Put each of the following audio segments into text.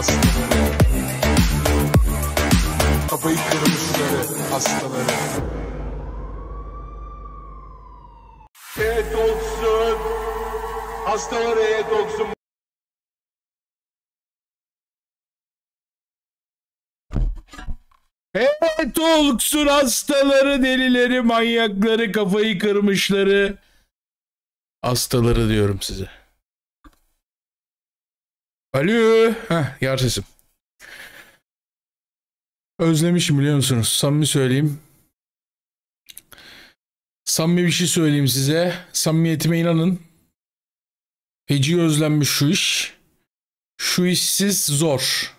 hastaları Kafayı kırmışları hastaları Et olsun hastaları et olsun Evet olsun hastaları, delileri, manyakları, kafayı kırmışları. Hastaları diyorum size. Alo. Heh, yar sesim. Özlemişim biliyor musunuz? Samimi söyleyeyim. Samimi bir şey söyleyeyim size. Samimiyetime inanın. Feci özlenmiş şu iş. Şu işsiz zor.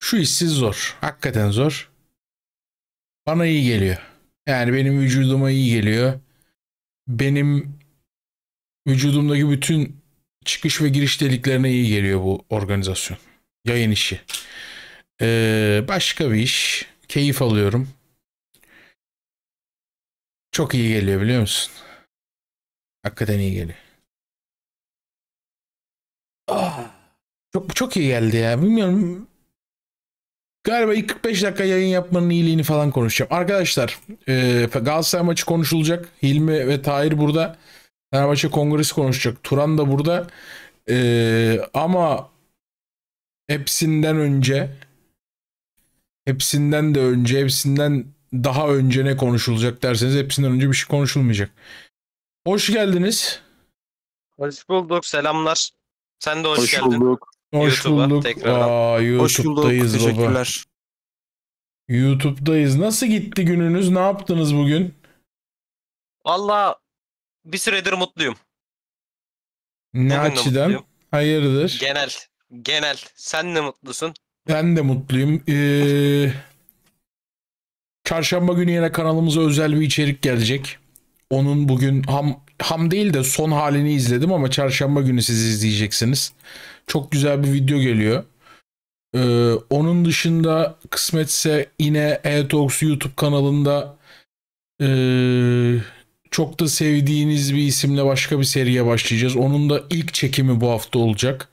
Şu işsiz zor. Hakikaten zor. Bana iyi geliyor. Yani benim vücuduma iyi geliyor. Benim vücudumdaki bütün çıkış ve giriş deliklerine iyi geliyor bu organizasyon. Yayın işi. Ee, başka bir iş. Keyif alıyorum. Çok iyi geliyor biliyor musun? Hakikaten iyi geliyor. Ah, çok çok iyi geldi ya. Bilmiyorum. Galiba 45 dakika yayın yapmanın iyiliğini falan konuşacağım. Arkadaşlar e, Galatasaray maçı konuşulacak. Hilmi ve Tahir burada. Fenerbahçe kongresi konuşacak. Turan da burada. Ee, ama hepsinden önce hepsinden de önce hepsinden daha önce ne konuşulacak derseniz hepsinden önce bir şey konuşulmayacak. Hoş geldiniz. Hoş bulduk. Selamlar. Sen de hoş, hoş geldin. Bulduk. Hoş bulduk. Tekrar. Aa, hoş bulduk. baba. Teşekkürler. YouTube'dayız. Nasıl gitti gününüz? Ne yaptınız bugün? Valla bir süredir mutluyum. Ne Bugün açıdan? Hayırdır? Genel. Genel. Sen de mutlusun. Ben de mutluyum. Ee, çarşamba günü yine kanalımıza özel bir içerik gelecek. Onun bugün ham ham değil de son halini izledim ama çarşamba günü siz izleyeceksiniz. Çok güzel bir video geliyor. Ee, onun dışında kısmetse yine e YouTube kanalında ee, çok da sevdiğiniz bir isimle başka bir seriye başlayacağız. Onun da ilk çekimi bu hafta olacak.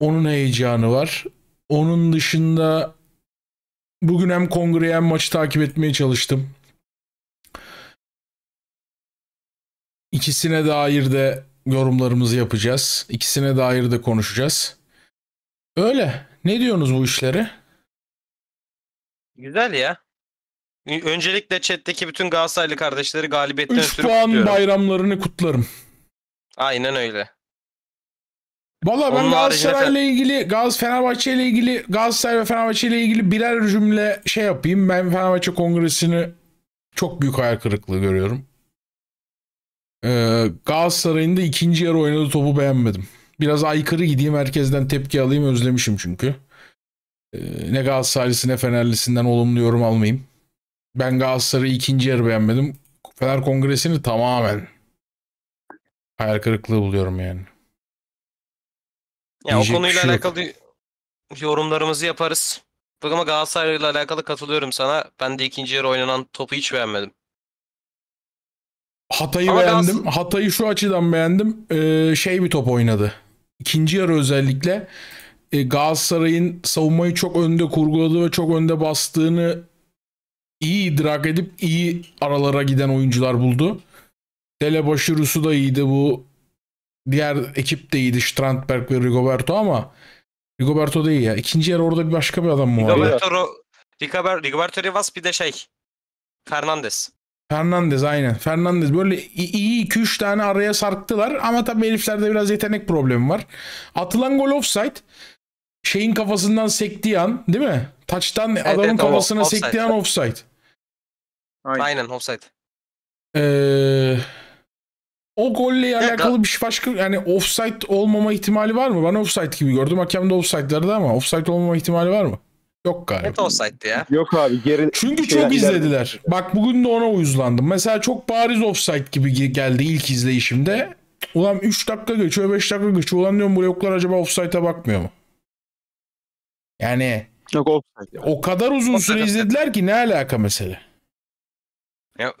Onun heyecanı var. Onun dışında bugün hem kongre hem maçı takip etmeye çalıştım. İkisine dair de yorumlarımızı yapacağız. İkisine dair de konuşacağız. Öyle. Ne diyorsunuz bu işlere? Güzel ya. Öncelikle chat'teki bütün Galatasaraylı kardeşleri galibiyetten 3 ötürü puan bayramlarını kutlarım. Aynen öyle. Valla ben Onun haricinde Galatasaray'la ilgili, Gaz Fenerbahçe ile ilgili, Galatasaray ve Fenerbahçe ile ilgili birer cümle şey yapayım. Ben Fenerbahçe Kongresi'ni çok büyük hayal kırıklığı görüyorum. Ee, Galatasaray'ın da ikinci yarı oynadığı topu beğenmedim. Biraz aykırı gideyim herkesten tepki alayım özlemişim çünkü. Ee, ne Galatasaraylısın ne Fenerlisinden olumlu yorum almayayım. Ben Galatasaray'ı ikinci yarı beğenmedim. Fener Kongresi'ni tamamen hayal kırıklığı buluyorum yani. Ya Diyecek o konuyla şey alakalı yok. yorumlarımızı yaparız. Bak ama Galatasaray'la alakalı katılıyorum sana. Ben de ikinci yarı oynanan topu hiç beğenmedim. Hatay'ı ama beğendim. Galatasaray... Hatay'ı şu açıdan beğendim. Ee, şey bir top oynadı. İkinci yarı özellikle e, Galatasaray'ın savunmayı çok önde kurguladığı ve çok önde bastığını iyi idrak edip iyi aralara giden oyuncular buldu. Delebaşırusu da iyiydi bu. Diğer ekip de iyiydi Strandberg ve Rigoberto ama Rigoberto iyi ya. İkinci yer orada bir başka bir adam mı var? Rigoberto, Rigoberto, Rigoberto Rivas bir de şey Fernandez. Fernandez aynen. Fernandez böyle iyi 2-3 tane araya sarktılar ama tabii heriflerde biraz yetenek problemi var. Atılan gol offside. Şeyin kafasından sektiği an değil mi? Taçtan evet, adamın evet, kafasına offside. sektiği an offside. Aynen. Aynen offside. Ee, o golle alakalı bir şey başka yani offside olmama ihtimali var mı? Ben offside gibi gördüm. Hakem de offside'lardı ama offside olmama ihtimali var mı? Yok galiba. Hep offside'di ya. Yok abi geri Çünkü çok izlediler. İleride. Bak bugün de ona uyuzlandım. Mesela çok bariz offside gibi geldi ilk izleyişimde. Ulan 3 dakika geçiyor 5 dakika geçiyor. Ulan diyorum buraya yoklar acaba offside'a bakmıyor mu? Yani Yok offside. O kadar uzun offside süre offside. izlediler ki ne alaka mesela? Ya,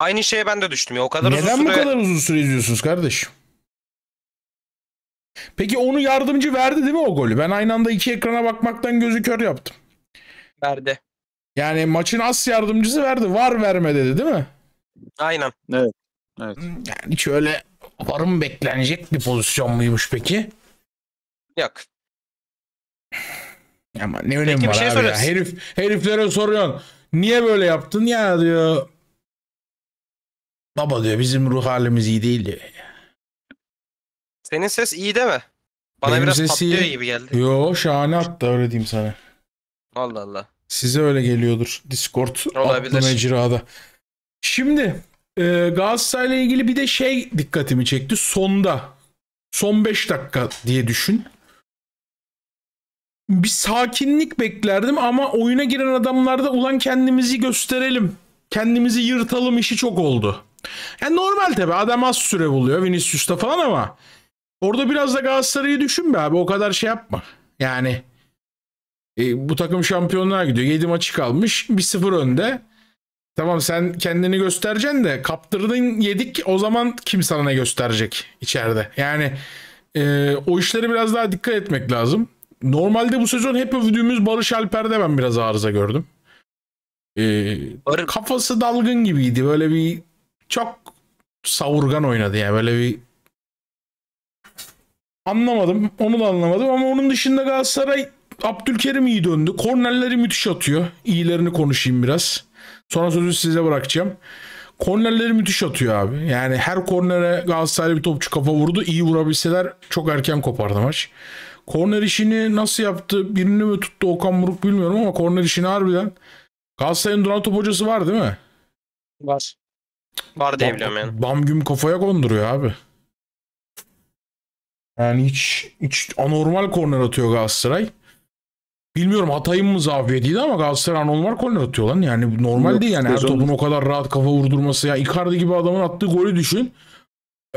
aynı şeye ben de düştüm ya. O kadar Neden uzun süre... bu kadar uzun süre izliyorsunuz kardeşim? Peki onu yardımcı verdi değil mi o golü? Ben aynı anda iki ekrana bakmaktan gözü kör yaptım. Verdi. Yani maçın as yardımcısı verdi. Var verme dedi değil mi? Aynen. Evet. evet. Hmm, yani şöyle var mı beklenecek bir pozisyon muymuş peki? Yok. Ama ne önemi peki, var şey abi ya. Herif, heriflere soruyorsun. Niye böyle yaptın ya diyor. Baba diyor bizim ruh halimiz iyi değil diyor. Senin ses iyi değil mi? Bana Benim biraz sesi... patlıyor gibi geldi. Yo şahane hatta öyle diyeyim sana. Allah Allah. Size öyle geliyordur Discord Olabilir. adlı mecrada. Şimdi e, Galatasaray'la ilgili bir de şey dikkatimi çekti. Sonda son 5 dakika diye düşün. Bir sakinlik beklerdim ama oyuna giren adamlarda ulan kendimizi gösterelim. Kendimizi yırtalım işi çok oldu. Yani normal tabi adam az süre buluyor Vinicius'ta falan ama orada biraz da Galatasaray'ı düşün be abi o kadar şey yapma. Yani e, bu takım şampiyonluğa gidiyor 7 maçı kalmış 1-0 önde. Tamam sen kendini göstereceksin de kaptırdın yedik o zaman kim sana ne gösterecek içeride. Yani e, o işleri biraz daha dikkat etmek lazım. Normalde bu sezon hep övdüğümüz Barış Alper'de ben biraz arıza gördüm. E, kafası dalgın gibiydi. Böyle bir çok savurgan oynadı yani böyle bir anlamadım. Onu da anlamadım ama onun dışında Galatasaray Abdülkerim iyi döndü. Kornerleri müthiş atıyor. İyilerini konuşayım biraz. Sonra sözü size bırakacağım. Kornerleri müthiş atıyor abi. Yani her kornere Galatasaray bir topçu kafa vurdu. İyi vurabilseler çok erken kopardı maç. Korner işini nasıl yaptı? Birini mi tuttu Okan Buruk bilmiyorum ama korner işini harbiden Galatasaray'ın Duran Top hocası var değil mi? Var. Var diye yani. Bam güm kafaya konduruyor abi. Yani hiç, hiç anormal korner atıyor Galatasaray. Bilmiyorum Hatay'ın mı zafiyetiydi ama Galatasaray anormal korner atıyor lan. Yani normal değil yani her topun o kadar rahat kafa vurdurması. Ya Icardi gibi adamın attığı golü düşün.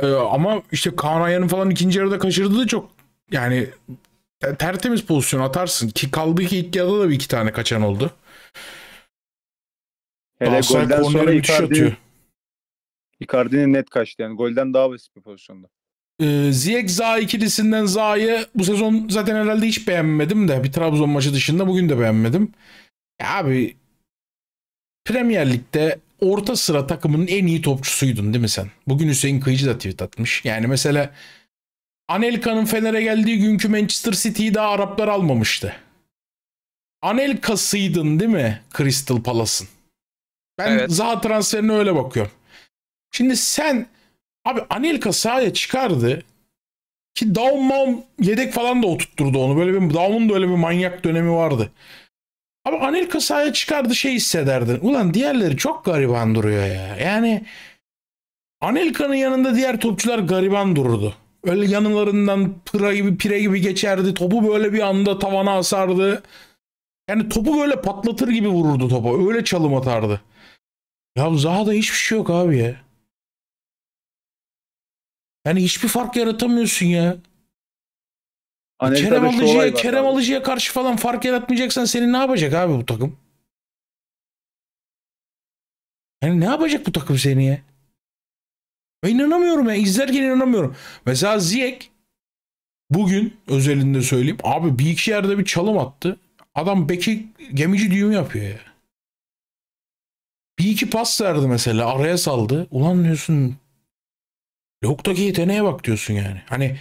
Ee, ama işte Kaan Ayhan'ın falan ikinci yarıda kaçırdığı da çok yani e, tertemiz pozisyon atarsın. Ki kaldı ki ilk yarıda da bir iki tane kaçan oldu. Hele Galatasaray golden sonra Icardi, atıyor. Icardi'nin net kaçtı yani. Golden daha basit bir pozisyonda. Ee, Ziyech Za ikilisinden Za'yı bu sezon zaten herhalde hiç beğenmedim de bir Trabzon maçı dışında bugün de beğenmedim. Ya abi Premier Lig'de orta sıra takımının en iyi topçusuydun değil mi sen? Bugün Hüseyin Kıyıcı da tweet atmış. Yani mesela Anelka'nın Fener'e geldiği günkü Manchester City'yi daha Araplar almamıştı. Anelka'sıydın değil mi Crystal Palace'ın? Ben evet. Zaha transferine öyle bakıyorum. Şimdi sen abi Anelka sahaya çıkardı. Ki Daum yedek falan da oturtturdu onu. Böyle bir Daum'un da öyle bir manyak dönemi vardı. Abi Anelka sahaya çıkardı şey hissederdin. Ulan diğerleri çok gariban duruyor ya. Yani Anelka'nın yanında diğer topçular gariban dururdu. Öyle yanılarından pıra gibi pire gibi geçerdi. Topu böyle bir anda tavana asardı. Yani topu böyle patlatır gibi vururdu topa. Öyle çalım atardı. Ya Zaha'da hiçbir şey yok abi ya. Yani hiçbir fark yaratamıyorsun ya. Anelka'da Kerem Alıcı'ya Kerem Alıcı'ya karşı falan fark yaratmayacaksan seni ne yapacak abi bu takım? Yani ne yapacak bu takım seni ya? Ben inanamıyorum ya. İzlerken inanamıyorum. Mesela Ziyek bugün özelinde söyleyeyim. Abi bir iki yerde bir çalım attı. Adam beki gemici düğüm yapıyor ya. Bir iki pas verdi mesela. Araya saldı. Ulan diyorsun Yoktaki yeteneğe bak diyorsun yani. Hani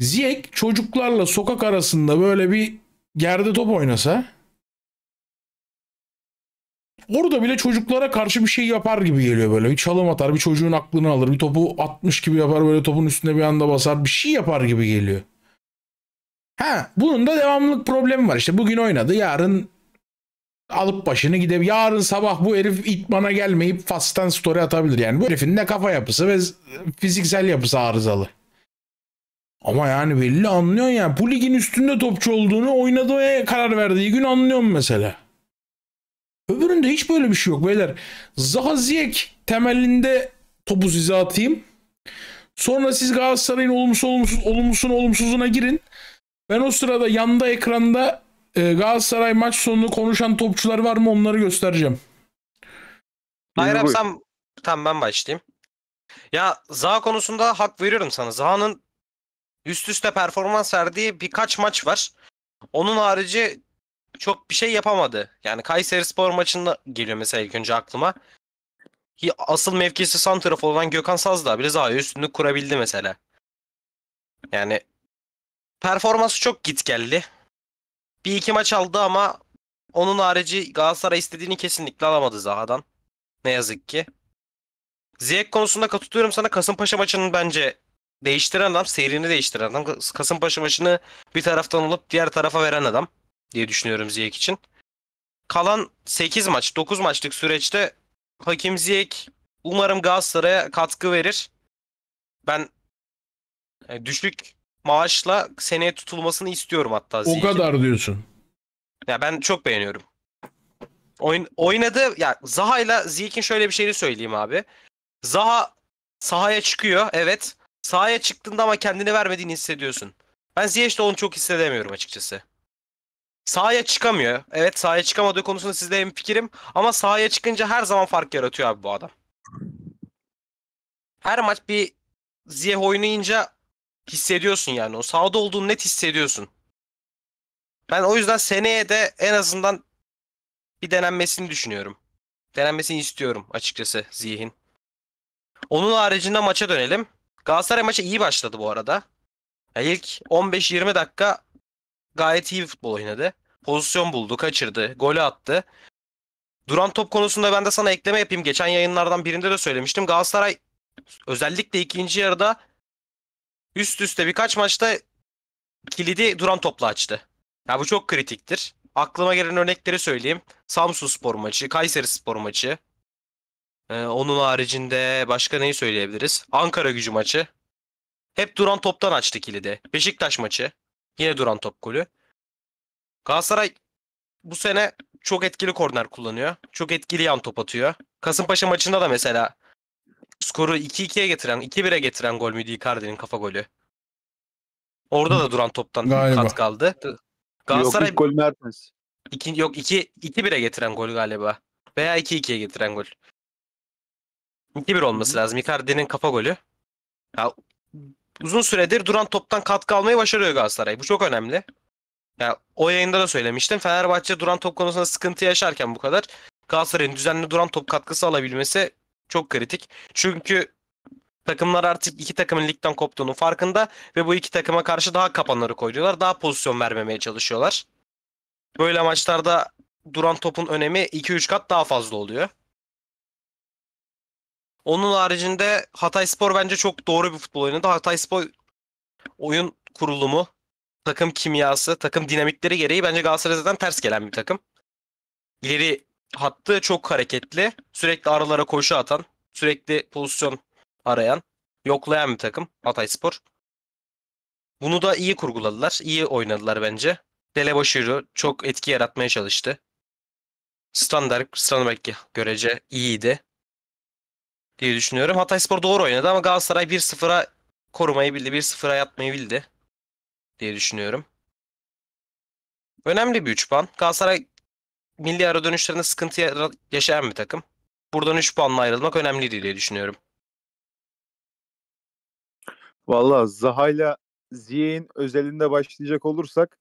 Ziyek çocuklarla sokak arasında böyle bir yerde top oynasa orada bile çocuklara karşı bir şey yapar gibi geliyor böyle. Bir çalım atar, bir çocuğun aklını alır, bir topu atmış gibi yapar böyle topun üstüne bir anda basar. Bir şey yapar gibi geliyor. Ha bunun da devamlılık problemi var. İşte bugün oynadı yarın alıp başını gidebilir. Yarın sabah bu herif itmana gelmeyip Fast'tan story atabilir. Yani bu herifin ne kafa yapısı ve fiziksel yapısı arızalı. Ama yani belli anlıyorsun ya. Bu ligin üstünde topçu olduğunu oynadığı karar verdiği gün anlıyorum mesela. Öbüründe hiç böyle bir şey yok beyler. Zaha Ziyek temelinde topu size atayım. Sonra siz Galatasaray'ın olumsuz, olumsuz, olumsuzun olumsuzuna girin. Ben o sırada yanda ekranda ee, Galatasaray maç sonunu konuşan topçular var mı onları göstereceğim. Hayır abi sen... Tamam ben başlayayım. Ya Zaha konusunda hak veriyorum sana. Zaha'nın üst üste performans verdiği birkaç maç var. Onun harici çok bir şey yapamadı. Yani Kayseri Spor maçında geliyor mesela ilk önce aklıma. asıl mevkisi santrafor olan Gökhan Saz da biraz daha üstünlük kurabildi mesela. Yani performansı çok git geldi. Bir iki maç aldı ama onun harici Galatasaray istediğini kesinlikle alamadı Zaha'dan. Ne yazık ki. Ziyech konusunda katılıyorum sana. Kasımpaşa maçının bence değiştiren adam, seyrini değiştiren adam. Kasımpaşa maçını bir taraftan alıp diğer tarafa veren adam diye düşünüyorum Ziyech için. Kalan 8 maç, 9 maçlık süreçte Hakim Ziyech umarım Galatasaray'a katkı verir. Ben e, düşük maaşla seneye tutulmasını istiyorum hatta. O kadar diyorsun. Ya ben çok beğeniyorum. Oyn oynadı ya Zaha ile Ziyech'in şöyle bir şeyini söyleyeyim abi. Zaha sahaya çıkıyor evet. Sahaya çıktığında ama kendini vermediğini hissediyorsun. Ben Ziyech'te onu çok hissedemiyorum açıkçası. Sahaya çıkamıyor. Evet sahaya çıkamadığı konusunda sizde hem fikrim. ama sahaya çıkınca her zaman fark yaratıyor abi bu adam. Her maç bir Ziyech oynayınca hissediyorsun yani. O sahada olduğunu net hissediyorsun. Ben o yüzden seneye de en azından bir denenmesini düşünüyorum. Denenmesini istiyorum açıkçası Ziyeh'in. Onun haricinde maça dönelim. Galatasaray maça iyi başladı bu arada. Yani ilk 15-20 dakika gayet iyi futbol oynadı. Pozisyon buldu, kaçırdı, golü attı. Duran top konusunda ben de sana ekleme yapayım. Geçen yayınlardan birinde de söylemiştim. Galatasaray özellikle ikinci yarıda üst üste birkaç maçta kilidi duran topla açtı. Ya bu çok kritiktir. Aklıma gelen örnekleri söyleyeyim. Samsun Spor maçı, Kayseri Spor maçı. Ee, onun haricinde başka neyi söyleyebiliriz? Ankara gücü maçı. Hep duran toptan açtı kilidi. Beşiktaş maçı. Yine duran top golü. Galatasaray bu sene çok etkili korner kullanıyor. Çok etkili yan top atıyor. Kasımpaşa maçında da mesela skoru 2-2'ye getiren, 2-1'e getiren gol müydü Icardi'nin kafa golü? Orada da duran toptan Galiba. kat kaldı. Galatasaray yok, gol Mertens. İki, yok 2 2-1'e getiren gol galiba. Veya 2-2'ye getiren gol. 2-1 olması lazım. Icardi'nin kafa golü. Ya, uzun süredir duran toptan katkı almayı başarıyor Galatasaray. Bu çok önemli. Ya, o yayında da söylemiştim. Fenerbahçe duran top konusunda sıkıntı yaşarken bu kadar Galatasaray'ın düzenli duran top katkısı alabilmesi çok kritik. Çünkü takımlar artık iki takımın ligden koptuğunun farkında ve bu iki takıma karşı daha kapanları koyuyorlar. Daha pozisyon vermemeye çalışıyorlar. Böyle maçlarda duran topun önemi 2-3 kat daha fazla oluyor. Onun haricinde Hatay Spor bence çok doğru bir futbol oynadı. Hatay Spor oyun kurulumu, takım kimyası, takım dinamikleri gereği bence Galatasaray'a zaten ters gelen bir takım. İleri hattı çok hareketli. Sürekli aralara koşu atan, sürekli pozisyon arayan, yoklayan bir takım Hatay Spor. Bunu da iyi kurguladılar, iyi oynadılar bence. Dele Delebaşıro çok etki yaratmaya çalıştı. standart Strandberg'e görece iyiydi diye düşünüyorum. Hatay Spor doğru oynadı ama Galatasaray 1-0'a korumayı bildi, 1-0'a yatmayı bildi diye düşünüyorum. Önemli bir 3 puan. Galatasaray milli ara dönüşlerinde sıkıntı yaşayan bir takım. Buradan 3 puanla ayrılmak önemliydi diye düşünüyorum. Valla Zaha'yla Ziye'in özelinde başlayacak olursak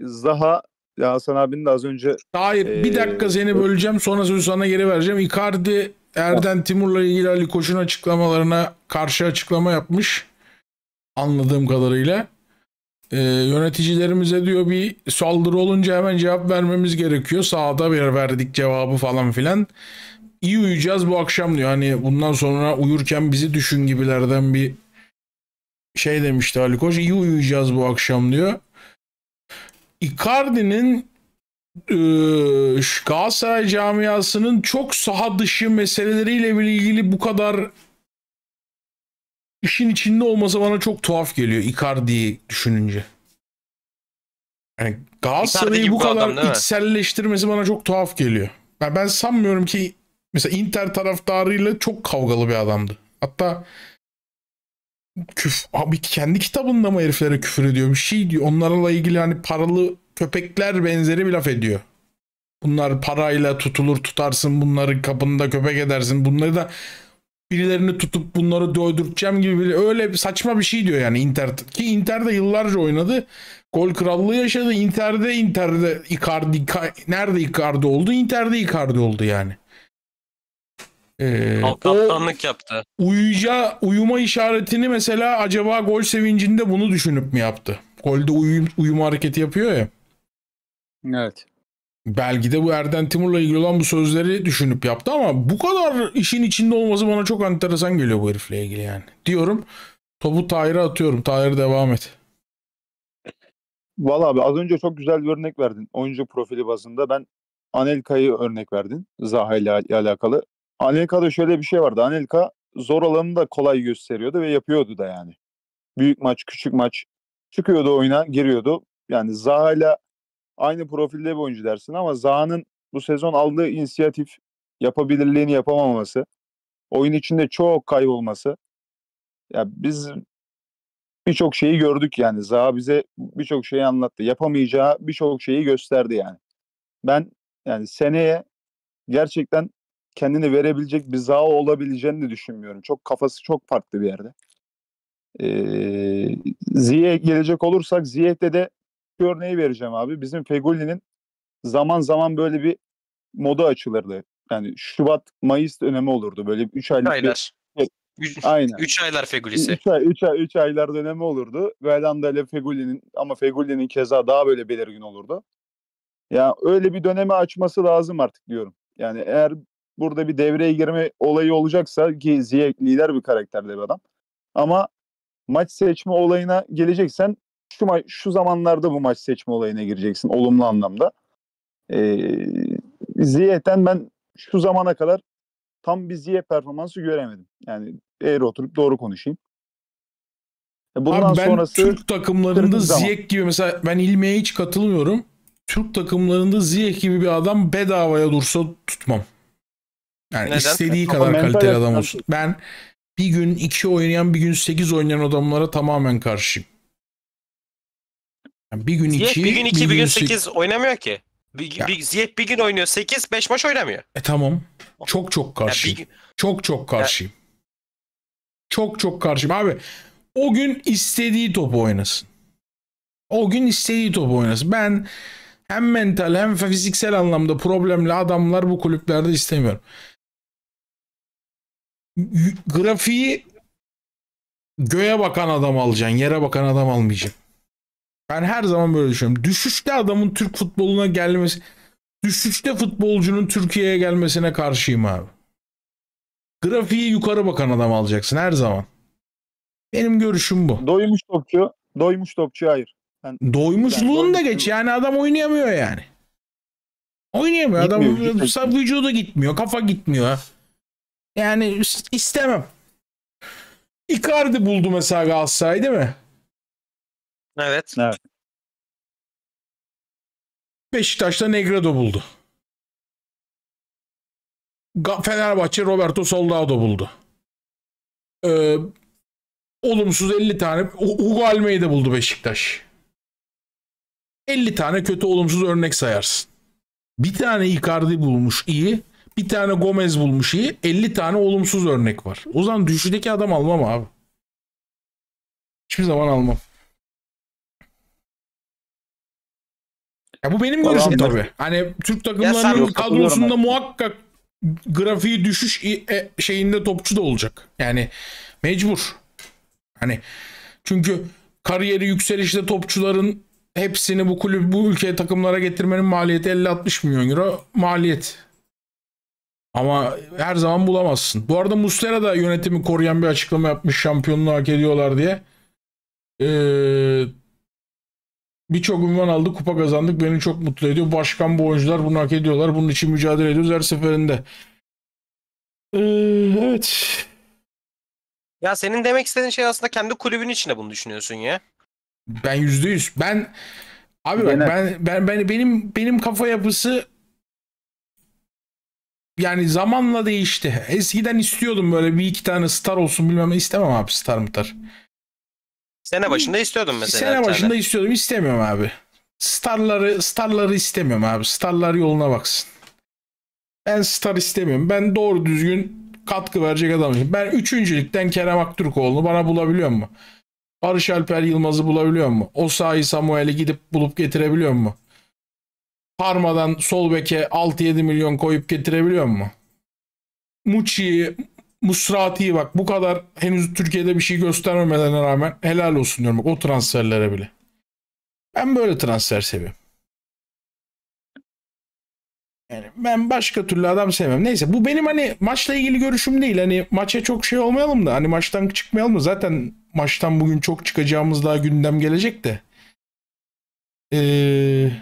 Zaha ya Hasan abinin de az önce Hayır ee, bir dakika seni böleceğim sonra sözü sana geri vereceğim. Icardi Erden Timur'la ilgili Ali Koç'un açıklamalarına karşı açıklama yapmış. Anladığım kadarıyla e, yöneticilerimize diyor bir saldırı olunca hemen cevap vermemiz gerekiyor. Sağda bir verdik cevabı falan filan. İyi uyuyacağız bu akşam diyor. Hani bundan sonra uyurken bizi düşün gibilerden bir şey demişti Ali Koç. İyi uyuyacağız bu akşam diyor. Icardi'nin e, Galatasaray camiasının çok saha dışı meseleleriyle ilgili bu kadar işin içinde olması bana çok tuhaf geliyor Icardi'yi düşününce. Yani Galatasaray'ı bu kadar adam, içselleştirmesi bana çok tuhaf geliyor. Yani ben sanmıyorum ki mesela Inter taraftarıyla çok kavgalı bir adamdı. Hatta küf abi kendi kitabında mı heriflere küfür ediyor bir şey diyor. Onlarla ilgili hani paralı köpekler benzeri bir laf ediyor. Bunlar parayla tutulur tutarsın bunları kapında köpek edersin. Bunları da birilerini tutup bunları dövdürteceğim gibi bir, öyle saçma bir şey diyor yani Inter ki Inter'de yıllarca oynadı. Gol krallığı yaşadı. Inter'de Inter'de Icardi, Icardi nerede Icardi oldu? Inter'de Icardi oldu yani. Ee, yaptı. Uyuya, uyuma işaretini mesela acaba gol sevincinde bunu düşünüp mü yaptı? Golde uyum, uyuma hareketi yapıyor ya. Evet. Belgide bu Erden Timur'la ilgili olan bu sözleri düşünüp yaptı ama bu kadar işin içinde olması bana çok enteresan geliyor bu herifle ilgili yani. Diyorum topu Tahir'e atıyorum. Tahir devam et. Valla abi az önce çok güzel bir örnek verdin. Oyuncu profili bazında ben Anelka'yı örnek verdin. Zaha ile alakalı. Anelka'da şöyle bir şey vardı. Anelka zor alanı da kolay gösteriyordu ve yapıyordu da yani. Büyük maç, küçük maç. Çıkıyordu oyuna, giriyordu. Yani Zaha ile aynı profilde bir oyuncu dersin ama Zaha'nın bu sezon aldığı inisiyatif yapabilirliğini yapamaması, oyun içinde çok kaybolması. Ya biz birçok şeyi gördük yani. Zaha bize birçok şeyi anlattı. Yapamayacağı birçok şeyi gösterdi yani. Ben yani seneye gerçekten kendini verebilecek bir Zaha olabileceğini de düşünmüyorum. Çok kafası çok farklı bir yerde. Ee, Ziyech gelecek olursak Ziyech'te de şu örneği vereceğim abi. Bizim Fegoli'nin zaman zaman böyle bir moda açılırdı. Yani Şubat, Mayıs dönemi olurdu. Böyle 3 aylık Aylar. bir şey. Üç, Aynen. 3 aylar Fegulisi. 3 ay, üç ay, üç aylar dönemi olurdu. Velanda ile Feguli'nin ama Feguli'nin keza daha böyle belirgin olurdu. Ya yani öyle bir dönemi açması lazım artık diyorum. Yani eğer burada bir devreye girme olayı olacaksa ki Ziyech lider bir karakterde bir adam. Ama maç seçme olayına geleceksen şu ma- şu zamanlarda bu maç seçme olayına gireceksin olumlu anlamda. Ee, Ziye'den ben şu zamana kadar tam bir Ziye performansı göremedim. Yani eğri oturup doğru konuşayım. E, bundan Abi ben sonrası Türk takımlarında Ziyek gibi mesela ben ilmeğe hiç katılmıyorum. Türk takımlarında Ziyek gibi bir adam bedavaya dursa tutmam. Yani Neden? istediği kadar kaliteli adam olsun. Ben bir gün iki oynayan bir gün sekiz oynayan adamlara tamamen karşıyım. Yani bir gün Ziyech iki, bir gün iki, bir, gün sekiz oynamıyor ki. Bir, ya. bir, Ziyech bir gün oynuyor sekiz, beş maç oynamıyor. E tamam. Çok çok karşıyım. Ya Çok çok karşıyım. Ya... Çok çok karşıyım. Abi o gün istediği topu oynasın. O gün istediği topu oynasın. Ben hem mental hem fiziksel anlamda problemli adamlar bu kulüplerde istemiyorum. Grafiği göğe bakan adam alacaksın, yere bakan adam almayacaksın. Ben her zaman böyle düşünüyorum. Düşüşte adamın Türk futboluna gelmesi, düşüşte futbolcunun Türkiye'ye gelmesine karşıyım abi. Grafiği yukarı bakan adam alacaksın her zaman. Benim görüşüm bu. Doymuş topçu, doymuş topçu hayır. Ben, Doymuşluğun yani, da geç yani adam oynayamıyor yani. Oynayamıyor gitmiyor, adam gitmiyor. vücudu gitmiyor, kafa gitmiyor. Yani istemem. Icardi buldu mesela Galatasaray değil mi? Evet. Evet. Beşiktaş'ta Negredo buldu. Fenerbahçe Roberto Soldado buldu. Ee, olumsuz 50 tane Hugo Almeida buldu Beşiktaş. 50 tane kötü olumsuz örnek sayarsın. Bir tane Icardi bulmuş iyi. Bir tane Gomez bulmuş iyi. 50 tane olumsuz örnek var. O zaman düşüşteki adam almam abi. Hiçbir zaman almam. Ya bu benim görüşüm tabii. Hani Türk takımlarının kadrosunda muhakkak grafiği düşüş e, şeyinde topçu da olacak. Yani mecbur. Hani çünkü kariyeri yükselişte topçuların hepsini bu kulüp bu ülkeye takımlara getirmenin maliyeti 50-60 milyon euro maliyet. Ama her zaman bulamazsın. Bu arada Mustera da yönetimi koruyan bir açıklama yapmış şampiyonluğu hak ediyorlar diye. Ee, Birçok ünvan aldı, kupa kazandık. Beni çok mutlu ediyor. Başkan bu oyuncular bunu hak ediyorlar. Bunun için mücadele ediyoruz her seferinde. Ee, evet. Ya senin demek istediğin şey aslında kendi kulübün içinde bunu düşünüyorsun ya. Ben yüzde yüz. Ben abi bak ben, ben, ben benim benim kafa yapısı yani zamanla değişti. Eskiden istiyordum böyle bir iki tane star olsun bilmem istemem abi star mıtar. Sene başında istiyordum mesela. Sene başında tane. istiyordum. istemiyorum abi. Starları starları istemiyorum abi. Starlar yoluna baksın. Ben star istemiyorum. Ben doğru düzgün katkı verecek adamım. Ben üçüncülükten Kerem Aktürkoğlu'nu bana bulabiliyor mu? Barış Alper Yılmaz'ı bulabiliyor mu? Osayi Samuel'i gidip bulup getirebiliyor mu? Parmadan sol beke 6-7 milyon koyup getirebiliyor mu? Muçi'yi Musrati bak bu kadar henüz Türkiye'de bir şey göstermemelerine rağmen helal olsun diyorum bak o transferlere bile. Ben böyle transfer seviyorum. Yani ben başka türlü adam sevmem. Neyse bu benim hani maçla ilgili görüşüm değil. Hani maça çok şey olmayalım da hani maçtan çıkmayalım da zaten maçtan bugün çok çıkacağımız daha gündem gelecek de. Eee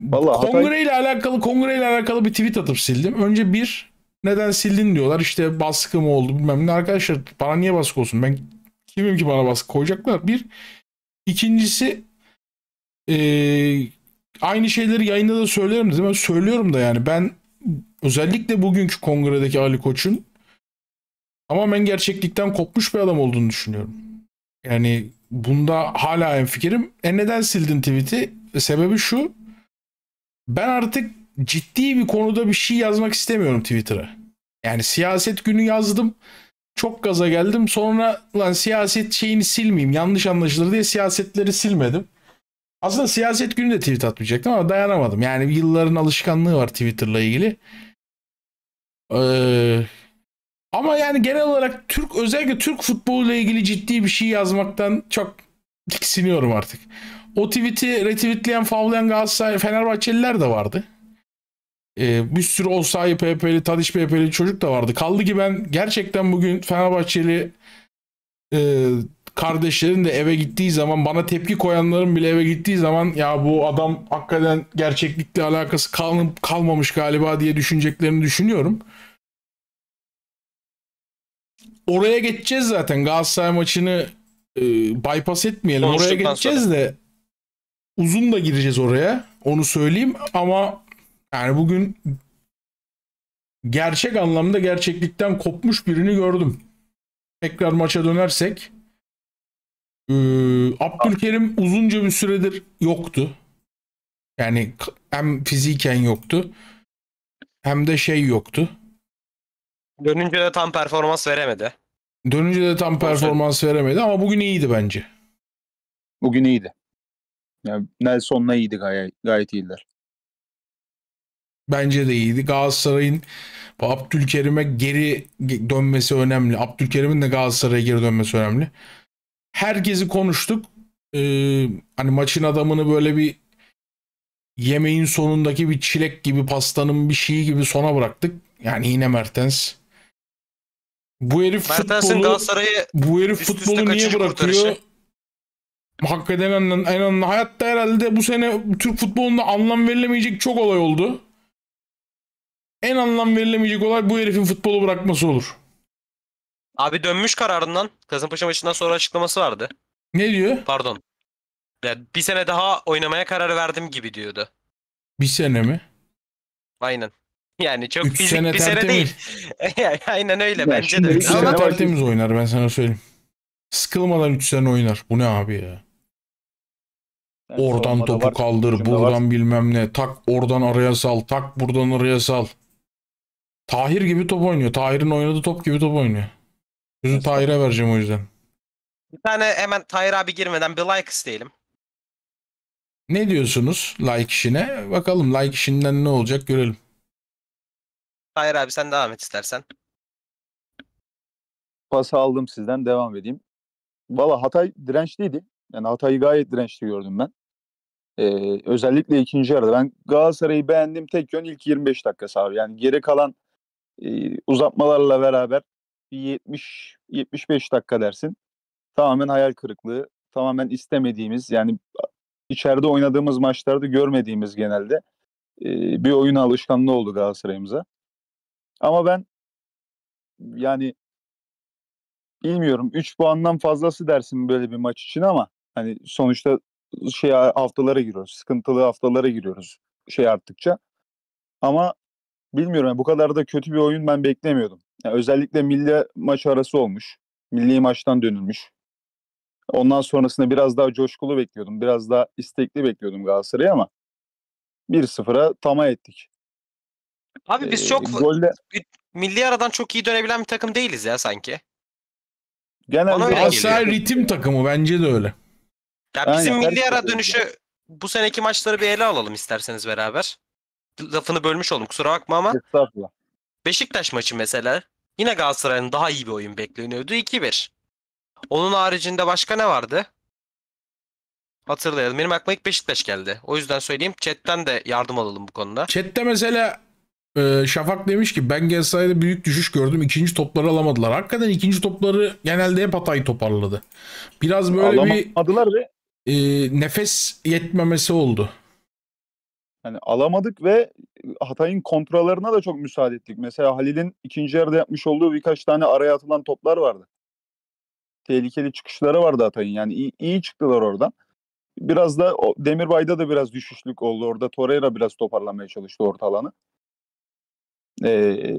Vallahi kongre Hatay... alakalı kongre ile alakalı bir tweet atıp sildim. Önce bir neden sildin diyorlar. İşte baskı mı oldu bilmem ne. Arkadaşlar bana niye baskı olsun? Ben kimim ki bana baskı koyacaklar? Bir. İkincisi ee, aynı şeyleri yayında da söylerim dedim. Ben söylüyorum da yani ben özellikle bugünkü kongredeki Ali Koç'un tamamen gerçeklikten kopmuş bir adam olduğunu düşünüyorum. Yani bunda hala en fikrim. E neden sildin tweet'i? E sebebi şu ben artık ciddi bir konuda bir şey yazmak istemiyorum Twitter'a. Yani siyaset günü yazdım. Çok gaza geldim. Sonra lan siyaset şeyini silmeyeyim. Yanlış anlaşılır diye siyasetleri silmedim. Aslında siyaset günü de tweet atmayacaktım ama dayanamadım. Yani yılların alışkanlığı var Twitter'la ilgili. Ee, ama yani genel olarak Türk özellikle Türk futboluyla ilgili ciddi bir şey yazmaktan çok tiksiniyorum artık. O tweet'i retweetleyen, favlayan Galatasaray, Fenerbahçeliler de vardı. Ee, bir sürü Osayi PP'li, Tadiş PP'li çocuk da vardı. Kaldı ki ben gerçekten bugün Fenerbahçeli e, kardeşlerin de eve gittiği zaman bana tepki koyanların bile eve gittiği zaman ya bu adam hakikaten gerçeklikle alakası kal kalmamış galiba diye düşüneceklerini düşünüyorum. Oraya geçeceğiz zaten Galatasaray maçını e, bypass etmeyelim. Oraya geçeceğiz sonra. de Uzun da gireceğiz oraya. Onu söyleyeyim ama yani bugün gerçek anlamda gerçeklikten kopmuş birini gördüm. Tekrar maça dönersek ee, Abdülkerim uzunca bir süredir yoktu. Yani hem fiziken yoktu hem de şey yoktu. Dönünce de tam performans veremedi. Dönünce de tam performans veremedi ama bugün iyiydi bence. Bugün iyiydi. Yani Nelson'la iyiydi gayet, gayet iyiler. Bence de iyiydi. Galatasaray'ın Abdülkerim'e geri dönmesi önemli. Abdülkerim'in de Galatasaray'a geri dönmesi önemli. Herkesi konuştuk. Ee, hani maçın adamını böyle bir yemeğin sonundaki bir çilek gibi pastanın bir şeyi gibi sona bıraktık. Yani yine Mertens. Bu herif Mertens'in futbolu, bu herif futbolu niye bırakıyor? hak edilen en anlamlı. Hayatta herhalde bu sene Türk futbolunda anlam verilemeyecek çok olay oldu. En anlam verilemeyecek olay bu herifin futbolu bırakması olur. Abi dönmüş kararından. Kasımpaşa maçından sonra açıklaması vardı. Ne diyor? Pardon. Ya bir sene daha oynamaya karar verdim gibi diyordu. Bir sene mi? Aynen. Yani çok Üç fizik sene bir sene değil. Aynen öyle ya bence de. 3 sene tertemiz oynar ben sana söyleyeyim. Sıkılmadan 3 sene oynar. Bu ne abi ya? Yani oradan topu var, kaldır, buradan var. bilmem ne. Tak oradan araya sal, tak buradan araya sal. Tahir gibi top oynuyor. Tahir'in oynadığı top gibi top oynuyor. Sözü Tahir'e vereceğim o yüzden. Bir tane hemen Tahir abi girmeden bir like isteyelim. Ne diyorsunuz like işine? Bakalım like işinden ne olacak görelim. Tahir abi sen devam et istersen. Pası aldım sizden devam edeyim. Valla Hatay dirençliydi. Yani Hatay'ı gayet dirençli gördüm ben. Ee, özellikle ikinci yarıda. Ben Galatasaray'ı beğendim tek yön ilk 25 dakikası abi. Yani geri kalan e, uzatmalarla beraber 70-75 dakika dersin. Tamamen hayal kırıklığı. Tamamen istemediğimiz yani içeride oynadığımız maçlarda görmediğimiz genelde e, bir oyun alışkanlığı oldu Galatasaray'ımıza. Ama ben yani bilmiyorum 3 puandan fazlası dersin böyle bir maç için ama hani sonuçta şey haftalara giriyoruz. Sıkıntılı haftalara giriyoruz şey arttıkça. Ama bilmiyorum yani bu kadar da kötü bir oyun ben beklemiyordum. Yani özellikle milli maç arası olmuş. Milli maçtan dönülmüş. Ondan sonrasında biraz daha coşkulu bekliyordum. Biraz daha istekli bekliyordum Galatasaray'ı ama 1-0'a tama ettik. Abi biz ee, çok golle... milli aradan çok iyi dönebilen bir takım değiliz ya sanki. Genelde Galatasaray ritim takımı bence de öyle. Ya Aynen, bizim milli ara dönüşü bu seneki maçları bir ele alalım isterseniz beraber. Lafını bölmüş oldum kusura bakma ama. Beşiktaş maçı mesela yine Galatasaray'ın daha iyi bir oyun bekleniyordu 2-1. Onun haricinde başka ne vardı? Hatırlayalım. Benim aklıma ilk Beşiktaş geldi. O yüzden söyleyeyim. Chat'ten de yardım alalım bu konuda. Chat'te mesela e, Şafak demiş ki ben Galatasaray'da büyük düşüş gördüm. İkinci topları alamadılar. Hakikaten ikinci topları genelde hep Hatay toparladı. Biraz böyle Alamadılar bir... Alamadılar ve e, nefes yetmemesi oldu. Yani alamadık ve Hatay'ın kontralarına da çok müsaade ettik. Mesela Halil'in ikinci yarıda yapmış olduğu birkaç tane araya atılan toplar vardı. Tehlikeli çıkışları vardı Hatay'ın. Yani iyi, iyi çıktılar oradan. Biraz da o, Demirbay'da da biraz düşüşlük oldu. Orada Torreira biraz toparlamaya çalıştı orta alanı. Ee,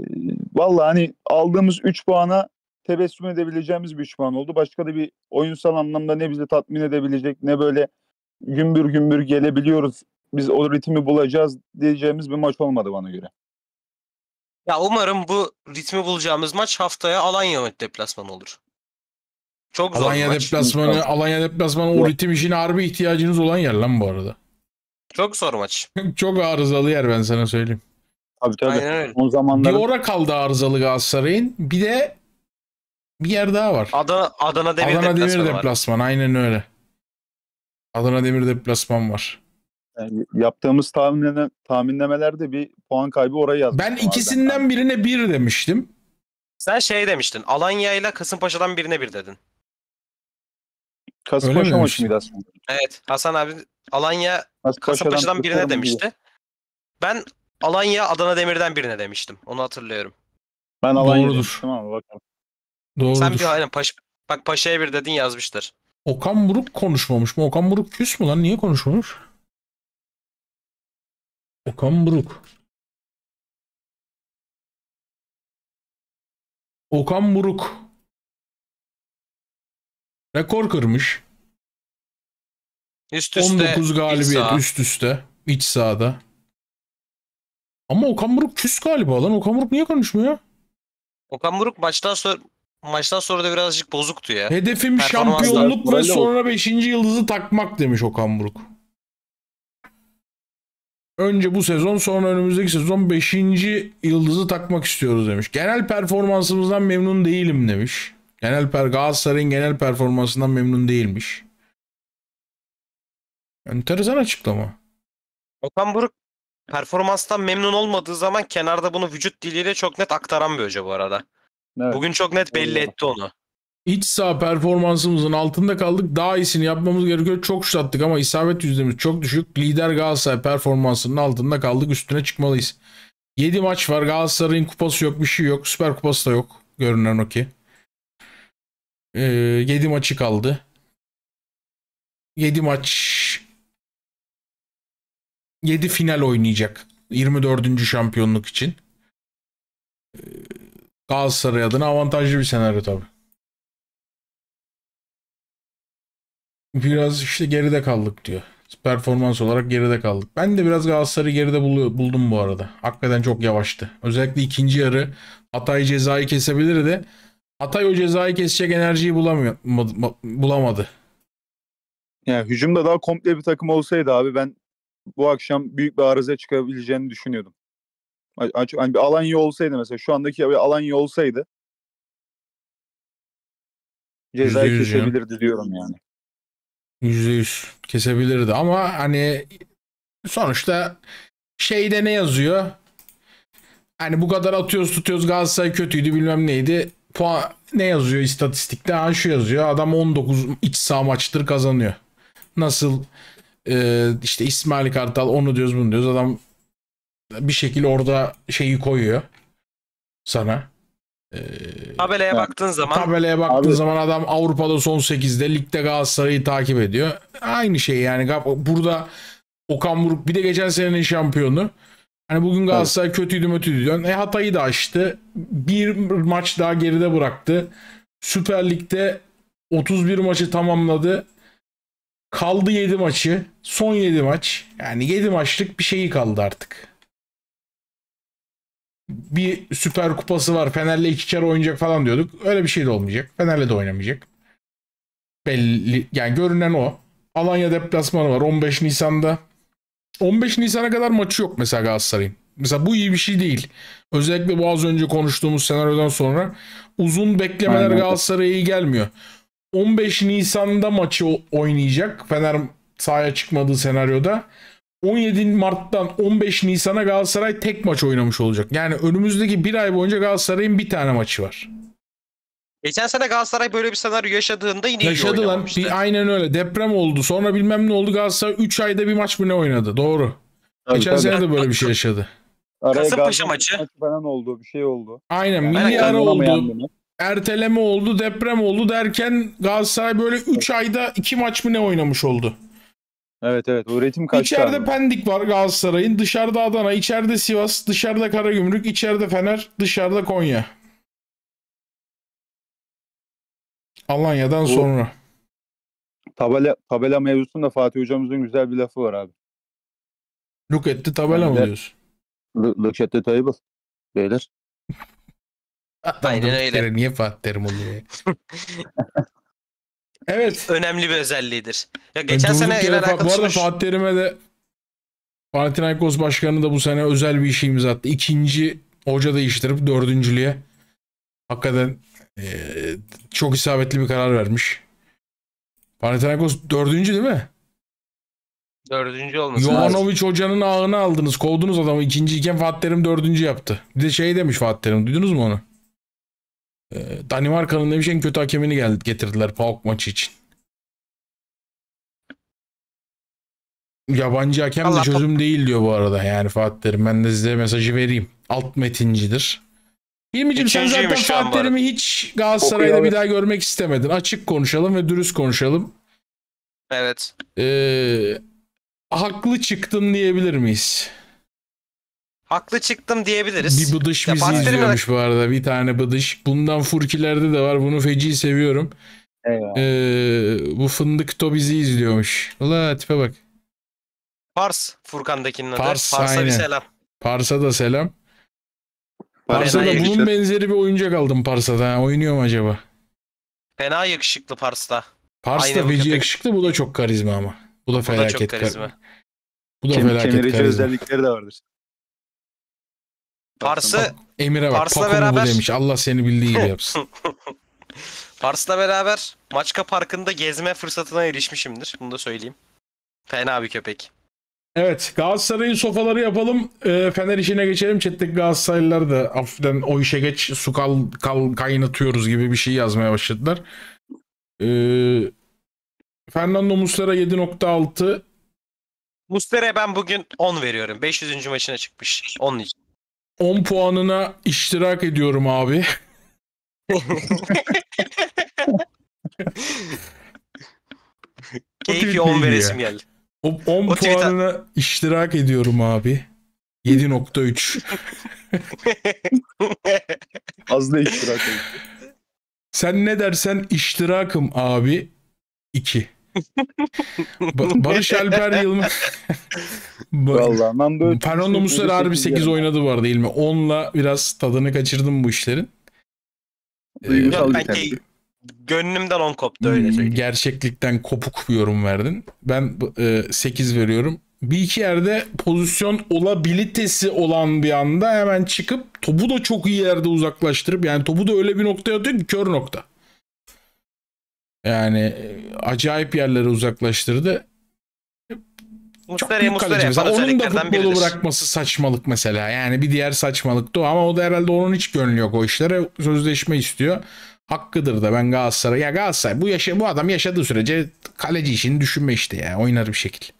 Valla hani aldığımız 3 puana tebessüm edebileceğimiz bir 3 puan oldu. Başka da bir oyunsal anlamda ne bizi tatmin edebilecek ne böyle gümbür gümbür gelebiliyoruz. Biz o ritmi bulacağız diyeceğimiz bir maç olmadı bana göre. Ya umarım bu ritmi bulacağımız maç haftaya Alanya deplasmanı olur. Çok zor Alanya maç. deplasmanı, Alanya deplasmanı o ritim işine harbi ihtiyacınız olan yer lan bu arada. Çok zor maç. Çok arızalı yer ben sana söyleyeyim. Tabii tabii. Aynen öyle. O zamanlar... Bir ora kaldı arızalı Galatasaray'ın. Bir de bir yer daha var. Adana, Adana Demir Adana Demir deplasman aynen öyle. Adana Demir deplasman var. Yani yaptığımız tahminle, tahminlemelerde bir puan kaybı oraya yazdım. Ben ikisinden zaten. birine bir demiştim. Sen şey demiştin. Alanya ile Kasımpaşa'dan birine bir dedin. Kasımpaşa mı mıydı aslında? Evet. Hasan abi Alanya Kasımpaşa'dan, birine demişti. Ben Alanya Adana Demir'den birine demiştim. Onu hatırlıyorum. Ben Alanya Doğrudur. demiştim ama bakalım. Doğrudur. Sen bir aynen paş, bak Paşa'ya bir dedin yazmıştır. Okan Buruk konuşmamış mı? Okan Buruk küs mü lan? Niye konuşmamış? Okan Buruk. Okan Buruk. Rekor kırmış. Üst üste. 19 galibiyet üst üste. iç sahada. Ama Okan Buruk küs galiba lan. Okan Buruk niye konuşmuyor? Okan Buruk maçtan sonra maçtan sonra da birazcık bozuktu ya. Hedefim şampiyonluk ve sonra 5. yıldızı takmak demiş Okan Buruk. Önce bu sezon sonra önümüzdeki sezon 5. yıldızı takmak istiyoruz demiş. Genel performansımızdan memnun değilim demiş. Genel per Galatasaray'ın genel performansından memnun değilmiş. Enteresan açıklama. Okan Buruk performanstan memnun olmadığı zaman kenarda bunu vücut diliyle çok net aktaran bir hoca bu arada. Evet. Bugün çok net belli etti onu. İç sağ performansımızın altında kaldık. Daha iyisini yapmamız gerekiyor. Çok şut attık ama isabet yüzdemiz çok düşük. Lider Galatasaray performansının altında kaldık. Üstüne çıkmalıyız. 7 maç var. Galatasaray'ın kupası yok. Bir şey yok. Süper kupası da yok. Görünen o ki. Ee, maçı kaldı. 7 maç 7 final oynayacak. 24. şampiyonluk için. Ee, Galatasaray adına avantajlı bir senaryo tabi. Biraz işte geride kaldık diyor. Performans olarak geride kaldık. Ben de biraz Galatasaray'ı geride buldum bu arada. Hakikaten çok yavaştı. Özellikle ikinci yarı Hatay cezayı kesebilirdi. Hatay o cezayı kesecek enerjiyi bulamıyor, bulamadı. Yani hücumda daha komple bir takım olsaydı abi ben bu akşam büyük bir arıza çıkabileceğini düşünüyordum. Hani bir Alanya olsaydı mesela şu andaki bir Alanya olsaydı cezayı kesebilirdi ya. diyorum yani. Yüzde yüz kesebilirdi ama hani sonuçta şeyde ne yazıyor? Hani bu kadar atıyoruz tutuyoruz Galatasaray kötüydü bilmem neydi. Puan ne yazıyor istatistikte? Ha şu yazıyor adam 19 iç saha maçtır kazanıyor. Nasıl e, işte İsmail Kartal onu diyoruz bunu diyoruz adam bir şekilde orada şeyi koyuyor sana. Ee, tabelaya yani, baktığın zaman tabelaya baktığın abi, zaman adam Avrupa'da son 8'de ligde Galatasaray'ı takip ediyor. Aynı şey yani burada Okan Buruk bir de geçen senenin şampiyonu. Hani bugün Galatasaray evet. kötüydü mötüydü diyorsun. E Hatay'ı da açtı. Bir maç daha geride bıraktı. Süper Lig'de 31 maçı tamamladı. Kaldı 7 maçı. Son 7 maç. Yani 7 maçlık bir şeyi kaldı artık bir süper kupası var. Fener'le iki kere oynayacak falan diyorduk. Öyle bir şey de olmayacak. Fener'le de oynamayacak. Belli yani görünen o. Alanya deplasmanı var 15 Nisan'da. 15 Nisan'a kadar maçı yok mesela Galatasaray'ın. Mesela bu iyi bir şey değil. Özellikle bu az önce konuştuğumuz senaryodan sonra uzun beklemeler Aynen. Galatasaray'a iyi gelmiyor. 15 Nisan'da maçı oynayacak. Fener sahaya çıkmadığı senaryoda. 17 Mart'tan 15 Nisan'a Galatasaray tek maç oynamış olacak. Yani önümüzdeki bir ay boyunca Galatasaray'ın bir tane maçı var. Geçen sene Galatasaray böyle bir senaryo yaşadığında yine Yaşadı iyi lan. aynen öyle. Deprem oldu. Sonra bilmem ne oldu. Galatasaray 3 ayda bir maç mı ne oynadı? Doğru. Tabii, Geçen tabii. sene de böyle bir şey yaşadı. Araya Kasımpaşa maçı. maçı falan oldu. Bir şey oldu. Aynen. Yani, milli ara oldu. Erteleme oldu. Deprem oldu derken Galatasaray böyle 3 ayda 2 maç mı ne oynamış oldu? Evet evet üretim kaçtı. İçeride abi. Pendik var Galatasaray'ın, dışarıda Adana, içeride Sivas, dışarıda Karagümrük, içeride Fener, dışarıda Konya. Alanya'dan Bu, sonra. Tabela, tabela mevzusunda Fatih hocamızın güzel bir lafı var abi. Look at the tabela yani mı diyorsun? Look at the table. Beyler. Aynen öyle. Niye Fatih Terim oluyor? Evet. Önemli bir özelliğidir. Ya geçen yani sene yine Bu arada Fatih Terim'e de Panathinaikos başkanı da bu sene özel bir işi imza attı. İkinci hoca değiştirip dördüncülüğe hakikaten e, çok isabetli bir karar vermiş. Panathinaikos dördüncü değil mi? Dördüncü olması Jovanovic lazım. hocanın ağını aldınız. Kovdunuz adamı. ikinci iken Fatih Terim dördüncü yaptı. Bir de şey demiş Fatih Terim. Duydunuz mu onu? Ee, Danimarka'nın demiş en kötü hakemini geldi, getirdiler Pauk maçı için. Yabancı hakem Allah de çözüm Allah. değil diyor bu arada yani Fatih Terim. Ben de size mesajı vereyim. Alt metincidir. Hilmi'cim sen zaten Fatih Terim'i hiç Galatasaray'da Okuyor. bir daha görmek istemedin. Açık konuşalım ve dürüst konuşalım. Evet. Ee, haklı çıktın diyebilir miyiz? Haklı çıktım diyebiliriz. Bir bıdış bizi Partilerin izliyormuş bu arada. Bir tane bıdış. Bundan Furkilerde de var. Bunu feci seviyorum. Ee, bu fındık to bizi izliyormuş. Ula tipe bak. Pars Furkan'dakinin adı. Pars, Pars'a bir selam. Pars'a da selam. Pars'a da bunun benzeri bir oyuncak aldım Parsa'da. Ha, oynuyorum acaba. Fena yakışıklı Pars'ta. Pars feci yakışıklı. Bu da çok karizma ama. Bu da Bu da çok felaket karizma. Bu da Kem- felaket kemerici karizma. özellikleri de vardır. Pars'ı Emir'e bak. Pars'la beraber demiş. Allah seni bildiği gibi yapsın. Pars'la beraber Maçka Parkı'nda gezme fırsatına erişmişimdir. Bunu da söyleyeyim. Fena bir köpek. Evet Galatasaray'ın sofaları yapalım. E, Fener işine geçelim. Chat'teki Galatasaraylılar da hafiften o işe geç su kal, kal kaynatıyoruz gibi bir şey yazmaya başladılar. E, Fernando Muslera 7.6 Muslera'ya ben bugün 10 veriyorum. 500. maçına çıkmış. 10 için. 10 puanına iştirak ediyorum abi. Keyfi 10 veresim geldi. O 10 o puanına tweet... iştirak ediyorum abi. 7.3 Az da iştirak Sen ne dersen iştirakım abi 2 ba- Barış Alper Yılmaz. Vallahi ben böyle Ferhan Domuslar şey harbi 8 oynadı vardı değil mi? 10'la biraz tadını kaçırdım bu işlerin. Ee, Duygusal ee, gönlümden 10 koptu hmm, öyle söyleyeyim. Gerçeklikten kopuk bir yorum verdin. Ben e, 8 veriyorum. Bir iki yerde pozisyon olabilitesi olan bir anda hemen çıkıp topu da çok iyi yerde uzaklaştırıp yani topu da öyle bir noktaya atıyor ki kör nokta. Yani e, acayip yerlere uzaklaştırdı. Çok Mustere, büyük kaleci mesela. Onun da futbolu bırakması saçmalık mesela. Yani bir diğer saçmalıktı o ama o da herhalde onun hiç gönlü yok o işlere. Sözleşme istiyor. Hakkıdır da ben Galatasaray. Ya Galatasaray bu, yaşa, bu adam yaşadığı sürece kaleci işini düşünme işte ya. Oynar bir şekilde.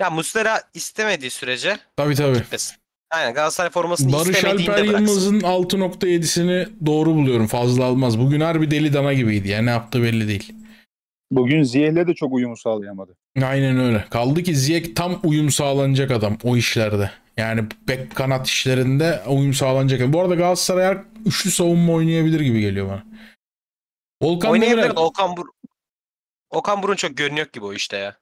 Ya Muslera istemediği sürece. Tabii tabii. Gitmesin. Aynen Galatasaray formasını Barış Alper Yılmaz'ın 6.7'sini doğru buluyorum. Fazla almaz. Bugün harbi deli dana gibiydi. Yani ne yaptığı belli değil. Bugün Ziyeh'le de çok uyum sağlayamadı. Aynen öyle. Kaldı ki Ziyeh tam uyum sağlanacak adam o işlerde. Yani bek kanat işlerinde uyum sağlanacak. Bu arada Galatasaray üçlü savunma oynayabilir gibi geliyor bana. Volkan Oynayabilir Demirel... Okan, Bur Okan Burun çok görünüyor gibi o işte ya.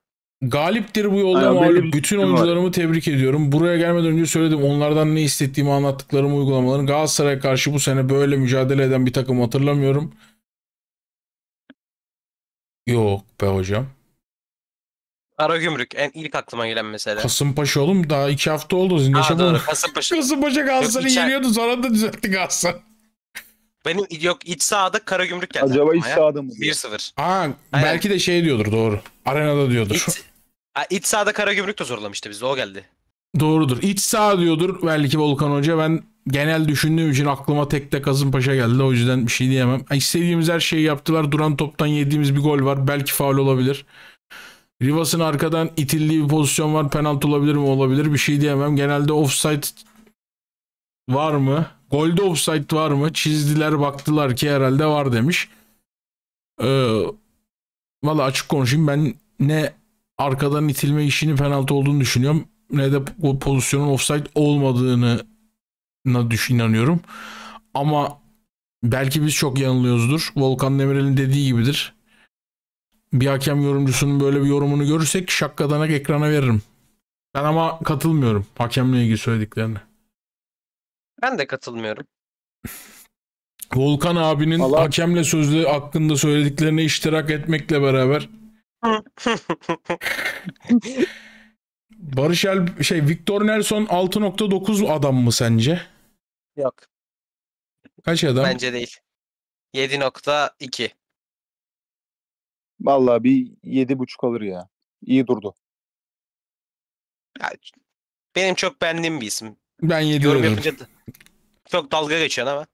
Galiptir bu yolda yani mağlup. Bütün oyuncularımı var. tebrik ediyorum. Buraya gelmeden önce söyledim. Onlardan ne hissettiğimi anlattıklarım uygulamaların. Galatasaray'a karşı bu sene böyle mücadele eden bir takım hatırlamıyorum. Yok be hocam. Karagümrük en ilk aklıma gelen mesele. Kasımpaşa oğlum daha iki hafta oldu. Ne ha, doğru, Kasımpaşa. Kasımpaşa Galatasaray'ı içer... yeniyordu sonra da düzeltti Galatasaray. Benim yok iç sahada Karagümrük geldi. Acaba iç sahada mı? 1-0. Aa, belki de şey diyordur doğru. Arenada diyordur. İç, Ha, iç sahada Karagümrük de zorlamıştı bizi o geldi. Doğrudur. İç sağ diyordur belki Volkan Hoca. Ben genel düşündüğüm için aklıma tek tek Kasımpaşa geldi. O yüzden bir şey diyemem. İstediğimiz her şeyi yaptılar. Duran toptan yediğimiz bir gol var. Belki faul olabilir. Rivas'ın arkadan itildiği bir pozisyon var. Penaltı olabilir mi? Olabilir. Bir şey diyemem. Genelde offside var mı? Golde offside var mı? Çizdiler baktılar ki herhalde var demiş. Ee, Valla açık konuşayım ben ne arkadan itilme işini penaltı olduğunu düşünüyorum. Ne de bu pozisyonun offside olmadığını düş inanıyorum. Ama belki biz çok yanılıyoruzdur. Volkan Demirel'in dediği gibidir. Bir hakem yorumcusunun böyle bir yorumunu görürsek şakkadanak ekrana veririm. Ben ama katılmıyorum hakemle ilgili söylediklerine. Ben de katılmıyorum. Volkan abinin Allah... hakemle sözlü hakkında söylediklerine iştirak etmekle beraber Barış El şey Victor Nelson 6.9 adam mı sence? Yok. Kaç adam? Bence değil. 7.2. Vallahi bir 7.5 alır ya. İyi durdu. Ya, benim çok beğendiğim bir isim. Ben 7 Yorum yapınca da- çok dalga geçiyor ama.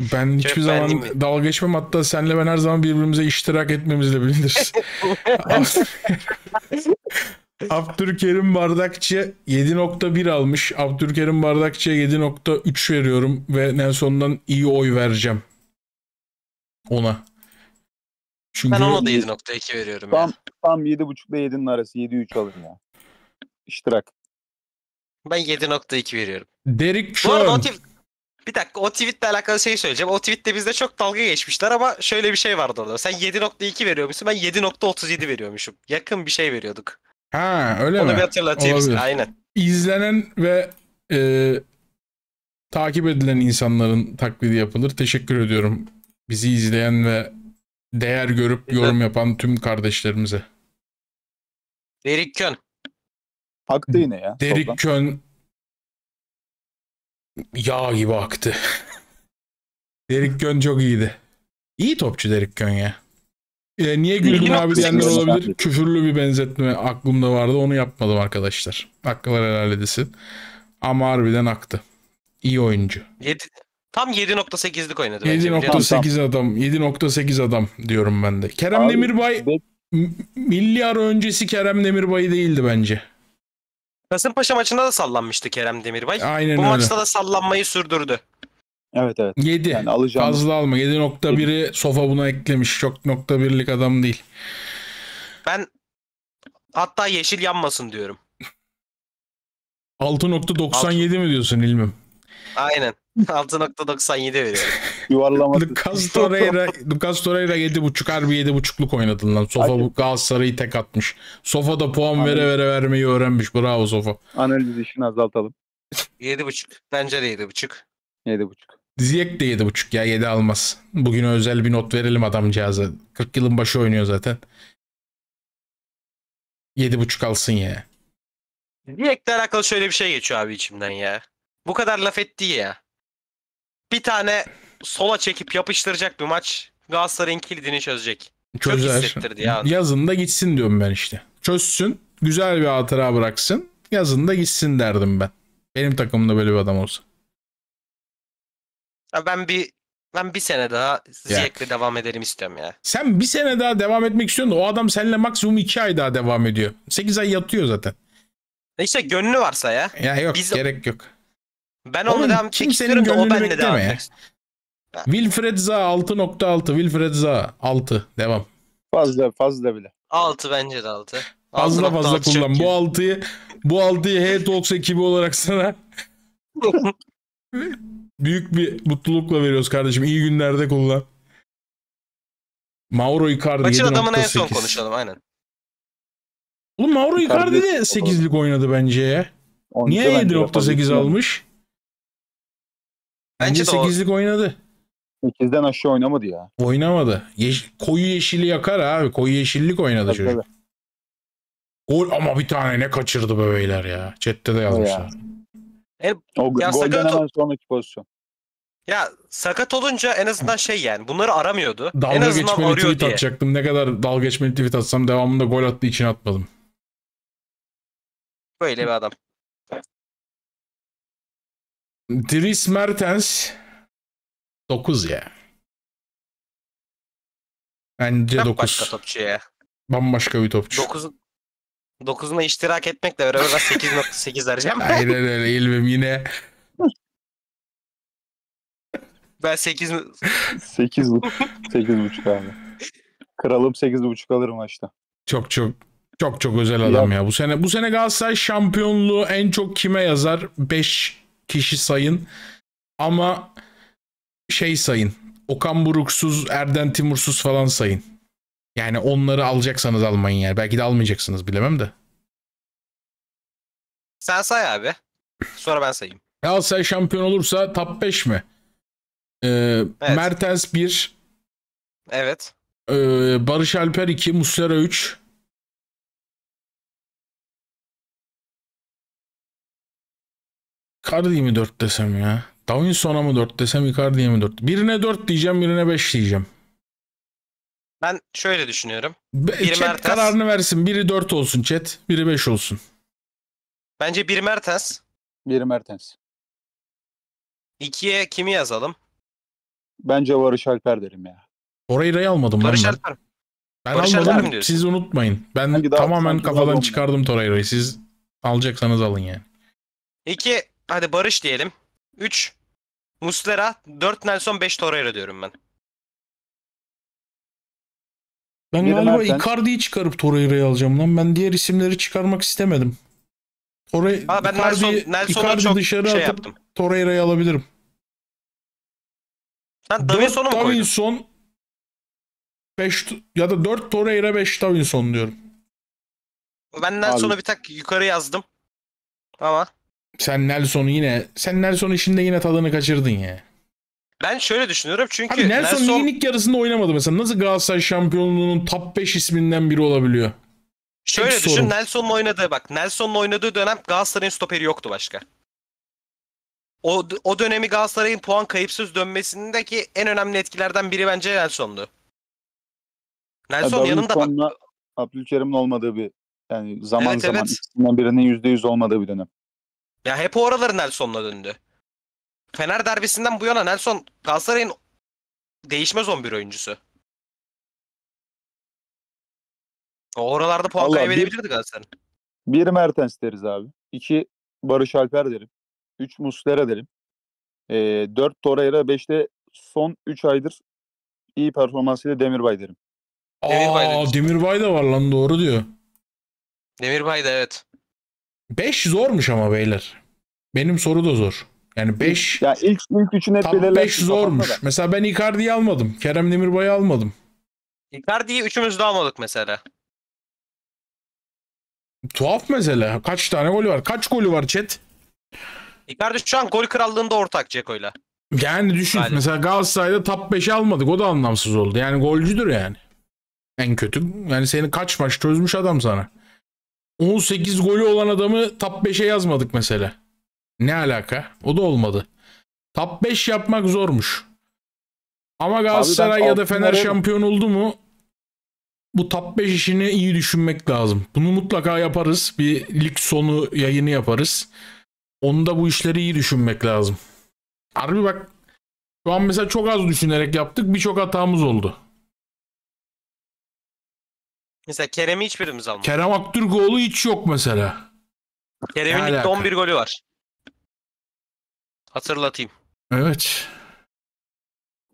Ben hiçbir zaman dalga geçmem. Hatta senle ben her zaman birbirimize iştirak etmemizle biliniriz. Abdülkerim Bardakçı 7.1 almış. Abdülkerim Bardakçı'ya 7.3 veriyorum ve en sonundan iyi oy vereceğim. Ona. Çünkü... Ben ona da 7.2 veriyorum. Tam, yani. tam 7.5 ile 7'nin arası. 7.3 alır ya. İştirak. Ben 7.2 veriyorum. Derek Chauvin. Bir dakika o tweetle alakalı şey söyleyeceğim. O tweette bizde çok dalga geçmişler ama şöyle bir şey vardı orada. Sen 7.2 veriyormuşsun ben 7.37 veriyormuşum. Yakın bir şey veriyorduk. Ha öyle Onu mi? Onu bir hatırlatayım size aynen. İzlenen ve e, takip edilen insanların taklidi yapılır. Teşekkür ediyorum bizi izleyen ve değer görüp evet. yorum yapan tüm kardeşlerimize. Derik Kön. Haklı yine ya. Derik Kön yağ gibi aktı. Derek Gön çok iyiydi. İyi topçu Derek Gön ya. E, niye güldün abi diyenler olabilir. Abi. Küfürlü bir benzetme aklımda vardı. Onu yapmadım arkadaşlar. Hakkılar helal edesin. Ama harbiden aktı. İyi oyuncu. 7, tam 7.8'lik oynadı. 7.8 adam. 7.8 adam diyorum ben de. Kerem abi, Demirbay be... milyar öncesi Kerem Demirbay'ı değildi bence. Kasımpaşa maçında da sallanmıştı Kerem Demirbay. Aynen Bu öyle. maçta da sallanmayı sürdürdü. Evet evet. 7. Yani alacağım. Fazla alma. 7.1'i Sofa buna eklemiş. Çok nokta birlik adam değil. Ben hatta yeşil yanmasın diyorum. 6.97 mi diyorsun İlmim? Aynen. 6.97 veriyor. Yuvarlama. Lucas Torreira, Lucas Torreira 7.5 harbi 7.5'luk oynadın lan. Sofa bu Galatasaray'ı tek atmış. Sofa da puan Anladım. vere vere vermeyi öğrenmiş. Bravo Sofa. Analiz işini azaltalım. 7.5. Bence de 7.5. 7.5. Ziyek de 7.5 ya 7 almaz. Bugüne özel bir not verelim adamcağıza. 40 yılın başı oynuyor zaten. 7.5 alsın ya. Ziyek'le alakalı şöyle bir şey geçiyor abi içimden ya. Bu kadar laf etti ya bir tane sola çekip yapıştıracak bir maç Galatasaray'ın kilidini çözecek. Çözer. Çok hissettirdi ya. Yazın gitsin diyorum ben işte. Çözsün, güzel bir hatıra bıraksın. Yazında gitsin derdim ben. Benim takımımda böyle bir adam olsa. Ya ben bir ben bir sene daha Ziyek'le devam edelim istiyorum ya. Sen bir sene daha devam etmek istiyorsun da o adam seninle maksimum iki ay daha devam ediyor. Sekiz ay yatıyor zaten. İşte gönlü varsa ya. Ya yok Biz... gerek yok. Ben onu devam çekiştiririm de o benle devam etsin. Wilfred Za 6.6 Wilfred Za 6 devam. Fazla fazla bile. 6 bence de 6. Fazla fazla kullan. Bu 6'yı bu 6'yı Hey Talks ekibi olarak sana büyük bir mutlulukla veriyoruz kardeşim. İyi günlerde kullan. Mauro Icardi Maçın adamına en son konuşalım aynen. Oğlum Mauro Icardi de 8'lik oynadı bence ya. Niye 7.8 almış? Bence, Bence 8'lik o... oynadı. 8'den aşağı oynamadı ya. Oynamadı. Yeş... Koyu yeşili yakar abi. Koyu yeşillik oynadı tabii, çocuk. Tabii. Gol ama bir tane ne kaçırdı be beyler ya. Chat'te de yazmışlar. Ya. E, o, ya golden hemen sonraki pozisyon. Ya sakat olunca en azından şey yani bunları aramıyordu. Dalga en azından geçmeli arıyor tweet diye. atacaktım. Ne kadar dalga geçmeli tweet atsam devamında gol attı için atmadım. Böyle bir adam. Dries Mertens 9 ya. Bence Bambaşka 9. Bambaşka topçu ya. Bambaşka bir topçu. 9 9'una iştirak etmekle beraber 8.8 vereceğim. Aynen öyle ilmim yine. Ben 8 8 8 buçuk abi. Kralım 8 buçuk alırım maçta. Çok çok çok çok özel adam ya. ya. Bu sene bu sene Galatasaray şampiyonluğu en çok kime yazar? 5 kişi sayın. Ama şey sayın. Okan Buruksuz, Erden Timursuz falan sayın. Yani onları alacaksanız almayın yani. Belki de almayacaksınız bilemem de. Sen say abi. Sonra ben sayayım. Galatasaray şampiyon olursa top 5 mi? Ee, evet. Mertens 1. Evet. Ee, Barış Alper 2, Muslera 3. Icardi'yi mi 4 desem ya? Davinson'a mı 4 desem Icardi'ye mi 4? Birine 4 diyeceğim birine 5 diyeceğim. Ben şöyle düşünüyorum. Be bir chat Mertens, kararını versin. Biri 4 olsun chat. Biri 5 olsun. Bence bir Mertens. Bir Mertens. 2'ye kimi yazalım? Bence Barış Alper derim ya. Torreira'yı almadım Barış ben. Alper. Ben Barış almadım. Alper mi Siz unutmayın. Ben tamamen kafadan çıkardım toray Torreira'yı. Siz alacaksanız alın yani. 2 Hadi Barış diyelim. 3 Muslera, 4 Nelson, 5 Torreira diyorum ben. Ben Biri galiba Icardi'yi çıkarıp Torreira'yı alacağım lan. Ben diğer isimleri çıkarmak istemedim. Oraya Aa, ben Nelson, Nelson'u Icardi çok dışarı şey atıp yaptım. Torreira'yı alabilirim. Sen Davinson'u mu koydun? Davinson 5 ya da 4 Torreira 5 Davinson diyorum. Benden Abi. sonra bir tak yukarı yazdım. Ama sen Nelson'u yine sen Nelson işinde yine tadını kaçırdın ya. Ben şöyle düşünüyorum çünkü Abi Nelson, Nelson niye ilk yarısında oynamadı mesela? Nasıl Galatasaray şampiyonluğunun top 5 isminden biri olabiliyor? Şöyle Tek düşün sorun. Nelson'un oynadığı bak Nelson'un oynadığı dönem Galatasaray'ın stoperi yoktu başka. O, o dönemi Galatasaray'ın puan kayıpsız dönmesindeki en önemli etkilerden biri bence Nelson'du. Nelson Adamın yanında bak... Abdülkerim'in olmadığı bir yani zaman evet, zaman evet. ikisinden birinin %100 olmadığı bir dönem. Ya hep o araları Nelson'la döndü. Fener derbisinden bu yana Nelson Galatasaray'ın değişmez 11 oyuncusu. O oralarda puan Vallahi kaybedebilirdi Galatasaray'ın. Bir Mertens deriz abi. İki Barış Alper derim. Üç Muslera derim. E, dört Torayra. Beşte son üç aydır iyi performansıyla Demirbay derim. Demirbay, Demirbay da var lan doğru diyor. Demirbay da evet. 5 zormuş ama beyler. Benim soru da zor. Yani 5 ya ilk ilk üçün hep belirlenmiş. 5 zormuş. Da. Mesela ben Icardi'yi almadım. Kerem Demirbay'ı almadım. Icardi'yi üçümüz de almadık mesela. Tuhaf mesele. Kaç tane golü var? Kaç golü var chat? Icardi şu an gol krallığında ortak Ceko'yla. Yani düşün. Galiba. Mesela Galatasaray'da top 5'i almadık. O da anlamsız oldu. Yani golcüdür yani. En kötü. Yani seni kaç maç çözmüş adam sana. 18 golü olan adamı top 5'e yazmadık mesela. Ne alaka? O da olmadı. Top 5 yapmak zormuş. Ama Galatasaray ya da Fener şampiyon oldu mu bu top 5 işini iyi düşünmek lazım. Bunu mutlaka yaparız. Bir lig sonu yayını yaparız. Onda bu işleri iyi düşünmek lazım. Harbi bak şu an mesela çok az düşünerek yaptık. Birçok hatamız oldu. Mesela Kerem'i hiçbirimiz almadık. Kerem Aktürkoğlu hiç yok mesela. Kerem'in ilk 11 golü var. Hatırlatayım. Evet.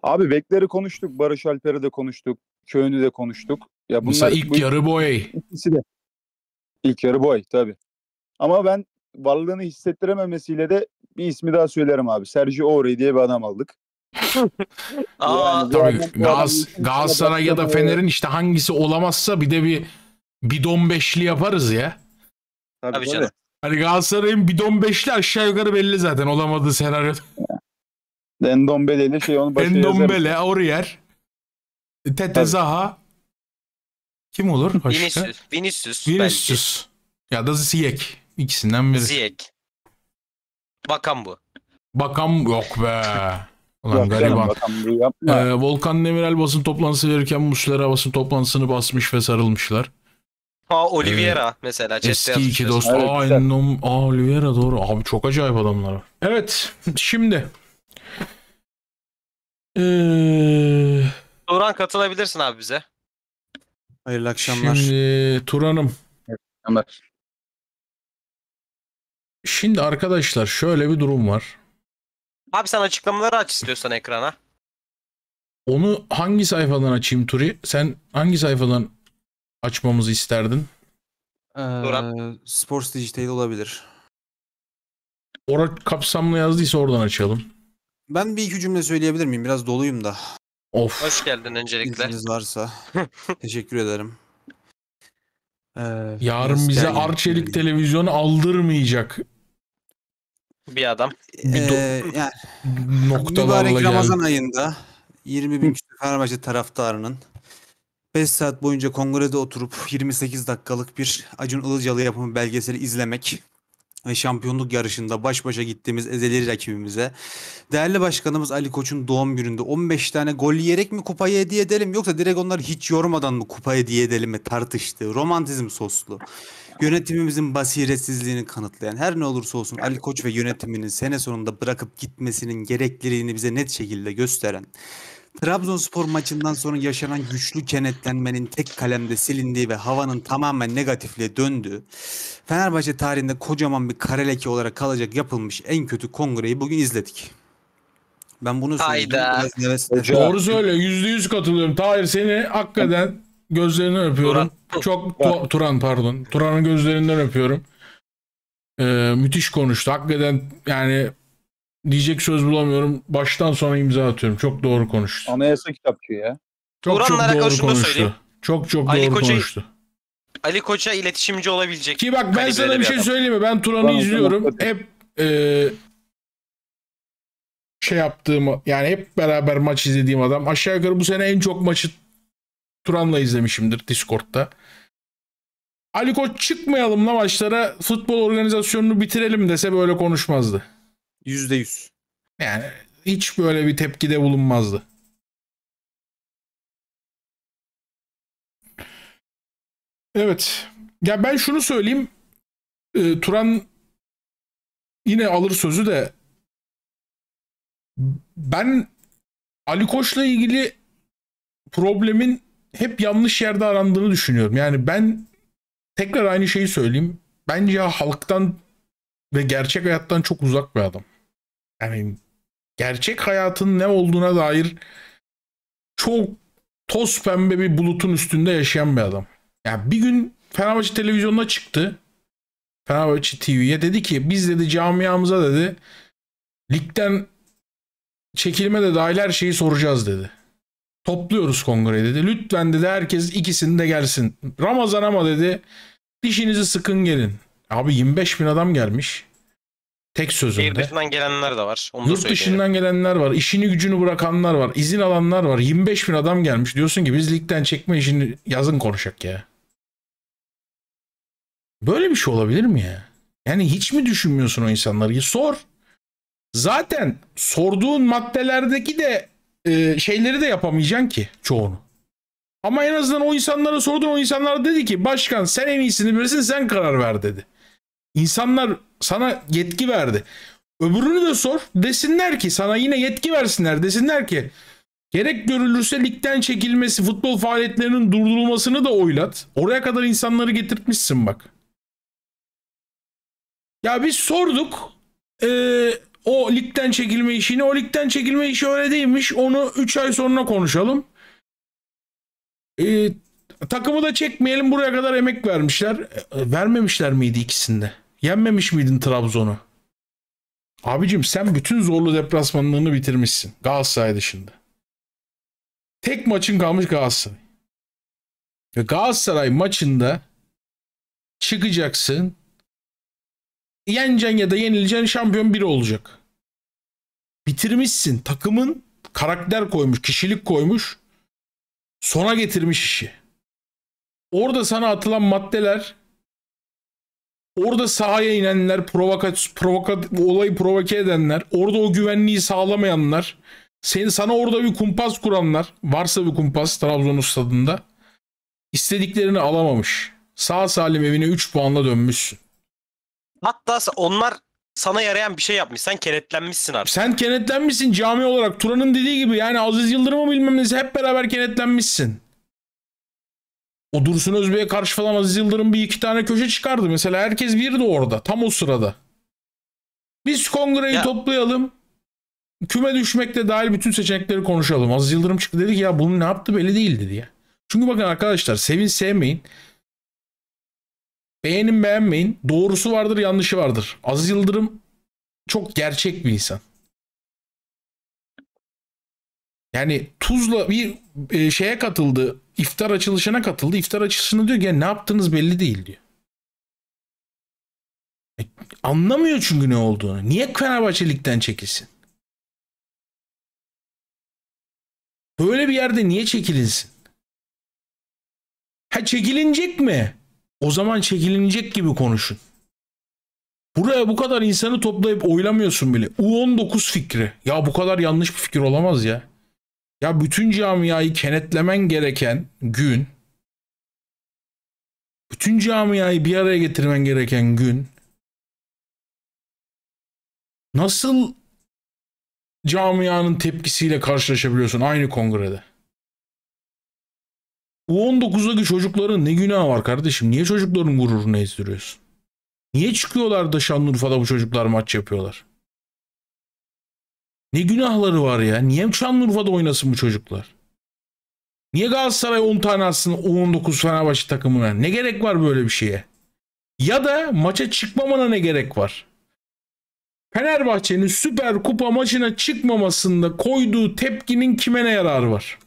Abi bekleri konuştuk. Barış Alper'i de konuştuk. Köyünü de konuştuk. Ya bunlar, mesela ilk bu, yarı boy. İkisi de. İlk yarı boy tabi. Ama ben varlığını hissettirememesiyle de bir ismi daha söylerim abi. Sergio Ori diye bir adam aldık. Aa, Tabii Gaz, Galatasaray ya da Fener'in işte hangisi olamazsa bir de bir bidon beşli yaparız ya. Tabii, Tabii canım. Hani Galatasaray'ın bidon beşli aşağı yukarı belli zaten olamadığı senaryo. Endombele ile şey onu başa Endombele, Aurier, Tete Tabii. Zaha. Kim olur başka? Vinicius. Vinicius. Vinicius. Ya da Ziyek. İkisinden biri. Ziyek. Bakan bu. Bakan yok be. Ulan Yok, gariban. Bakalım, ee, Volkan Demirel basın toplantısı verirken Muslera basın toplantısını basmış ve sarılmışlar. Ha Oliveira ee, mesela. Eski iki dost. Evet, Aa, Ennom, Aa Oliveira doğru. Abi çok acayip adamlar. Evet şimdi. Ee... Turan katılabilirsin abi bize. Hayırlı akşamlar. Şimdi Turan'ım. Akşamlar. Şimdi arkadaşlar şöyle bir durum var. Abi sen açıklamaları aç istiyorsan ekrana. Onu hangi sayfadan açayım Turi? Sen hangi sayfadan açmamızı isterdin? Ee, Sports Digital olabilir. Orada kapsamlı yazdıysa oradan açalım. Ben bir iki cümle söyleyebilir miyim? Biraz doluyum da. Of. Hoş geldin öncelikle. İzniniz varsa. Teşekkür ederim. Ee, Yarın bize Arçelik televizyonu aldırmayacak bir adam. Bir ee, yani, noktalarla mübarek Ramazan ayında 20 bin küsur Fenerbahçe taraftarının 5 saat boyunca kongrede oturup 28 dakikalık bir Acun Ilıcalı yapımı belgeseli izlemek ve şampiyonluk yarışında baş başa gittiğimiz ezeli rakibimize değerli başkanımız Ali Koç'un doğum gününde 15 tane gol yiyerek mi kupayı hediye edelim yoksa direkt onları hiç yormadan mı kupayı hediye edelim mi tartıştı. Romantizm soslu yönetimimizin basiretsizliğini kanıtlayan her ne olursa olsun Ali Koç ve yönetiminin sene sonunda bırakıp gitmesinin gerekliliğini bize net şekilde gösteren Trabzonspor maçından sonra yaşanan güçlü kenetlenmenin tek kalemde silindiği ve havanın tamamen negatifle döndüğü, Fenerbahçe tarihinde kocaman bir kareleki olarak kalacak yapılmış en kötü kongreyi bugün izledik. Ben bunu söyledim. Hayda. Doğru söyle. Yüzde yüz katılıyorum. Tahir seni hakikaten gözlerinden öpüyorum. Turan. Çok tu- Turan pardon. Turan'ın gözlerinden öpüyorum. Ee, müthiş konuştu. Hakikaten yani diyecek söz bulamıyorum. Baştan sona imza atıyorum. Çok doğru konuştu. Anayasa kitapçığı ya. Çok Turan'la çok doğru konuştu. söyleyeyim. Çok çok Ali doğru Koç'u- konuştu. Ali Koç'a iletişimci olabilecek. Ki bak ben sana bir şey adam. söyleyeyim mi? Ben Turan'ı Tamam, izliyorum. tamam, Hep e, şey yaptığım yani hep beraber maç izlediğim adam. Aşağı yukarı bu sene en çok maçı Turan'la izlemişimdir Discord'da. Ali Koç çıkmayalım la maçlara futbol organizasyonunu bitirelim dese böyle konuşmazdı. Yüzde yüz. Yani hiç böyle bir tepkide bulunmazdı. Evet. Ya ben şunu söyleyeyim. E, Turan yine alır sözü de ben Ali Koç'la ilgili problemin hep yanlış yerde arandığını düşünüyorum. Yani ben tekrar aynı şeyi söyleyeyim. Bence halktan ve gerçek hayattan çok uzak bir adam. Yani gerçek hayatın ne olduğuna dair çok toz pembe bir bulutun üstünde yaşayan bir adam. Yani bir gün Fenerbahçe televizyonuna çıktı. Fenerbahçe TV'ye dedi ki biz dedi camiamıza dedi ligden çekilme de dahil her şeyi soracağız dedi. Topluyoruz kongreyi dedi. Lütfen dedi herkes ikisini de gelsin. Ramazan ama dedi dişinizi sıkın gelin. Abi 25 bin adam gelmiş. Tek sözünde. Şehir dışından gelenler de var. Onu Yurt dışından gelenler var. İşini gücünü bırakanlar var. izin alanlar var. 25 bin adam gelmiş. Diyorsun ki biz ligden çekme işini yazın konuşak ya. Böyle bir şey olabilir mi ya? Yani hiç mi düşünmüyorsun o insanları? Sor. Zaten sorduğun maddelerdeki de e, şeyleri de yapamayacaksın ki çoğunu. Ama en azından o insanlara sordun o insanlar dedi ki başkan sen en iyisini bilirsin sen karar ver dedi. İnsanlar sana yetki verdi. Öbürünü de sor desinler ki sana yine yetki versinler desinler ki gerek görülürse ligden çekilmesi futbol faaliyetlerinin durdurulmasını da oylat. Oraya kadar insanları getirtmişsin bak. Ya biz sorduk. Ee, o ligden çekilme işini o ligden çekilme işi öyle değilmiş onu 3 ay sonra konuşalım. Ee, takımı da çekmeyelim buraya kadar emek vermişler. E, vermemişler miydi ikisinde? Yenmemiş miydin Trabzon'u? Abicim sen bütün zorlu deplasmanlarını bitirmişsin. Galatasaray dışında. Tek maçın kalmış Galatasaray. Ve Galatasaray maçında çıkacaksın yeneceksin ya da yenileceksin şampiyon biri olacak. Bitirmişsin. Takımın karakter koymuş, kişilik koymuş. Sona getirmiş işi. Orada sana atılan maddeler Orada sahaya inenler, provokat, provokat, olayı provoke edenler, orada o güvenliği sağlamayanlar, seni sana orada bir kumpas kuranlar, varsa bir kumpas Trabzon stadında, istediklerini alamamış. Sağ salim evine 3 puanla dönmüşsün. Hatta onlar sana yarayan bir şey yapmış. Sen kenetlenmişsin artık. Sen kenetlenmişsin cami olarak. Turan'ın dediği gibi yani Aziz Yıldırım'ı bilmem neyse hep beraber kenetlenmişsin. O Dursun Özbey'e karşı falan Aziz Yıldırım bir iki tane köşe çıkardı. Mesela herkes birdi orada tam o sırada. Biz kongreyi ya. toplayalım. Küme düşmekte dahil bütün seçenekleri konuşalım. Aziz Yıldırım çıktı dedi ki ya bunu ne yaptı belli değil dedi ya. Çünkü bakın arkadaşlar sevin sevmeyin. Beğenin beğenmeyin. Doğrusu vardır yanlışı vardır. Aziz Yıldırım çok gerçek bir insan. Yani Tuzla bir e, şeye katıldı. iftar açılışına katıldı. İftar açılışını diyor ki ne yaptınız belli değil diyor. E, anlamıyor çünkü ne olduğunu. Niye Fenerbahçe ligden çekilsin? Böyle bir yerde niye çekilinsin? Ha çekilinecek mi? O zaman çekilinecek gibi konuşun. Buraya bu kadar insanı toplayıp oylamıyorsun bile. U19 fikri. Ya bu kadar yanlış bir fikir olamaz ya. Ya bütün camiayı kenetlemen gereken gün bütün camiayı bir araya getirmen gereken gün nasıl camianın tepkisiyle karşılaşabiliyorsun aynı kongrede? Bu 19'daki çocukların ne günahı var kardeşim? Niye çocukların gururunu ezdiriyorsun? Niye çıkıyorlar da Şanlıurfa'da bu çocuklar maç yapıyorlar? Ne günahları var ya? Niye Şanlıurfa'da oynasın bu çocuklar? Niye Galatasaray 10 tane alsın 19 Fenerbahçe takımına? Ne gerek var böyle bir şeye? Ya da maça çıkmamana ne gerek var? Fenerbahçe'nin Süper Kupa maçına çıkmamasında koyduğu tepkinin kime ne yararı var?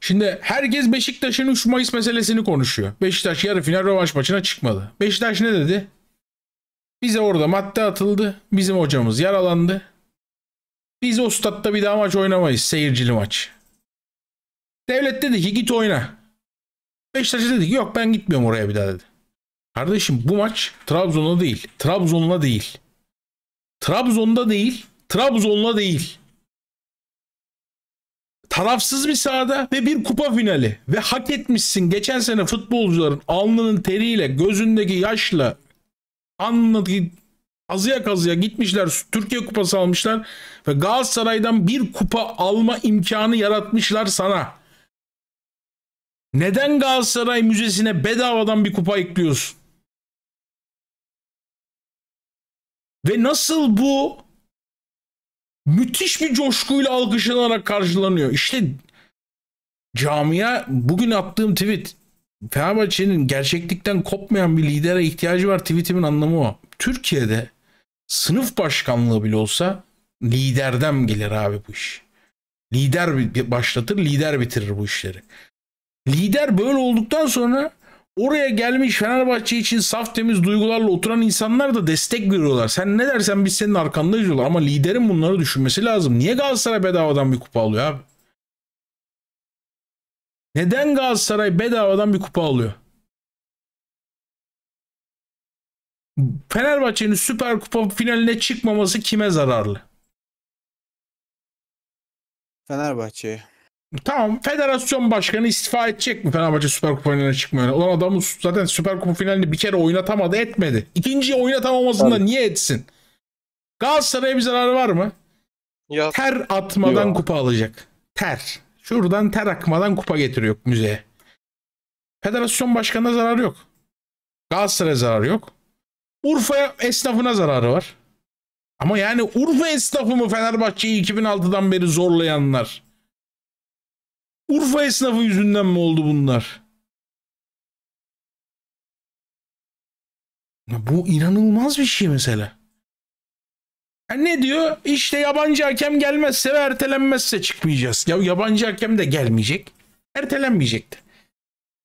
Şimdi herkes Beşiktaş'ın 3 Mayıs meselesini konuşuyor. Beşiktaş yarı final rövanş maçına çıkmadı. Beşiktaş ne dedi? Bize orada madde atıldı. Bizim hocamız yaralandı. Biz o statta bir daha maç oynamayız. Seyircili maç. Devlet dedi ki git oyna. Beşiktaş dedi ki yok ben gitmiyorum oraya bir daha dedi. Kardeşim bu maç Trabzon'a değil. Trabzon'la değil. Trabzon'da değil. Trabzon'la değil tarafsız bir sahada ve bir kupa finali ve hak etmişsin geçen sene futbolcuların alnının teriyle gözündeki yaşla anladığı kazıya kazıya gitmişler Türkiye kupası almışlar ve Galatasaray'dan bir kupa alma imkanı yaratmışlar sana. Neden Galatasaray Müzesi'ne bedavadan bir kupa ekliyorsun? Ve nasıl bu müthiş bir coşkuyla alkışlanarak karşılanıyor. İşte camia bugün attığım tweet Fenerbahçe'nin gerçeklikten kopmayan bir lidere ihtiyacı var tweetimin anlamı o. Türkiye'de sınıf başkanlığı bile olsa liderden gelir abi bu iş. Lider başlatır, lider bitirir bu işleri. Lider böyle olduktan sonra Oraya gelmiş Fenerbahçe için saf temiz duygularla oturan insanlar da destek veriyorlar. Sen ne dersen biz senin arkandayız diyorlar ama liderin bunları düşünmesi lazım. Niye Galatasaray bedavadan bir kupa alıyor abi? Neden Galatasaray bedavadan bir kupa alıyor? Fenerbahçe'nin Süper Kupa finaline çıkmaması kime zararlı? Fenerbahçe'ye. Tamam federasyon başkanı istifa edecek mi Fenerbahçe Süper Kupa finaline çıkmıyor? Ulan adamı zaten Süper Kupa finalini bir kere oynatamadı etmedi. İkinciyi oynatamamasında Tabii. niye etsin? Galatasaray'a bir zararı var mı? Ya. Ter atmadan Yok. kupa alacak. Ter. Şuradan ter akmadan kupa getiriyor müzeye. Federasyon başkanına zararı yok. Galatasaray'a zararı yok. Urfa esnafına zararı var. Ama yani Urfa esnafı mı Fenerbahçe'yi 2006'dan beri zorlayanlar? Urfa esnafı yüzünden mi oldu bunlar? bu inanılmaz bir şey mesela. Ya ne diyor? İşte yabancı hakem gelmezse ve ertelenmezse çıkmayacağız. Ya yabancı hakem de gelmeyecek. Ertelenmeyecekti.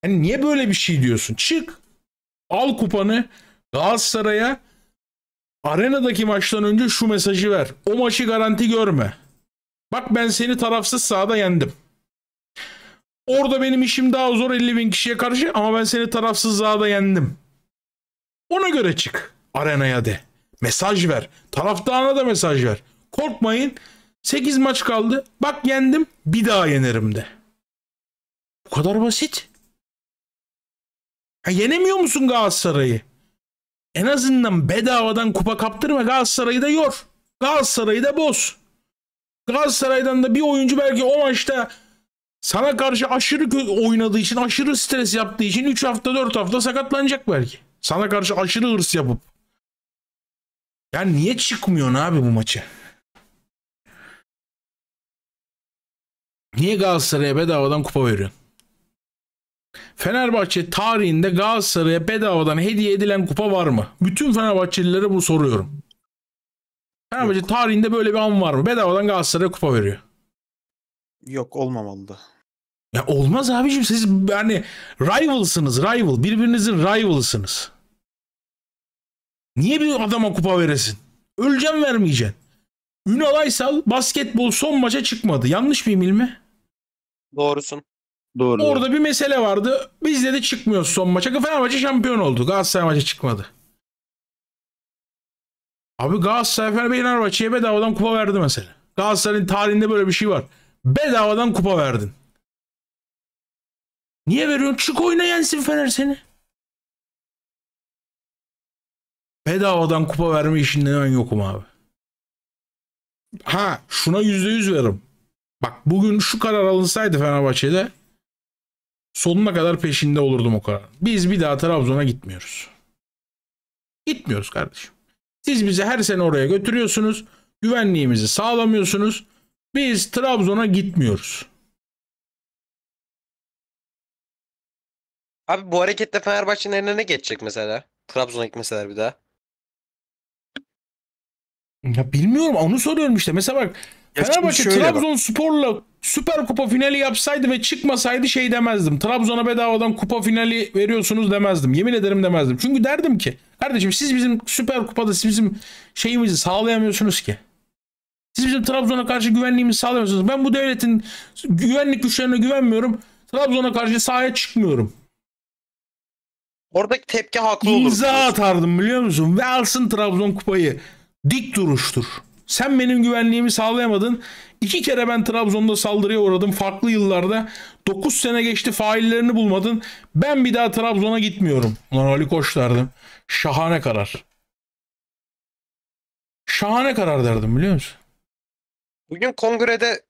Yani niye böyle bir şey diyorsun? Çık. Al kupanı Galatasaray'a arenadaki maçtan önce şu mesajı ver. O maçı garanti görme. Bak ben seni tarafsız sahada yendim. Orada benim işim daha zor 50 bin kişiye karşı ama ben seni tarafsızlığa da yendim. Ona göre çık arenaya de. Mesaj ver. Taraftarına da mesaj ver. Korkmayın. 8 maç kaldı. Bak yendim. Bir daha yenerim de. Bu kadar basit. Ha, yenemiyor musun Galatasaray'ı? En azından bedavadan kupa kaptırma. Galatasaray'ı da yor. Galatasaray'ı da boz. Galatasaray'dan da bir oyuncu belki o maçta sana karşı aşırı oynadığı için, aşırı stres yaptığı için 3 hafta 4 hafta sakatlanacak belki. Sana karşı aşırı hırs yapıp. Ya niye çıkmıyorsun abi bu maçı? Niye Galatasaray'a bedavadan kupa veriyorsun? Fenerbahçe tarihinde Galatasaray'a bedavadan hediye edilen kupa var mı? Bütün Fenerbahçelilere bu soruyorum. Fenerbahçe Yok. tarihinde böyle bir an var mı? Bedavadan Galatasaray'a kupa veriyor. Yok olmamalı da. Ya olmaz abicim siz yani rivalsınız rival birbirinizin rivalsınız. Niye bir adama kupa veresin? Öleceğim vermeyeceğim. Ünal Aysal basketbol son maça çıkmadı. Yanlış mıyım ilmi? Doğrusun. Doğru. Orada bir mesele vardı. Biz de çıkmıyoruz son maça. Fenerbahçe şampiyon oldu. Galatasaray maça çıkmadı. Abi Galatasaray Fenerbahçe'ye bedavadan kupa verdi mesela. Galatasaray'ın tarihinde böyle bir şey var. Bedavadan kupa verdin. Niye veriyorsun? Çık oyna yensin Fener seni. Bedavadan kupa verme işinden ben yokum abi. Ha şuna yüzde yüz veririm. Bak bugün şu karar alınsaydı Fenerbahçe'de sonuna kadar peşinde olurdum o karar. Biz bir daha Trabzon'a gitmiyoruz. Gitmiyoruz kardeşim. Siz bizi her sene oraya götürüyorsunuz. Güvenliğimizi sağlamıyorsunuz. Biz Trabzon'a gitmiyoruz. Abi bu hareketle Fenerbahçe'nin eline ne geçecek mesela? Trabzon'a gitmeseler bir daha. Ya bilmiyorum onu soruyorum işte. Mesela bak ya Fenerbahçe Sporla Süper Kupa finali yapsaydı ve çıkmasaydı şey demezdim. Trabzon'a bedavadan kupa finali veriyorsunuz demezdim. Yemin ederim demezdim. Çünkü derdim ki kardeşim siz bizim Süper Kupada siz bizim şeyimizi sağlayamıyorsunuz ki. Siz bizim Trabzon'a karşı güvenliğimizi sağlamıyorsunuz. Ben bu devletin güvenlik güçlerine güvenmiyorum. Trabzon'a karşı sahaya çıkmıyorum. Oradaki tepki haklı olur. İmza atardım biliyor musun? Ve alsın Trabzon kupayı. Dik duruştur. Sen benim güvenliğimi sağlayamadın. İki kere ben Trabzon'da saldırıya uğradım farklı yıllarda. Dokuz sene geçti faillerini bulmadın. Ben bir daha Trabzon'a gitmiyorum. Ulan Ali Koç derdim. Şahane karar. Şahane karar derdim biliyor musun? Bugün kongrede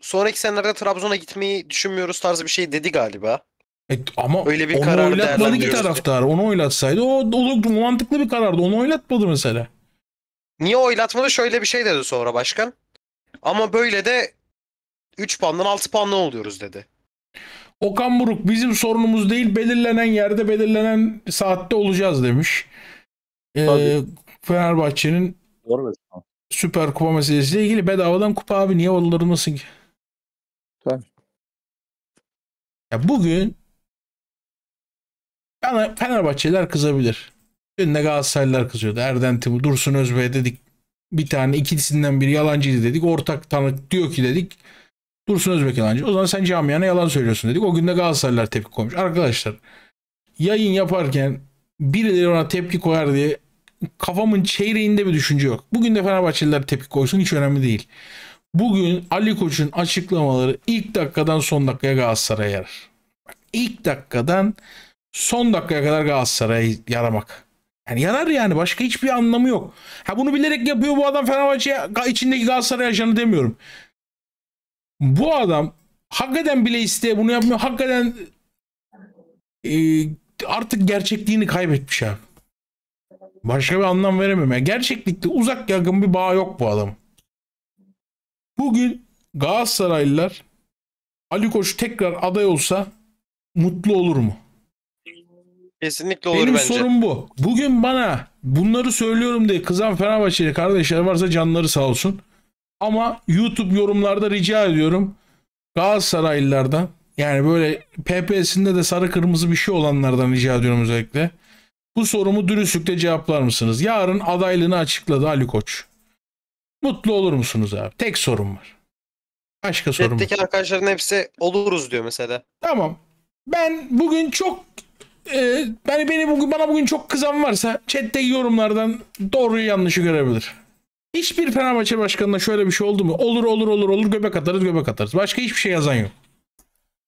sonraki senelerde Trabzon'a gitmeyi düşünmüyoruz tarzı bir şey dedi galiba. E, ama Öyle bir onu oylatmadı ki taraftar. Onu oylatsaydı o, o mantıklı bir karardı. Onu oylatmadı mesela. Niye oylatmadı? Şöyle bir şey dedi sonra başkan. Ama böyle de 3 puandan 6 puanla oluyoruz dedi. Okan Buruk bizim sorunumuz değil belirlenen yerde belirlenen saatte olacağız demiş. Ee, Fenerbahçe'nin Doğru Süper Kupa meselesiyle ilgili bedavadan kupa abi niye olurmasın ki? Tabii. Ya bugün bana Fenerbahçeliler kızabilir. Dün de Galatasaraylılar kızıyordu. Erden Timur, Dursun Özbey dedik. Bir tane ikisinden biri yalancıydı dedik. Ortak tanık diyor ki dedik. Dursun Özbek yalancı. O zaman sen camiana yalan söylüyorsun dedik. O gün de Galatasaraylılar tepki koymuş. Arkadaşlar yayın yaparken birileri ona tepki koyar diye kafamın çeyreğinde bir düşünce yok. Bugün de Fenerbahçeliler tepki koysun hiç önemli değil. Bugün Ali Koç'un açıklamaları ilk dakikadan son dakikaya Galatasaray'a yarar. İlk dakikadan son dakikaya kadar Galatasaray'a yaramak. Yani yarar yani başka hiçbir anlamı yok. Ha bunu bilerek yapıyor bu adam Fenerbahçe içindeki Galatasaray ajanı demiyorum. Bu adam hakikaten bile isteye bunu yapmıyor. Hakikaten e, artık gerçekliğini kaybetmiş abi. Başka bir anlam veremem. Yani gerçeklikte uzak yakın bir bağ yok bu adam. Bugün Galatasaraylılar Ali Koç tekrar aday olsa mutlu olur mu? Kesinlikle olur Benim bence. Benim sorum bu. Bugün bana bunları söylüyorum diye kızan Fenerbahçeli kardeşler varsa canları sağ olsun. Ama YouTube yorumlarda rica ediyorum. Galatasaraylılardan yani böyle PP'sinde de sarı kırmızı bir şey olanlardan rica ediyorum özellikle. Bu sorumu dürüstlükle cevaplar mısınız? Yarın adaylığını açıkladı Ali Koç. Mutlu olur musunuz abi? Tek sorum var. Başka sorum yok. Chat'teki arkadaşların hepsi oluruz diyor mesela. Tamam. Ben bugün çok e, ben beni bugün bana bugün çok kızan varsa chat'teki yorumlardan doğruyu yanlışı görebilir. Hiçbir Fenerbahçe başkanına şöyle bir şey oldu mu? Olur olur olur olur göbek atarız göbek atarız. Başka hiçbir şey yazan yok.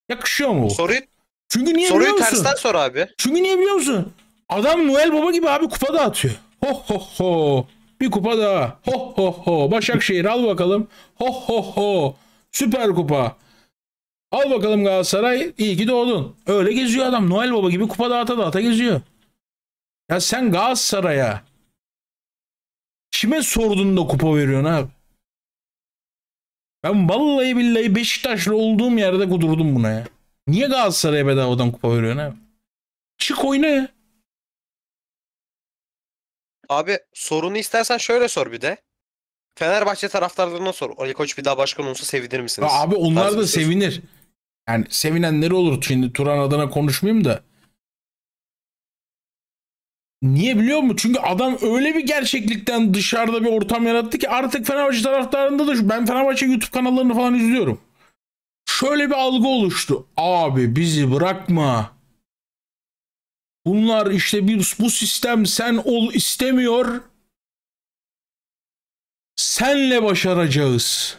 Yakışıyor mu bu? Soruyu, Çünkü niye soruyu biliyor musun? tersten sor abi. Çünkü niye biliyor musun? Adam Noel Baba gibi abi kupa dağıtıyor. Ho ho ho. Bir kupa daha. Ho ho ho. Başakşehir al bakalım. Ho ho ho. Süper kupa. Al bakalım Galatasaray. İyi ki doğdun. Öyle geziyor adam. Noel Baba gibi kupa dağıta dağıta geziyor. Ya sen Galatasaray'a kime sordun da kupa veriyorsun abi? Ben vallahi billahi Beşiktaşlı olduğum yerde kudurdum buna ya. Niye Galatasaray'a bedavadan kupa veriyorsun abi? Çık oyna ya. Abi sorunu istersen şöyle sor bir de. Fenerbahçe taraftarlarına sor. Ali Koç bir daha başkan olsa sevinir misiniz? Ya abi onlar da sevinir. Yani sevinenleri olur. Şimdi Turan adına konuşmayayım da. Niye biliyor musun? Çünkü adam öyle bir gerçeklikten dışarıda bir ortam yarattı ki artık Fenerbahçe taraftarında da ben Fenerbahçe YouTube kanallarını falan izliyorum. Şöyle bir algı oluştu. Abi bizi bırakma. Bunlar işte bir bu sistem sen ol istemiyor. Senle başaracağız.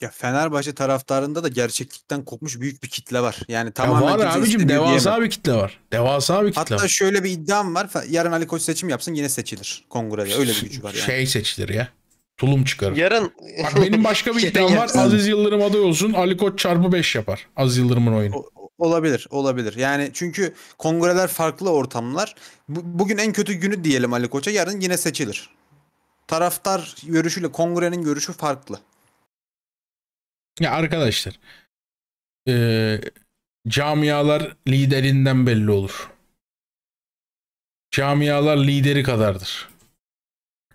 Ya Fenerbahçe taraftarında da gerçeklikten kopmuş büyük bir kitle var. Yani tamamen ya var abicim devasa diyemem. bir kitle var. Devasa bir kitle Hatta var. Hatta şöyle bir iddiam var. Yarın Ali Koç seçim yapsın yine seçilir kongrede. Öyle bir gücü var yani. Şey seçilir ya. Tulum çıkarır. Yarın Bak benim başka bir şey iddiam var. Aziz Yıldırım aday olsun. Ali Koç çarpı 5 yapar. Aziz Yıldırım'ın oyunu. O... Olabilir, olabilir. Yani çünkü kongreler farklı ortamlar. Bu, bugün en kötü günü diyelim Ali Koç'a, yarın yine seçilir. Taraftar görüşüyle kongrenin görüşü farklı. Ya arkadaşlar, e, camialar liderinden belli olur. Camialar lideri kadardır.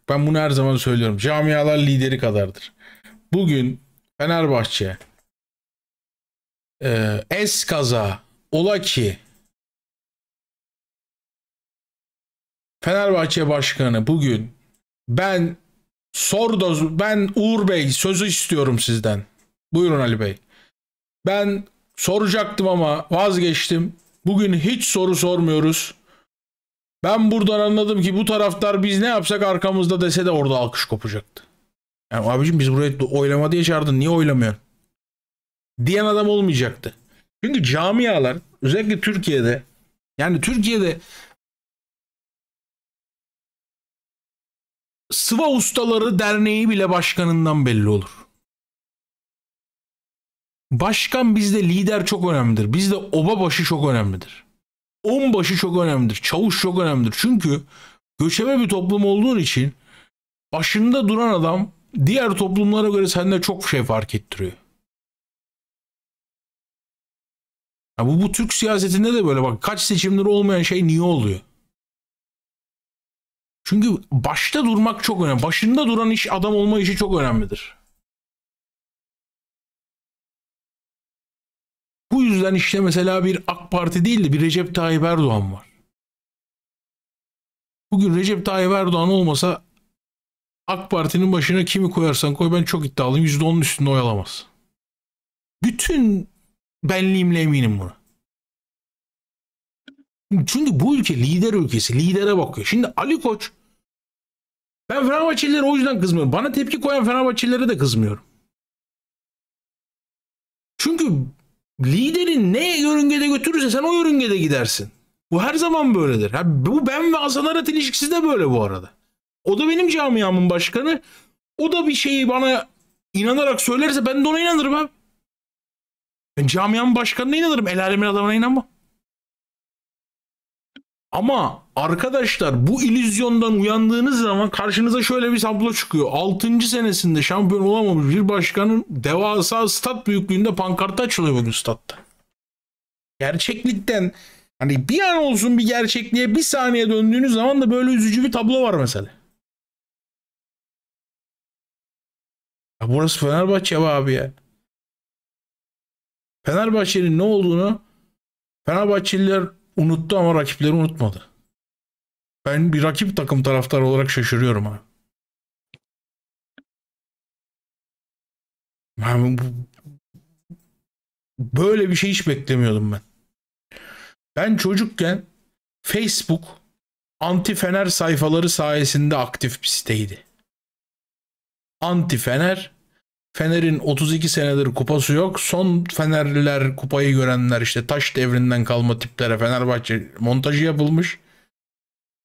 Ben bunu her zaman söylüyorum. Camialar lideri kadardır. Bugün Fenerbahçe ee, es kaza ola ki Fenerbahçe Başkanı bugün ben sordu. ben Uğur Bey sözü istiyorum sizden. Buyurun Ali Bey. Ben soracaktım ama vazgeçtim. Bugün hiç soru sormuyoruz. Ben buradan anladım ki bu taraftar biz ne yapsak arkamızda dese de orada alkış kopacaktı. Yani abicim biz buraya oylama diye çağırdın. Niye oylamıyorsun? diyen adam olmayacaktı. Çünkü camialar özellikle Türkiye'de yani Türkiye'de Sıva Ustaları Derneği bile başkanından belli olur. Başkan bizde lider çok önemlidir. Bizde oba başı çok önemlidir. On başı çok önemlidir. Çavuş çok önemlidir. Çünkü göçebe bir toplum olduğun için başında duran adam diğer toplumlara göre sende çok şey fark ettiriyor. Ya bu, bu Türk siyasetinde de böyle bak kaç seçimleri olmayan şey niye oluyor? Çünkü başta durmak çok önemli. Başında duran iş adam olma işi çok önemlidir. Bu yüzden işte mesela bir AK Parti değil de bir Recep Tayyip Erdoğan var. Bugün Recep Tayyip Erdoğan olmasa AK Parti'nin başına kimi koyarsan koy ben çok iddialıyım %10'un üstünde oy alamaz. Bütün Benliğimle eminim bunu. Çünkü bu ülke lider ülkesi. Lidere bakıyor. Şimdi Ali Koç ben Fenerbahçelilere o yüzden kızmıyorum. Bana tepki koyan Fenerbahçelilere de kızmıyorum. Çünkü liderin ne yörüngede götürürse sen o yörüngede gidersin. Bu her zaman böyledir. Ha, bu ben ve Hasan Arat ilişkisi de böyle bu arada. O da benim camiamın başkanı. O da bir şeyi bana inanarak söylerse ben de ona inanırım abi. Ben camianın başkanına inanırım. El alemin adamına inanmam. Ama arkadaşlar bu ilüzyondan uyandığınız zaman karşınıza şöyle bir tablo çıkıyor. 6. senesinde şampiyon olamamış bir başkanın devasa stat büyüklüğünde pankartı açılıyor bugün statta. Gerçeklikten hani bir an olsun bir gerçekliğe bir saniye döndüğünüz zaman da böyle üzücü bir tablo var mesela. Ya burası Fenerbahçe abi ya. Fenerbahçe'nin ne olduğunu Fenerbahçeliler unuttu ama rakipleri unutmadı. Ben bir rakip takım taraftarı olarak şaşırıyorum ha. Yani böyle bir şey hiç beklemiyordum ben. Ben çocukken Facebook anti Fener sayfaları sayesinde aktif bir siteydi. Anti Fener Fener'in 32 senedir kupası yok. Son Fenerliler kupayı görenler işte taş devrinden kalma tiplere Fenerbahçe montajı yapılmış.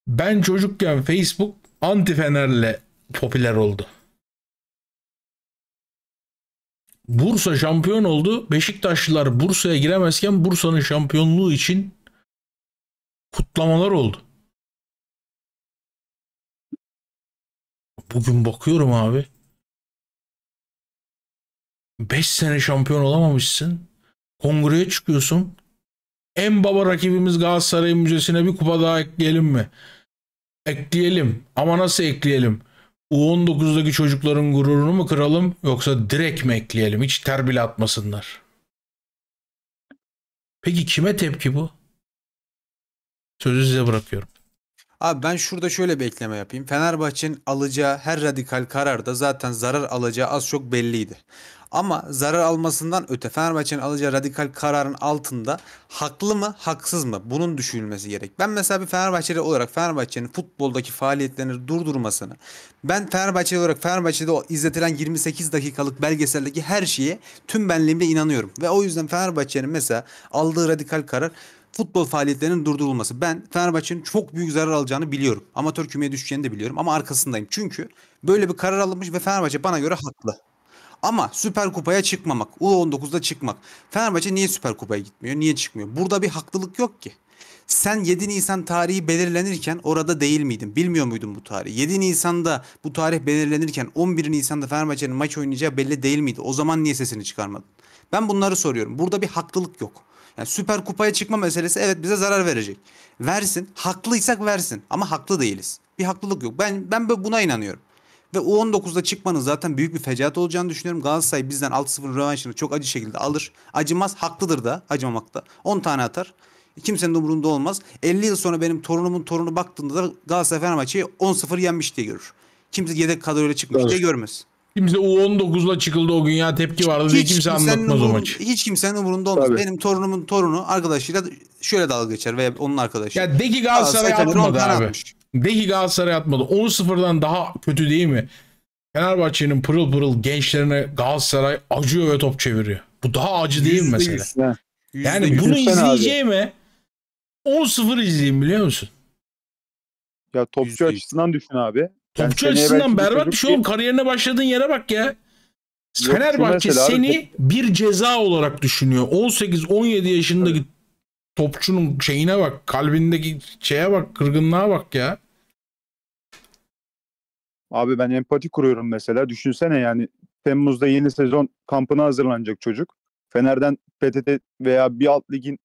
Ben çocukken Facebook anti Fener'le popüler oldu. Bursa şampiyon oldu. Beşiktaşlılar Bursa'ya giremezken Bursa'nın şampiyonluğu için kutlamalar oldu. Bugün bakıyorum abi. 5 sene şampiyon olamamışsın. Kongreye çıkıyorsun. En baba rakibimiz Galatasaray Müzesi'ne bir kupa daha ekleyelim mi? Ekleyelim. Ama nasıl ekleyelim? U19'daki çocukların gururunu mu kıralım yoksa direkt mi ekleyelim? Hiç ter bile atmasınlar. Peki kime tepki bu? Sözü size bırakıyorum. Abi ben şurada şöyle bir ekleme yapayım. Fenerbahçe'nin alacağı her radikal kararda zaten zarar alacağı az çok belliydi. Ama zarar almasından öte Fenerbahçe'nin alacağı radikal kararın altında haklı mı haksız mı bunun düşünülmesi gerek. Ben mesela bir Fenerbahçeli olarak Fenerbahçe'nin futboldaki faaliyetlerini durdurmasını ben Fenerbahçeli olarak Fenerbahçe'de o izletilen 28 dakikalık belgeseldeki her şeye tüm benliğimle inanıyorum. Ve o yüzden Fenerbahçe'nin mesela aldığı radikal karar futbol faaliyetlerinin durdurulması. Ben Fenerbahçe'nin çok büyük zarar alacağını biliyorum. Amatör kümeye düşeceğini de biliyorum ama arkasındayım. Çünkü böyle bir karar alınmış ve Fenerbahçe bana göre haklı. Ama Süper Kupa'ya çıkmamak, U19'da çıkmak. Fenerbahçe niye Süper Kupa'ya gitmiyor? Niye çıkmıyor? Burada bir haklılık yok ki. Sen 7 Nisan tarihi belirlenirken orada değil miydin? Bilmiyor muydun bu tarihi? 7 Nisan'da bu tarih belirlenirken 11 Nisan'da Fenerbahçe'nin maç oynayacağı belli değil miydi? O zaman niye sesini çıkarmadın? Ben bunları soruyorum. Burada bir haklılık yok. Yani Süper Kupa'ya çıkma meselesi evet bize zarar verecek. Versin. Haklıysak versin. Ama haklı değiliz. Bir haklılık yok. Ben ben buna inanıyorum. Ve U19'da çıkmanın zaten büyük bir fecaat olacağını düşünüyorum. Galatasaray bizden 6-0 rövanşını çok acı şekilde alır. Acımaz. Haklıdır da acımamakta. 10 tane atar. Kimsenin umurunda olmaz. 50 yıl sonra benim torunumun torunu baktığında da Galatasaray Fenerbahçe'yi 10-0 yenmiş diye görür. Kimse yedek kadroyla çıkmış evet. diye görmez. Kimse U19'la çıkıldı o gün ya tepki vardı diye kimse anlatmaz o maçı. Hiç kimsenin umurunda olmaz. Tabii. Benim torunumun torunu arkadaşıyla şöyle dalga geçer veya onun arkadaşı. Ya de ki Galatasaray atmadı abi. Atmış. De ki Galatasaray atmadı. 10 sıfırdan daha kötü değil mi? Fenerbahçe'nin pırıl pırıl gençlerine Galatasaray acıyor ve top çeviriyor. Bu daha acı değil mi mesela? Yani bunu izleyeceğim mi? 10 sıfır izleyeyim biliyor musun? Ya topçu %100. açısından düşün abi. Topçu yani açısından berbat bir şey oğlum. Kariyerine başladığın yere bak ya. Yok, Fenerbahçe seni abi. bir ceza olarak düşünüyor. 18-17 yaşındaki evet. topçunun şeyine bak. Kalbindeki şeye bak. Kırgınlığa bak ya. Abi ben empati kuruyorum mesela. Düşünsene yani Temmuz'da yeni sezon kampına hazırlanacak çocuk. Fener'den PTT veya bir alt ligin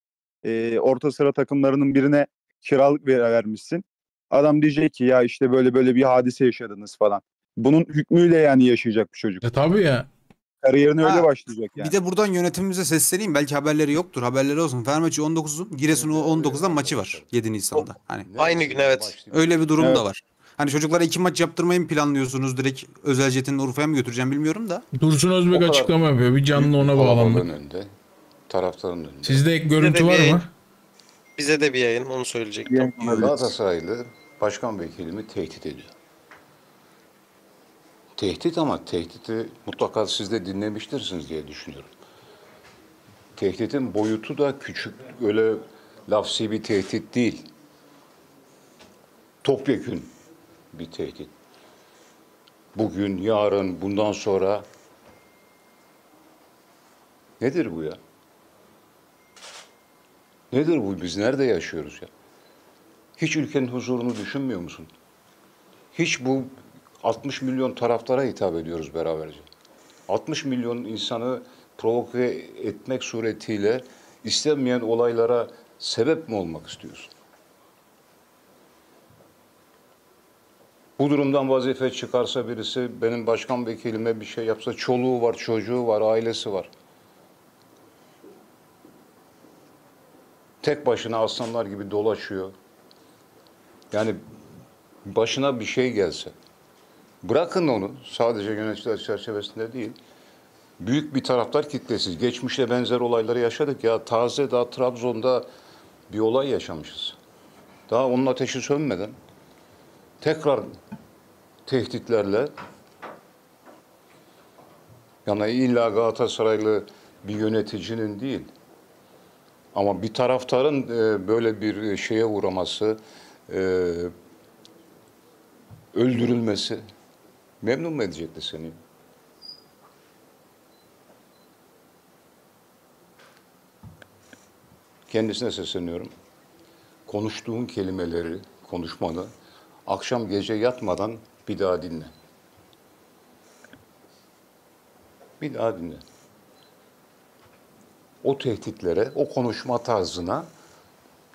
e, orta sıra takımlarının birine kiralık vermişsin. Adam diyecek ki ya işte böyle böyle bir hadise yaşadınız falan. Bunun hükmüyle yani yaşayacak bu çocuk. E tabii ya. Kariyerine ha, öyle başlayacak yani. Bir de buradan yönetimimize sesleneyim. Belki haberleri yoktur. Haberleri olsun. Fener maçı 19'un Giresun 19'dan maçı var. 7 Nisan'da. Hani. Aynı gün evet. Öyle bir durum evet. da var. Hani çocuklara iki maç yaptırmayı mı planlıyorsunuz direkt özel jetin Urfa'ya mı götüreceğim bilmiyorum da. Dursun Özbek açıklama yapıyor. Bir canlı ona bağlandık. önünde. Taraftarın önünde. Sizde ek görüntü var mı? Bize de bir yayın onu söyleyecek. Galatasaraylı başkan vekilimi tehdit ediyor. Tehdit ama tehditi mutlaka siz de dinlemiştirsiniz diye düşünüyorum. Tehditin boyutu da küçük öyle lafsi bir tehdit değil. Topyekün bir tehdit. Bugün, yarın, bundan sonra nedir bu ya? Nedir bu? Biz nerede yaşıyoruz ya? Hiç ülkenin huzurunu düşünmüyor musun? Hiç bu 60 milyon taraflara hitap ediyoruz beraberce. 60 milyon insanı provoke etmek suretiyle istenmeyen olaylara sebep mi olmak istiyorsun? Bu durumdan vazife çıkarsa birisi benim başkan vekilime bir şey yapsa çoluğu var, çocuğu var, ailesi var. Tek başına aslanlar gibi dolaşıyor. Yani başına bir şey gelse. Bırakın onu sadece yöneticiler çerçevesinde değil. Büyük bir taraftar kitlesi. Geçmişte benzer olayları yaşadık ya. Taze daha Trabzon'da bir olay yaşamışız. Daha onun ateşi sönmeden tekrar tehditlerle yani illa Galatasaraylı bir yöneticinin değil ama bir taraftarın e, böyle bir e, şeye uğraması, e, öldürülmesi memnun mu edecekti seni? Kendisine sesleniyorum. Konuştuğun kelimeleri, konuşmanı Akşam gece yatmadan bir daha dinle. Bir daha dinle. O tehditlere, o konuşma tarzına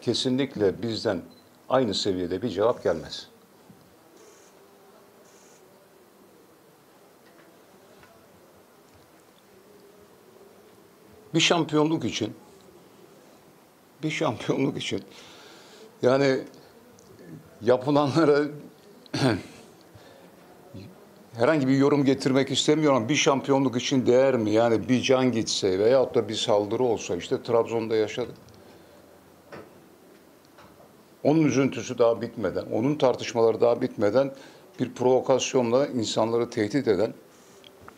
kesinlikle bizden aynı seviyede bir cevap gelmez. Bir şampiyonluk için bir şampiyonluk için yani yapılanlara herhangi bir yorum getirmek istemiyorum. Bir şampiyonluk için değer mi? Yani bir can gitse veya da bir saldırı olsa işte Trabzon'da yaşadık. Onun üzüntüsü daha bitmeden, onun tartışmaları daha bitmeden bir provokasyonla insanları tehdit eden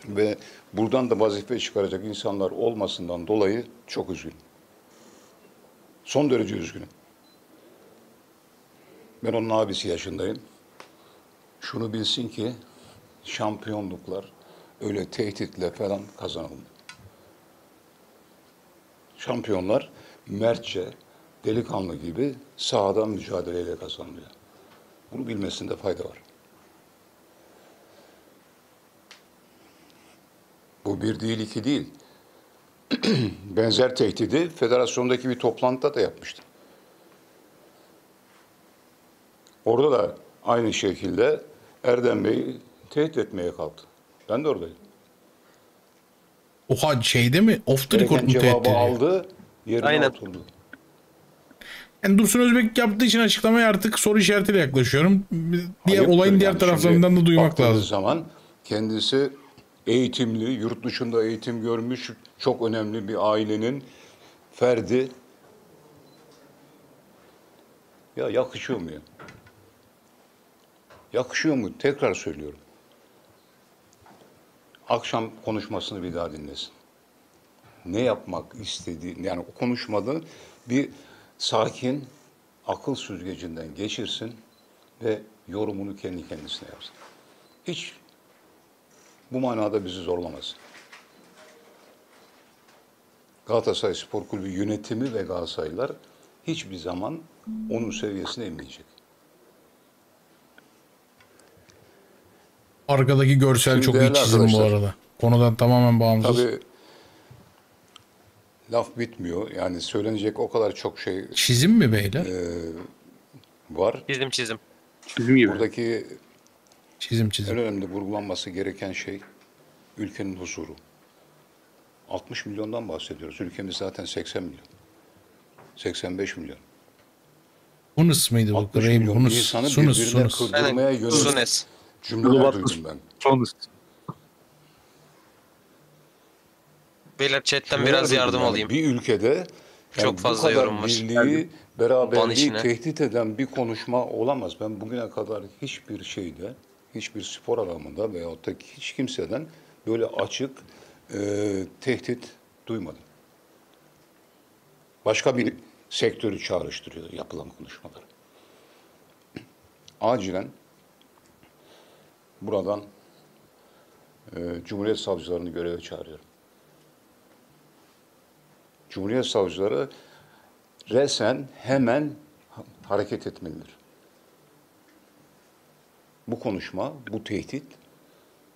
ve buradan da vazife çıkaracak insanlar olmasından dolayı çok üzgünüm. Son derece üzgünüm. Ben onun abisi yaşındayım. Şunu bilsin ki şampiyonluklar öyle tehditle falan kazanılmıyor. Şampiyonlar mertçe, delikanlı gibi sahadan mücadeleyle kazanılıyor. Bunu bilmesinde fayda var. Bu bir değil, iki değil. Benzer tehdidi federasyondaki bir toplantıda da yapmıştım. Orada da aynı şekilde Erdem Bey'i tehdit etmeye kalktı. Ben de oradaydım. Oha şeyde mi? Off the record mu tehdit ediyor? aldı, yerine Aynen. oturdu. Yani Dursun Özbek yaptığı için açıklamaya artık soru işaretiyle yaklaşıyorum. Diğer Hayırdır olayın yani diğer taraflarından da duymak lazım. zaman kendisi eğitimli, yurt dışında eğitim görmüş, çok önemli bir ailenin ferdi. Ya yakışıyor mu ya? Yakışıyor mu? Tekrar söylüyorum. Akşam konuşmasını bir daha dinlesin. Ne yapmak istediğini, yani o konuşmalı bir sakin akıl süzgecinden geçirsin ve yorumunu kendi kendisine yapsın. Hiç bu manada bizi zorlamasın. Galatasaray Spor Kulübü yönetimi ve Galatasaraylar hiçbir zaman onun seviyesine inmeyecek. Arkadaki görsel Şimdi çok iyi çizim bu arada. Konudan tamamen bağımsız. Tabii laf bitmiyor. Yani söylenecek o kadar çok şey. Çizim mi beyler? E, var. Çizim çizim. Çizim gibi. Buradaki çizim çizim. En önemli vurgulanması gereken şey ülkenin huzuru. 60 milyondan bahsediyoruz. Ülkemiz zaten 80 milyon. 85 milyon. Hunes mıydı bu? 60 milyon Hunes. insanı Sunus, Cümleler duydum ben. Sonuç. Beyler chatten Cümleler biraz yardım yani. alayım. Bir ülkede yani çok fazla yorum var. Birliği, beraberliği tehdit eden bir konuşma olamaz. Ben bugüne kadar hiçbir şeyde, hiçbir spor alanında veyahut da hiç kimseden böyle açık e, tehdit duymadım. Başka bir sektörü çağrıştırıyor yapılan konuşmalar. Acilen buradan e, Cumhuriyet Savcılarını göreve çağırıyorum. Cumhuriyet Savcıları resen hemen hareket etmelidir. Bu konuşma, bu tehdit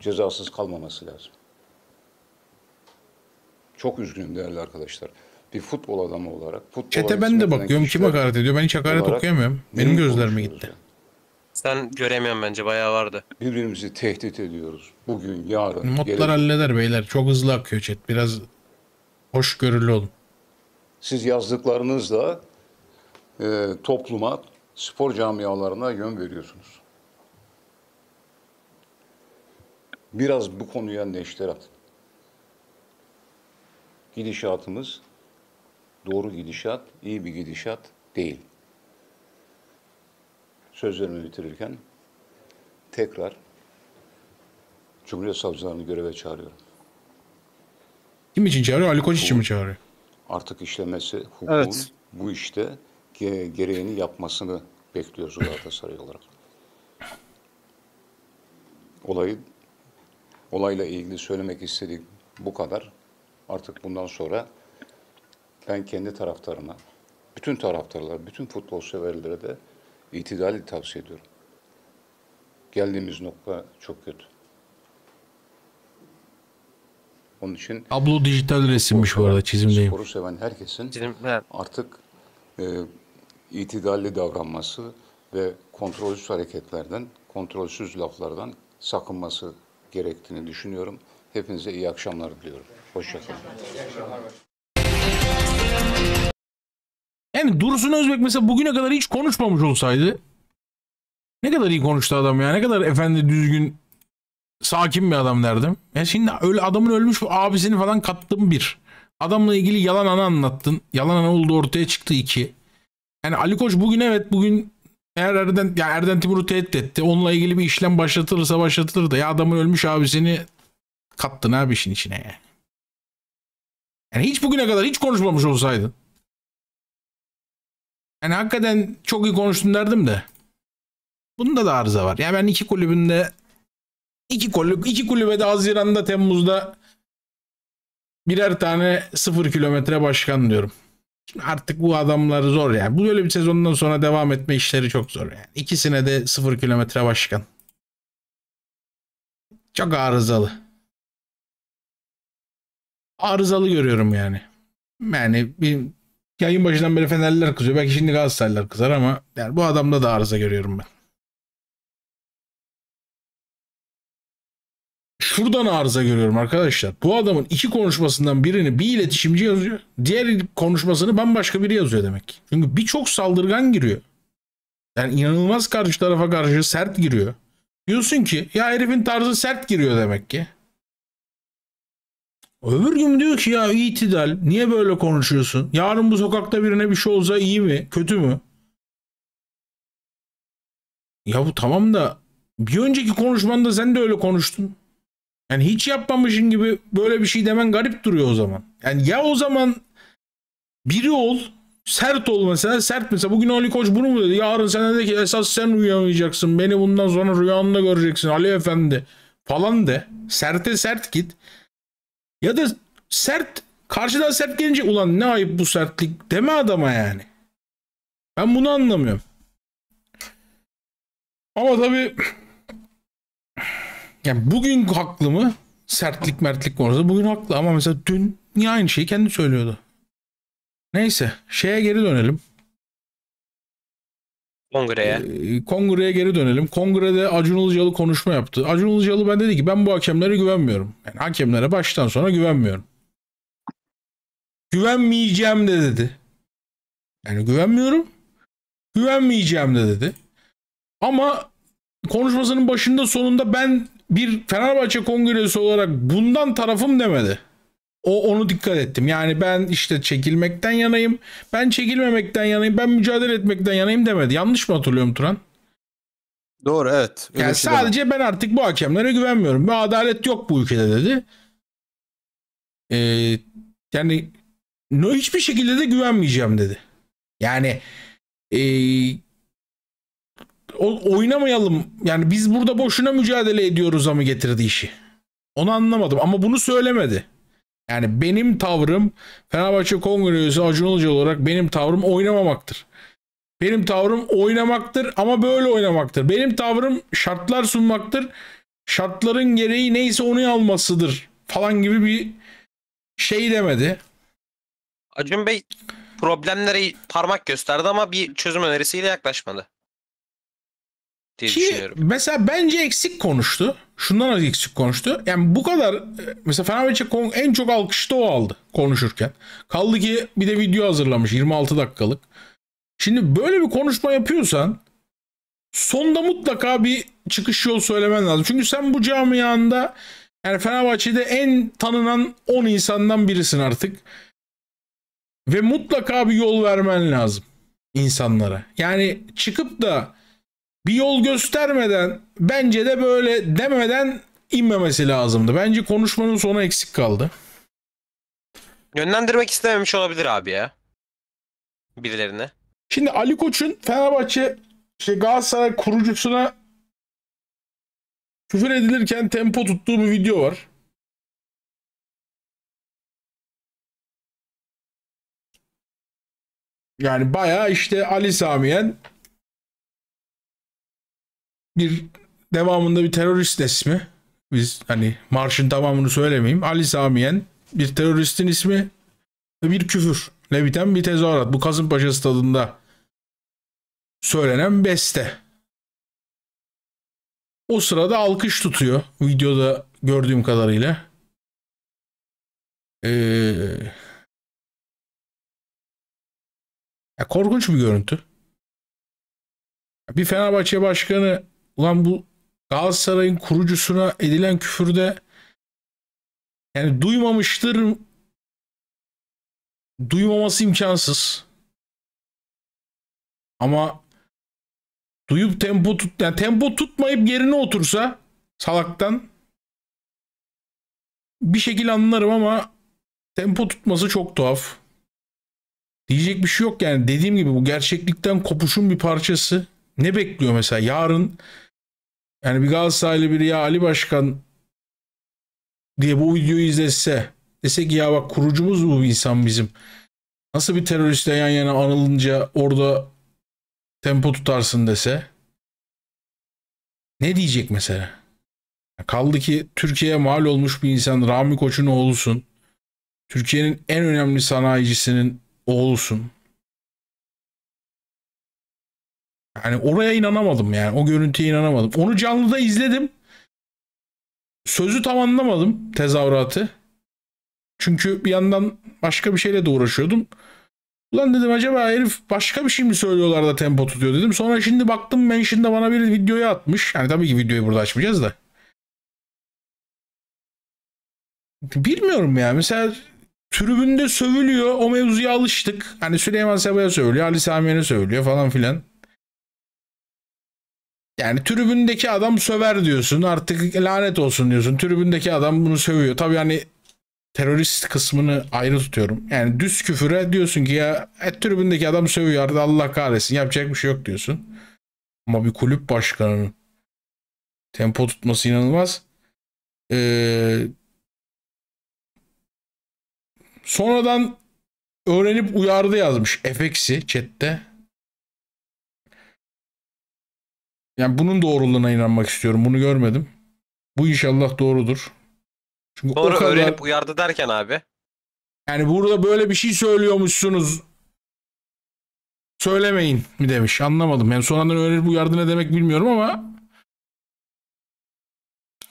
cezasız kalmaması lazım. Çok üzgünüm değerli arkadaşlar. Bir futbol adamı olarak... Futbol Çete ben de bakıyorum kişiler, kim hakaret ediyor? Ben hiç hakaret okuyamıyorum. Benim gözlerime gitti. Yani? Sen göremiyorsun bence bayağı vardı. Birbirimizi tehdit ediyoruz. Bugün, yarın. Modlar halleder beyler. Çok hızlı akıyor chat. Biraz hoşgörülü olun. Siz yazdıklarınızla e, topluma, spor camialarına yön veriyorsunuz. Biraz bu konuya neşter at. Gidişatımız doğru gidişat, iyi bir gidişat değil sözlerimi bitirirken tekrar Cumhuriyet Savcılarını göreve çağırıyorum. Kim için çağırıyor? Ali Koç için mi çağırıyor? Artık işlemesi hukukun evet. bu işte gereğini yapmasını bekliyoruz Galatasaray olarak. Olayı olayla ilgili söylemek istedik bu kadar. Artık bundan sonra ben kendi taraftarıma, bütün taraftarlara, bütün futbol severlere de itidali tavsiye ediyorum. Geldiğimiz nokta çok kötü. Onun için ablo dijital resimmiş bu arada çizimdeyim. Sporu seven herkesin artık e, itidalli davranması ve kontrolsüz hareketlerden, kontrolsüz laflardan sakınması gerektiğini düşünüyorum. Hepinize iyi akşamlar diliyorum. Hoşçakalın. Yani Dursun Özbek mesela bugüne kadar hiç konuşmamış olsaydı ne kadar iyi konuştu adam ya. Ne kadar efendi düzgün sakin bir adam derdim. Ya şimdi öyle adamın ölmüş abisini falan kattım bir. Adamla ilgili yalan ana anlattın. Yalan ana oldu ortaya çıktı iki. Yani Ali Koç bugün evet bugün eğer Erden, ya Erden Timur'u tehdit etti. Onunla ilgili bir işlem başlatılırsa başlatılır da ya adamın ölmüş abisini kattın abi işin içine yani. Yani hiç bugüne kadar hiç konuşmamış olsaydın. Yani hakikaten çok iyi konuştun derdim de. Bunda da arıza var. Yani ben iki kulübünde iki kulüp iki kulübede Haziran'da Temmuz'da birer tane sıfır kilometre başkan diyorum. Şimdi artık bu adamlar zor yani. Bu böyle bir sezondan sonra devam etme işleri çok zor yani. İkisine de sıfır kilometre başkan. Çok arızalı. Arızalı görüyorum yani. Yani bir yayın başından beri Fenerliler kızıyor. Belki şimdi Galatasaraylılar kızar ama yani bu adamda da arıza görüyorum ben. Şuradan arıza görüyorum arkadaşlar. Bu adamın iki konuşmasından birini bir iletişimci yazıyor. Diğer konuşmasını bambaşka biri yazıyor demek. Çünkü birçok saldırgan giriyor. Yani inanılmaz karşı tarafa karşı sert giriyor. Diyorsun ki ya herifin tarzı sert giriyor demek ki. Öbür gün diyor ki ya itidal niye böyle konuşuyorsun? Yarın bu sokakta birine bir şey olsa iyi mi? Kötü mü? Ya bu tamam da bir önceki konuşmanda sen de öyle konuştun. Yani hiç yapmamışın gibi böyle bir şey demen garip duruyor o zaman. Yani ya o zaman biri ol sert ol mesela sert mesela bugün Ali Koç bunu mu dedi yarın sen de ki esas sen uyuyamayacaksın beni bundan sonra rüyanda göreceksin Ali Efendi falan de serte sert git ya da sert karşıdan sert gelince ulan ne ayıp bu sertlik deme adama yani. Ben bunu anlamıyorum. Ama tabii yani bugün haklı mı? Sertlik mertlik konusunda bugün haklı ama mesela dün niye aynı şeyi kendi söylüyordu? Neyse şeye geri dönelim. Kongreye. Ee, kongreye geri dönelim. Kongrede Acun Ilıcalı konuşma yaptı. Acun Ilıcalı ben dedi ki ben bu hakemlere güvenmiyorum. Yani hakemlere baştan sona güvenmiyorum. Güvenmeyeceğim de dedi. Yani güvenmiyorum. Güvenmeyeceğim de dedi. Ama konuşmasının başında sonunda ben bir Fenerbahçe kongresi olarak bundan tarafım demedi. O onu dikkat ettim. Yani ben işte çekilmekten yanayım. Ben çekilmemekten yanayım. Ben mücadele etmekten yanayım demedi. Yanlış mı hatırlıyorum Turan? Doğru evet. yani şey sadece ben artık bu hakemlere güvenmiyorum. Bir adalet yok bu ülkede dedi. Ee, yani no, hiçbir şekilde de güvenmeyeceğim dedi. Yani e, o, oynamayalım. Yani biz burada boşuna mücadele ediyoruz ama getirdi işi. Onu anlamadım ama bunu söylemedi. Yani benim tavrım Fenerbahçe Kongre Üyesi Acun Ilıcı olarak benim tavrım oynamamaktır. Benim tavrım oynamaktır ama böyle oynamaktır. Benim tavrım şartlar sunmaktır. Şartların gereği neyse onu almasıdır falan gibi bir şey demedi. Acun Bey problemlere parmak gösterdi ama bir çözüm önerisiyle yaklaşmadı diye Ki, düşünüyorum. Mesela bence eksik konuştu. Şundan da eksik konuştu. Yani bu kadar mesela Fenerbahçe en çok alkışta da o aldı konuşurken. Kaldı ki bir de video hazırlamış 26 dakikalık. Şimdi böyle bir konuşma yapıyorsan sonda mutlaka bir çıkış yol söylemen lazım. Çünkü sen bu camianda yani Fenerbahçe'de en tanınan 10 insandan birisin artık. Ve mutlaka bir yol vermen lazım insanlara. Yani çıkıp da bir yol göstermeden bence de böyle demeden inmemesi lazımdı. Bence konuşmanın sonu eksik kaldı. Yönlendirmek istememiş olabilir abi ya. Birilerine. Şimdi Ali Koç'un Fenerbahçe şey Galatasaray kurucusuna küfür edilirken tempo tuttuğu bir video var. Yani baya işte Ali Samiyen bir devamında bir terörist ismi. Biz hani marşın tamamını söylemeyeyim. Ali Samiyen bir teröristin ismi ve bir küfür. Ne bir tezahürat. Bu Kasımpaşa stadında söylenen beste. O sırada alkış tutuyor videoda gördüğüm kadarıyla. Ee, korkunç bir görüntü. Bir Fenerbahçe başkanı ulan bu Galatasaray'ın kurucusuna edilen küfürde yani duymamıştır duymaması imkansız. Ama duyup tempo tut yani tempo tutmayıp yerine otursa salaktan bir şekil anlarım ama tempo tutması çok tuhaf. Diyecek bir şey yok yani dediğim gibi bu gerçeklikten kopuşun bir parçası. Ne bekliyor mesela yarın yani bir Galatasaraylı biri ya Ali Başkan diye bu videoyu izlese dese ki ya bak kurucumuz bu insan bizim. Nasıl bir teröristle yan yana anılınca orada tempo tutarsın dese ne diyecek mesela? Kaldı ki Türkiye'ye mal olmuş bir insan Rami Koç'un oğlusun. Türkiye'nin en önemli sanayicisinin oğlusun. Yani oraya inanamadım yani. O görüntüye inanamadım. Onu canlıda izledim. Sözü tam anlamadım tezahüratı. Çünkü bir yandan başka bir şeyle de uğraşıyordum. Ulan dedim acaba herif başka bir şey mi söylüyorlar da tempo tutuyor dedim. Sonra şimdi baktım mention'da bana bir videoyu atmış. Yani tabii ki videoyu burada açmayacağız da. Bilmiyorum ya. Mesela tribünde sövülüyor. O mevzuya alıştık. Hani Süleyman Seba'ya söylüyor. Ali Sami'ye söylüyor falan filan. Yani tribündeki adam söver diyorsun. Artık lanet olsun diyorsun. Tribündeki adam bunu sövüyor. Tabii yani terörist kısmını ayrı tutuyorum. Yani düz küfüre diyorsun ki ya et tribündeki adam sövüyor artık Allah kahretsin yapacak bir şey yok diyorsun. Ama bir kulüp başkanının tempo tutması inanılmaz. Ee, sonradan öğrenip uyardı yazmış Efeksi, chatte. Yani bunun doğruluğuna inanmak istiyorum. Bunu görmedim. Bu inşallah doğrudur. Çünkü Doğru o kadar... öğrenip uyardı derken abi. Yani burada böyle bir şey söylüyormuşsunuz. Söylemeyin mi demiş. Anlamadım. Yani sonradan öğrenip uyardı ne demek bilmiyorum ama.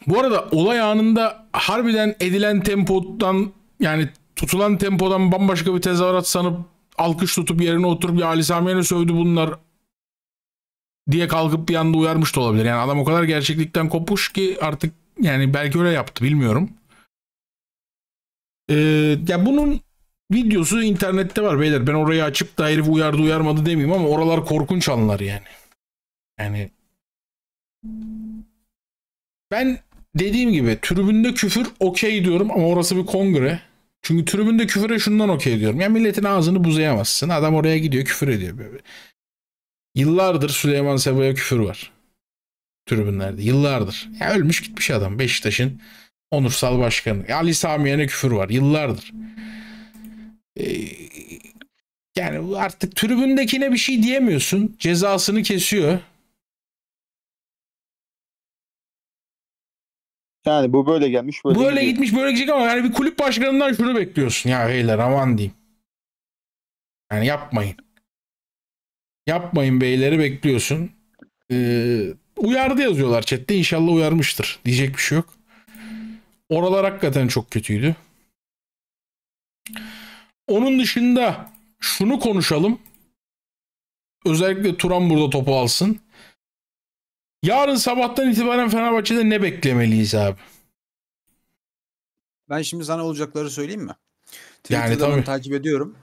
Bu arada olay anında harbiden edilen tempodan yani tutulan tempodan bambaşka bir tezahürat sanıp alkış tutup yerine oturup ya Ali Samiyen'e sövdü bunlar diye kalkıp bir anda uyarmış da olabilir. Yani adam o kadar gerçeklikten kopuş ki artık yani belki öyle yaptı bilmiyorum. Ee, ya bunun videosu internette var beyler. Ben orayı açıp da herif uyardı uyarmadı demeyeyim ama oralar korkunç anlar yani. Yani ben dediğim gibi tribünde küfür okey diyorum ama orası bir kongre. Çünkü tribünde küfüre şundan okey diyorum. Ya yani milletin ağzını buzayamazsın. Adam oraya gidiyor küfür ediyor. Böyle. Yıllardır Süleyman Seba'ya küfür var. Tribünlerde. Yıllardır. Ya ölmüş gitmiş adam. Beşiktaş'ın onursal başkanı. Ali Samiye'ne küfür var. Yıllardır. Ee, yani artık tribündekine bir şey diyemiyorsun. Cezasını kesiyor. Yani bu böyle gelmiş böyle. Böyle gidiyor. gitmiş böyle gidecek ama yani bir kulüp başkanından şunu bekliyorsun ya beyler aman diyeyim. Yani yapmayın. Yapmayın beyleri bekliyorsun. Ee, uyardı yazıyorlar chatte. inşallah uyarmıştır. Diyecek bir şey yok. Oralar hakikaten çok kötüydü. Onun dışında şunu konuşalım. Özellikle Turan burada topu alsın. Yarın sabahtan itibaren Fenerbahçe'de ne beklemeliyiz abi? Ben şimdi sana olacakları söyleyeyim mi? Twitter'dan yani, tabii. takip ediyorum.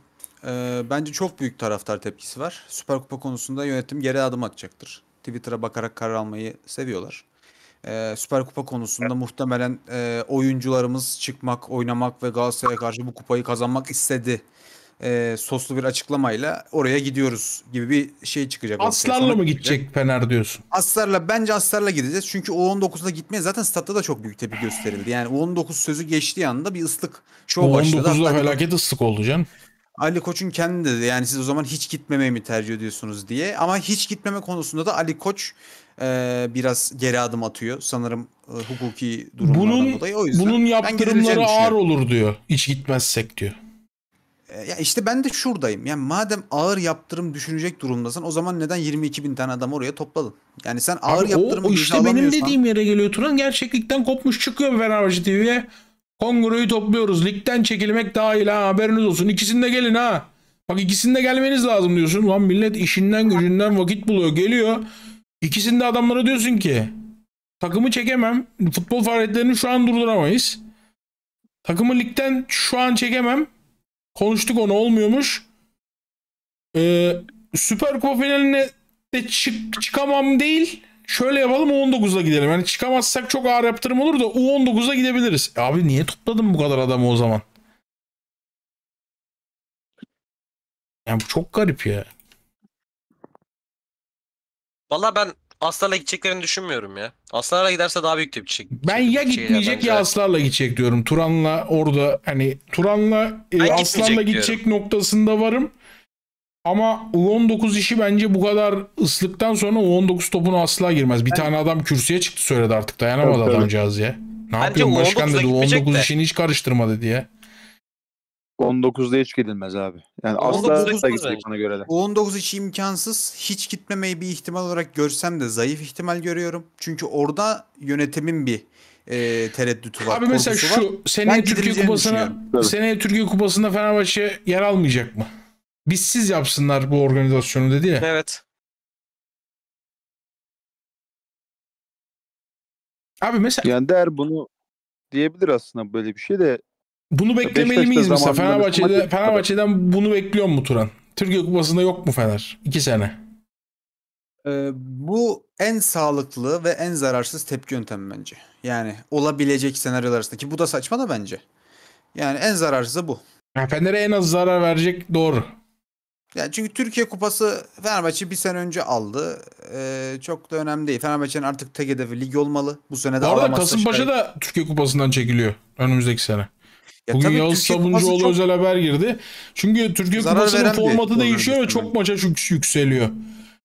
E, bence çok büyük taraftar tepkisi var. Süper Kupa konusunda yönetim geri adım atacaktır. Twitter'a bakarak karar almayı seviyorlar. E, Süper Kupa konusunda evet. muhtemelen e, oyuncularımız çıkmak, oynamak ve Galatasaray'a karşı bu kupayı kazanmak istedi. E, soslu bir açıklamayla oraya gidiyoruz gibi bir şey çıkacak. Aslarla mı gidecek gidecek Fener diyorsun? Aslarla bence Aslarla gideceğiz. Çünkü U19'da gitmeye zaten statta da çok büyük tepki gösterildi. Yani U19 sözü geçtiği anda bir ıslık şov başladı. U19'da felaket ıslık oldu canım. Ali Koç'un kendi dedi yani siz o zaman hiç gitmemeyi mi tercih ediyorsunuz diye. Ama hiç gitmeme konusunda da Ali Koç e, biraz geri adım atıyor. Sanırım e, hukuki durumlardan bunun, dolayı. O yüzden bunun yaptırımları ağır olur diyor. Hiç gitmezsek diyor. E, ya işte ben de şuradayım. Yani madem ağır yaptırım düşünecek durumdasın o zaman neden 22 bin tane adam oraya topladın? Yani sen ağır Abi yaptırımı o, o işte benim dediğim yere geliyor Turan. Gerçeklikten kopmuş çıkıyor Fenerbahçe TV'ye. Kongro'yu topluyoruz. Ligden çekilmek dahil ha haberiniz olsun. İkisinde gelin ha. Bak ikisinde gelmeniz lazım diyorsun. Lan millet işinden gücünden vakit buluyor. Geliyor. İkisinde adamlara diyorsun ki takımı çekemem. Futbol faaliyetlerini şu an durduramayız. Takımı ligden şu an çekemem. Konuştuk onu olmuyormuş. Ee, Süper Kupa finaline de çık çıkamam değil şöyle yapalım U19'a gidelim. Yani çıkamazsak çok ağır yaptırım olur da U19'a gidebiliriz. E abi niye topladın bu kadar adamı o zaman? Yani bu çok garip ya. Valla ben Aslarla gideceklerini düşünmüyorum ya. Aslarla giderse daha büyük bir şey. Ben ya gitmeyecek ya Aslarla gidecek diyorum. Turan'la orada hani Turan'la e, Aslarla gidecek diyorum. noktasında varım. Ama U19 işi bence bu kadar ıslıktan sonra U19 topuna asla girmez. Bir evet. tane adam kürsüye çıktı söyledi artık dayanamadı evet, adamcağız ya. Ne bence yapıyorsun başkan dedi U19 işini hiç karıştırma dedi ya. 19'da hiç gidilmez abi. Yani asla da gitmek bana göre de. 19 hiç imkansız. Hiç gitmemeyi bir ihtimal olarak görsem de zayıf ihtimal görüyorum. Çünkü orada yönetimin bir e, tereddütü var. Abi mesela şu var. seneye ben Türkiye Kupası'na seneye Türkiye Kupası'nda Fenerbahçe yer almayacak mı? Biz siz yapsınlar bu organizasyonu dedi ya. Evet. Abi mesela yani der bunu diyebilir aslında böyle bir şey de bunu beklemeli miyiz mesela Fenerbahçe'de, Fenerbahçe'den bunu bekliyor mu Turan? Türkiye Kupası'nda yok mu Fener? İki sene. Ee, bu en sağlıklı ve en zararsız tepki yöntemi bence. Yani olabilecek senaryolar arasında ki bu da saçma da bence. Yani en zararsızı bu. Fener'e en az zarar verecek doğru. Yani çünkü Türkiye Kupası Fenerbahçe bir sene önce aldı. Ee, çok da önemli değil. Fenerbahçe'nin artık tek hedefi lig olmalı. Bu sene de Bu arada Kasımpaşa şey... da Türkiye Kupası'ndan çekiliyor önümüzdeki sene. Ya Bugün Yağız Sabuncuoğlu çok... özel haber girdi. Çünkü Türkiye Zarar Kupası'nın formatı değişiyor ve çok maça yükseliyor.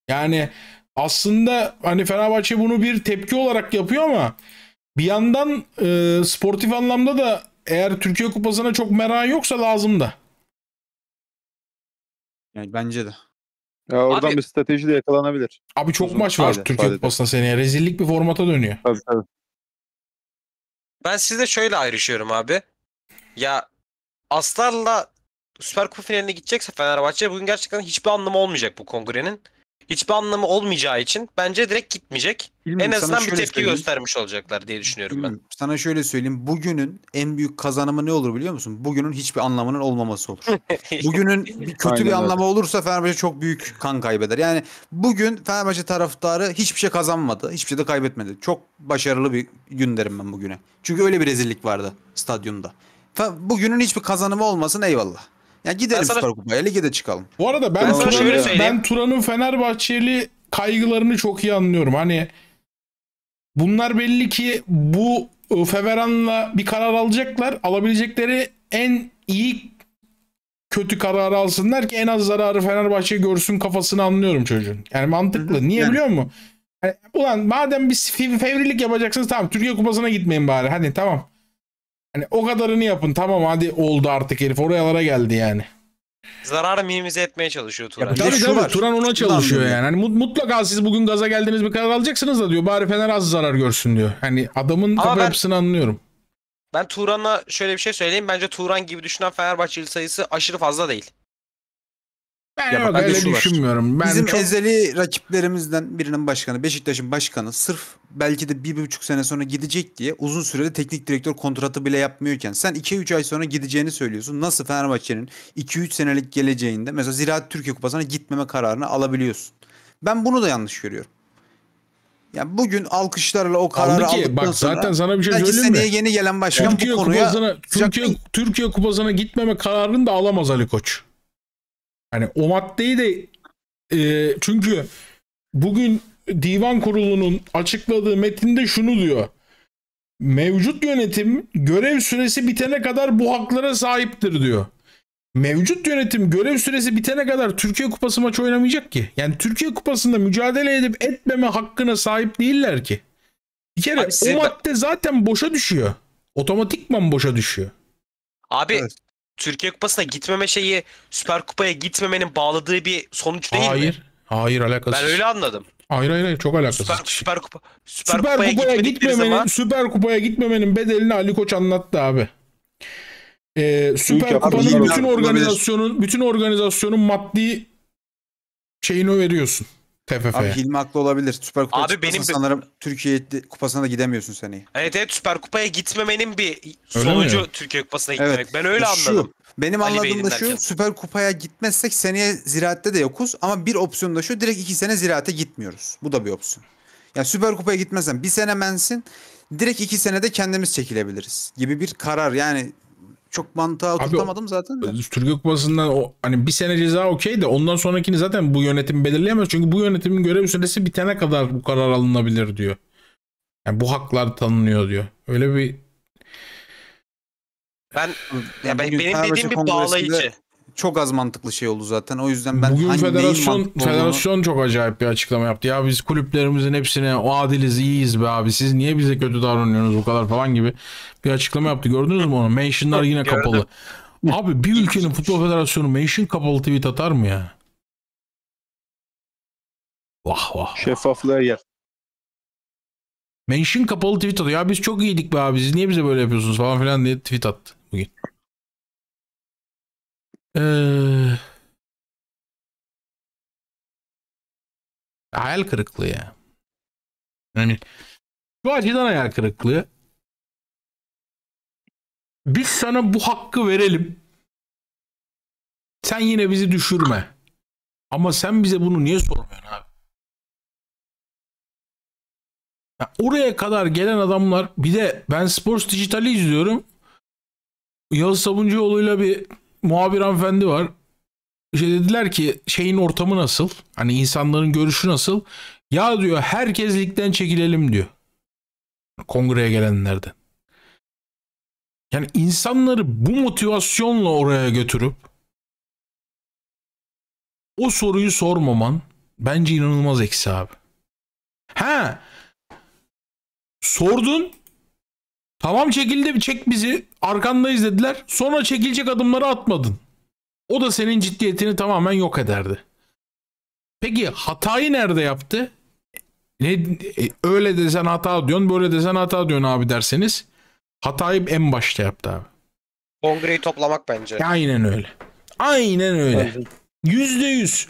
Yani aslında hani Fenerbahçe bunu bir tepki olarak yapıyor ama bir yandan e, sportif anlamda da eğer Türkiye Kupası'na çok merak yoksa lazım da. Yani bence de. Ya oradan Abi- bir strateji de yakalanabilir. Abi çok Uzun maç var sürede, Türkiye sadece. Kupası'nda seneye. Rezillik bir formata dönüyor. Tabii tabii. Ben sizde şöyle ayrışıyorum abi. Ya Aslar'la Süper Kupa finaline gidecekse Fenerbahçe bugün gerçekten hiçbir anlamı olmayacak bu kongrenin hiçbir anlamı olmayacağı için bence direkt gitmeyecek. Bilmiyorum, en azından bir tepki göstermiş olacaklar diye düşünüyorum Bilmiyorum. ben. Sana şöyle söyleyeyim. Bugünün en büyük kazanımı ne olur biliyor musun? Bugünün hiçbir anlamının olmaması olur. Bugünün kötü Aynen bir öyle. anlamı olursa Fenerbahçe çok büyük kan kaybeder. Yani bugün Fenerbahçe taraftarı hiçbir şey kazanmadı. Hiçbir şey de kaybetmedi. Çok başarılı bir gün derim ben bugüne. Çünkü öyle bir rezillik vardı stadyumda. Bugünün hiçbir kazanımı olmasın eyvallah. Ya gidelim sana... Süper Kupa'ya lige de çıkalım. Bu arada ben, ben Turan'ın ben Turan'ın Fenerbahçeli kaygılarını çok iyi anlıyorum. Hani bunlar belli ki bu e, Feveran'la bir karar alacaklar. Alabilecekleri en iyi kötü kararı alsınlar ki en az zararı Fenerbahçe görsün kafasını anlıyorum çocuğun. Yani mantıklı. Niye yani. biliyor musun? Yani, ulan madem bir fevrilik yapacaksınız tamam Türkiye Kupası'na gitmeyin bari. Hadi tamam. Hani o kadarını yapın tamam hadi oldu artık herif oralara geldi yani. Zarar minimize etmeye çalışıyor Turan. Ya, tabii tabii Turan ona çalışıyor yani. Hani mutlaka siz bugün gaza geldiniz bir karar alacaksınız da diyor bari Fener az zarar görsün diyor. Hani adamın Ama kafa ben, yapısını anlıyorum. Ben Turan'a şöyle bir şey söyleyeyim. Bence Turan gibi düşünen Fenerbahçeli sayısı aşırı fazla değil. Ben ya yok öyle düşünmüyorum. Ben Bizim çok... ezeli rakiplerimizden birinin başkanı, Beşiktaş'ın başkanı sırf belki de bir, bir buçuk sene sonra gidecek diye uzun sürede teknik direktör kontratı bile yapmıyorken sen 2-3 ay sonra gideceğini söylüyorsun. Nasıl Fenerbahçe'nin 2-3 senelik geleceğinde mesela Ziraat Türkiye Kupası'na gitmeme kararını alabiliyorsun. Ben bunu da yanlış görüyorum. Yani bugün alkışlarla o kararı Aldı ki, aldıktan bak, sonra zaten sana bir şey belki seneye yeni gelen başkan Türkiye bu konuya... Kupasına, Türkiye, Türkiye Kupası'na gitmeme kararını da alamaz Ali Koç. Yani o maddeyi de e, çünkü bugün divan kurulunun açıkladığı metinde şunu diyor. Mevcut yönetim görev süresi bitene kadar bu haklara sahiptir diyor. Mevcut yönetim görev süresi bitene kadar Türkiye Kupası maçı oynamayacak ki. Yani Türkiye Kupası'nda mücadele edip etmeme hakkına sahip değiller ki. Bir kere Abi o madde zaten boşa düşüyor. Otomatikman boşa düşüyor. Abi evet. Türkiye Kupası'na gitmeme şeyi Süper Kupa'ya gitmemenin bağladığı bir sonuç değil hayır. mi? Hayır. Hayır alakası. Ben öyle anladım. Hayır hayır hayır çok alakası. Süper, Süper Kupa Süper, Süper Kupa'ya, Kupa'ya gitmemenin zaman... Süper Kupa'ya gitmemenin bedelini Ali Koç anlattı abi. Ee, Süper Kupa'nın bütün organizasyonun bütün organizasyonun maddi şeyini veriyorsun. TFF. Abi Hilmi haklı olabilir. Süper Kupa Abi benim sanırım Türkiye Kupası'na da gidemiyorsun seni. Evet evet Süper Kupa'ya gitmemenin bir sonucu Türkiye Kupası'na gitmemek. Evet. Ben öyle şu, anladım. Benim Ali anladığım da şu derken. Süper Kupa'ya gitmezsek seneye ziraatte de yokuz ama bir opsiyon da şu direkt iki sene ziraate gitmiyoruz. Bu da bir opsiyon. Yani Süper Kupa'ya gitmezsen bir sene mensin direkt iki senede kendimiz çekilebiliriz gibi bir karar. Yani çok mantığa oturtamadım zaten. De. Türk Kupası'ndan o hani bir sene ceza okey de ondan sonrakini zaten bu yönetim belirleyemez. Çünkü bu yönetimin görev süresi bitene kadar bu karar alınabilir diyor. Yani bu haklar tanınıyor diyor. Öyle bir ben ya ben, benim dediğim bir bağlayıcı çok az mantıklı şey oldu zaten. O yüzden ben Bugün hani federasyon federasyon çok acayip bir açıklama yaptı. Ya biz kulüplerimizin hepsine o adiliz iyiyiz be abi. Siz niye bize kötü davranıyorsunuz bu kadar falan gibi bir açıklama yaptı. Gördünüz mü onu? Mention'lar yine kapalı. Abi bir ülkenin futbol federasyonu mention kapalı tweet atar mı ya? Vah vah. Şeffaflığa yer. Mention kapalı tweet atıyor. Ya biz çok iyiydik be abi. Siz niye bize böyle yapıyorsunuz falan filan diye tweet attı. Ee, hayal kırıklığı ya. Yani bu açıdan hayal kırıklığı. Biz sana bu hakkı verelim. Sen yine bizi düşürme. Ama sen bize bunu niye sormuyorsun abi? Ya oraya kadar gelen adamlar bir de ben Sports Dijital'i izliyorum. Yağız Sabuncuoğlu'yla bir muhabir hanımefendi var. İşte dediler ki şeyin ortamı nasıl? Hani insanların görüşü nasıl? Ya diyor herkes ligden çekilelim diyor. Kongreye gelenlerden. Yani insanları bu motivasyonla oraya götürüp o soruyu sormaman bence inanılmaz eksi abi. Ha sordun Tamam çekildi çek bizi arkandayız dediler. Sonra çekilecek adımları atmadın. O da senin ciddiyetini tamamen yok ederdi. Peki hatayı nerede yaptı? Ne, e, öyle desen hata diyorsun böyle desen hata diyorsun abi derseniz. Hatayı en başta yaptı abi. Kongreyi toplamak bence. Aynen öyle. Aynen öyle. Yüzde yüz.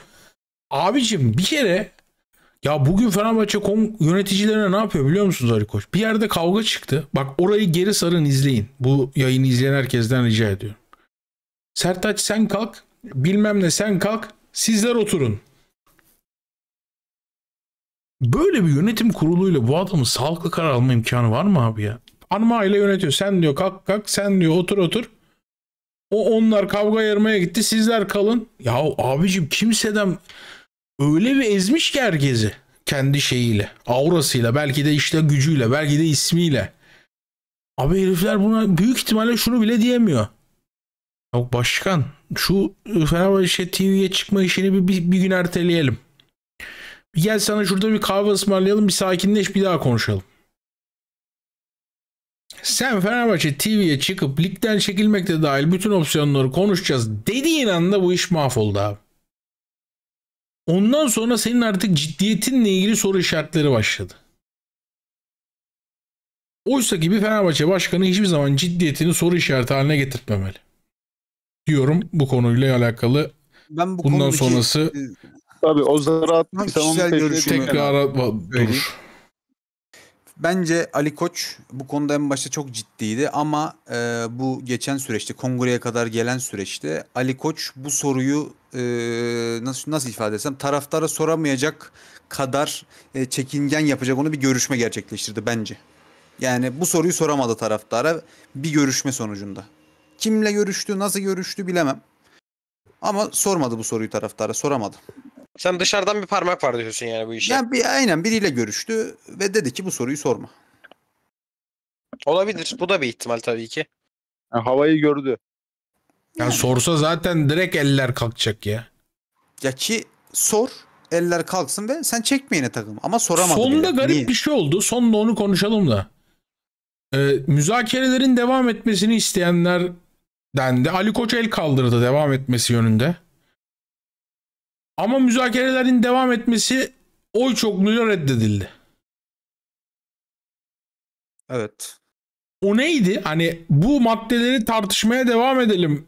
Abicim bir kere ya bugün Fenerbahçe kom yöneticilerine ne yapıyor biliyor musunuz Ali Koç? Bir yerde kavga çıktı. Bak orayı geri sarın izleyin. Bu yayını izleyen herkesten rica ediyorum. Sertaç sen kalk. Bilmem ne sen kalk. Sizler oturun. Böyle bir yönetim kuruluyla bu adamın sağlıklı karar alma imkanı var mı abi ya? Anma ile yönetiyor. Sen diyor kalk kalk. Sen diyor otur otur. O onlar kavga yarmaya gitti. Sizler kalın. Ya abicim kimseden öyle bir ezmiş ki herkesi kendi şeyiyle, aurasıyla, belki de işte gücüyle, belki de ismiyle. Abi herifler buna büyük ihtimalle şunu bile diyemiyor. Yok başkan şu Fenerbahçe şey TV'ye çıkma işini bir, bir, bir gün erteleyelim. Bir gel sana şurada bir kahve ısmarlayalım bir sakinleş bir daha konuşalım. Sen Fenerbahçe TV'ye çıkıp ligden çekilmekte dahil bütün opsiyonları konuşacağız dediğin anda bu iş mahvoldu abi. Ondan sonra senin artık ciddiyetinle ilgili soru işaretleri başladı. Oysa gibi Fenerbahçe Başkanı hiçbir zaman ciddiyetini soru işareti haline getirmemeli. Diyorum bu konuyla alakalı. Ben bu Bundan konudaki... sonrası e, Tabii o zaraat tekrar durur. Bence Ali Koç bu konuda en başta çok ciddiydi ama e, bu geçen süreçte kongreye kadar gelen süreçte Ali Koç bu soruyu e, nasıl nasıl ifade etsem taraftara soramayacak kadar e, çekingen yapacak onu bir görüşme gerçekleştirdi bence. Yani bu soruyu soramadı taraftara bir görüşme sonucunda. Kimle görüştü, nasıl görüştü bilemem. Ama sormadı bu soruyu taraftara, soramadı. Sen dışarıdan bir parmak var diyorsun yani bu işe. Yani bir, aynen biriyle görüştü ve dedi ki bu soruyu sorma. Olabilir. Bu da bir ihtimal tabii ki. Yani havayı gördü. Ya yani sorsa zaten direkt eller kalkacak ya. Ya ki sor eller kalksın ve sen çekmeyene takım. Ama soramadı. Sonunda bile. garip Niye? bir şey oldu. Sonunda onu konuşalım da. Ee, müzakerelerin devam etmesini isteyenlerden de Ali Koç el kaldırdı devam etmesi yönünde. Ama müzakerelerin devam etmesi oy çokluğuyla reddedildi. Evet. O neydi? Hani bu maddeleri tartışmaya devam edelim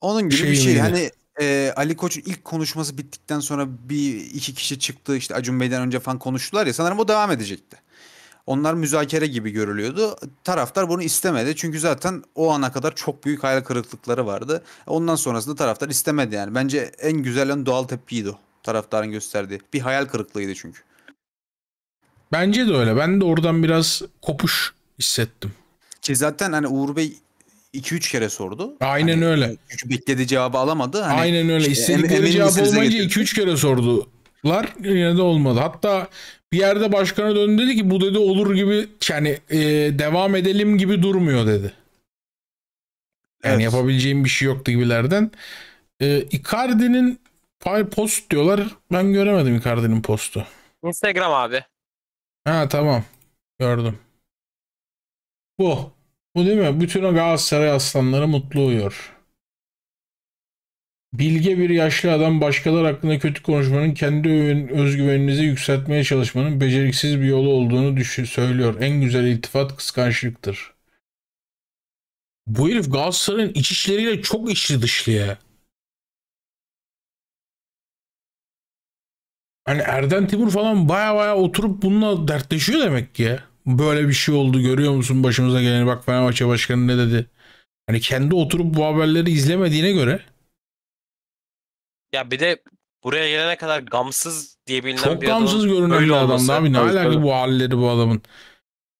onun gibi şey bir şey. Miydi? Hani e, Ali Koç'un ilk konuşması bittikten sonra bir iki kişi çıktı İşte Acun Bey'den önce falan konuştular ya sanırım o devam edecekti. Onlar müzakere gibi görülüyordu. Taraftar bunu istemedi. Çünkü zaten o ana kadar çok büyük hayal kırıklıkları vardı. Ondan sonrasında taraftar istemedi yani. Bence en güzel en doğal tepkiydi o. Taraftarın gösterdiği. Bir hayal kırıklığıydı çünkü. Bence de öyle. Ben de oradan biraz kopuş hissettim. Ki zaten hani Uğur Bey 2-3 kere sordu. Aynen hani, öyle. Çünkü beklediği cevabı alamadı. Hani, Aynen öyle. Işte, İstedikleri cevabı olmayınca 2-3 kere sordular. Yine de olmadı. Hatta bir yerde başkana döndü dedi ki bu dedi olur gibi yani e, devam edelim gibi durmuyor dedi. Yani evet. yapabileceğim bir şey yoktu gibilerden. E, Icardi'nin post diyorlar. Ben göremedim Icardi'nin postu. Instagram abi. Ha tamam. Gördüm. Bu. Bu değil mi? Bütün o Galatasaray aslanları mutlu oluyor. Bilge bir yaşlı adam başkalar hakkında kötü konuşmanın kendi özgüveninizi yükseltmeye çalışmanın beceriksiz bir yolu olduğunu düşün söylüyor. En güzel iltifat kıskançlıktır. Bu herif Galatasaray'ın iç işleriyle çok içli dışlı ya. Hani Erden Timur falan baya baya oturup bununla dertleşiyor demek ki ya böyle bir şey oldu görüyor musun başımıza geleni bak Fenerbahçe başkanı ne dedi. Hani kendi oturup bu haberleri izlemediğine göre. Ya bir de buraya gelene kadar gamsız diye bilinen Çok bir adam. Çok gamsız görünen bir adam abi. Ne alaka bu halleri bu adamın.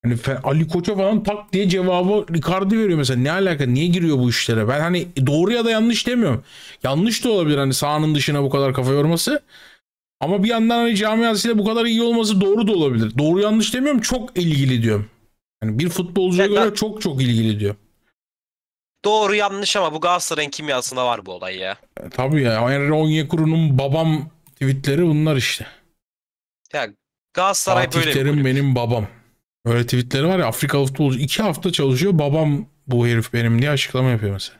Hani Ali Koç'a falan tak diye cevabı Ricardo veriyor mesela. Ne alaka? Niye giriyor bu işlere? Ben hani doğru ya da yanlış demiyorum. Yanlış da olabilir hani sahanın dışına bu kadar kafa yorması. Ama bir yandan hani camiasıyla bu kadar iyi olması doğru da olabilir. Doğru yanlış demiyorum çok ilgili diyorum. Yani bir futbolcuya evet, göre ben... çok çok ilgili diyor. Doğru yanlış ama bu Galatasaray'ın kimyasında var bu olay ya. E, tabii ya. Yani Onyekuru'nun babam tweetleri bunlar işte. Ya Galatasaray Fatih böyle Terim benim babam. Öyle tweetleri var ya Afrikalı futbolcu iki hafta çalışıyor babam bu herif benim diye açıklama yapıyor mesela.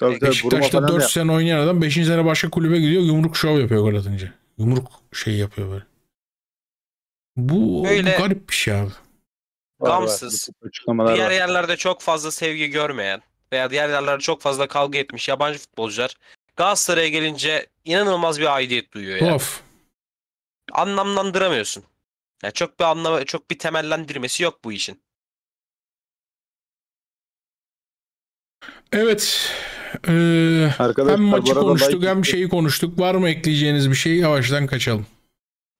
Tabii, tabii, Beşiktaş'ta 4 sene oynayan adam 5. sene başka kulübe gidiyor yumruk şov yapıyor gol atınca. Yumruk şey yapıyor böyle. Bu, Böyle bu garip bir şey abi. gamsız, diğer var. yerlerde çok fazla sevgi görmeyen veya diğer yerlerde çok fazla kavga etmiş yabancı futbolcular Galatasaray'a gelince inanılmaz bir aidiyet duyuyor yani. Tuhaf. Anlamlandıramıyorsun. Yani çok bir anlam çok bir temellendirmesi yok bu işin. Evet. Ee, hem maçı konuştuk like hem şeyi konuştuk. Var mı ekleyeceğiniz bir şey? Yavaştan kaçalım.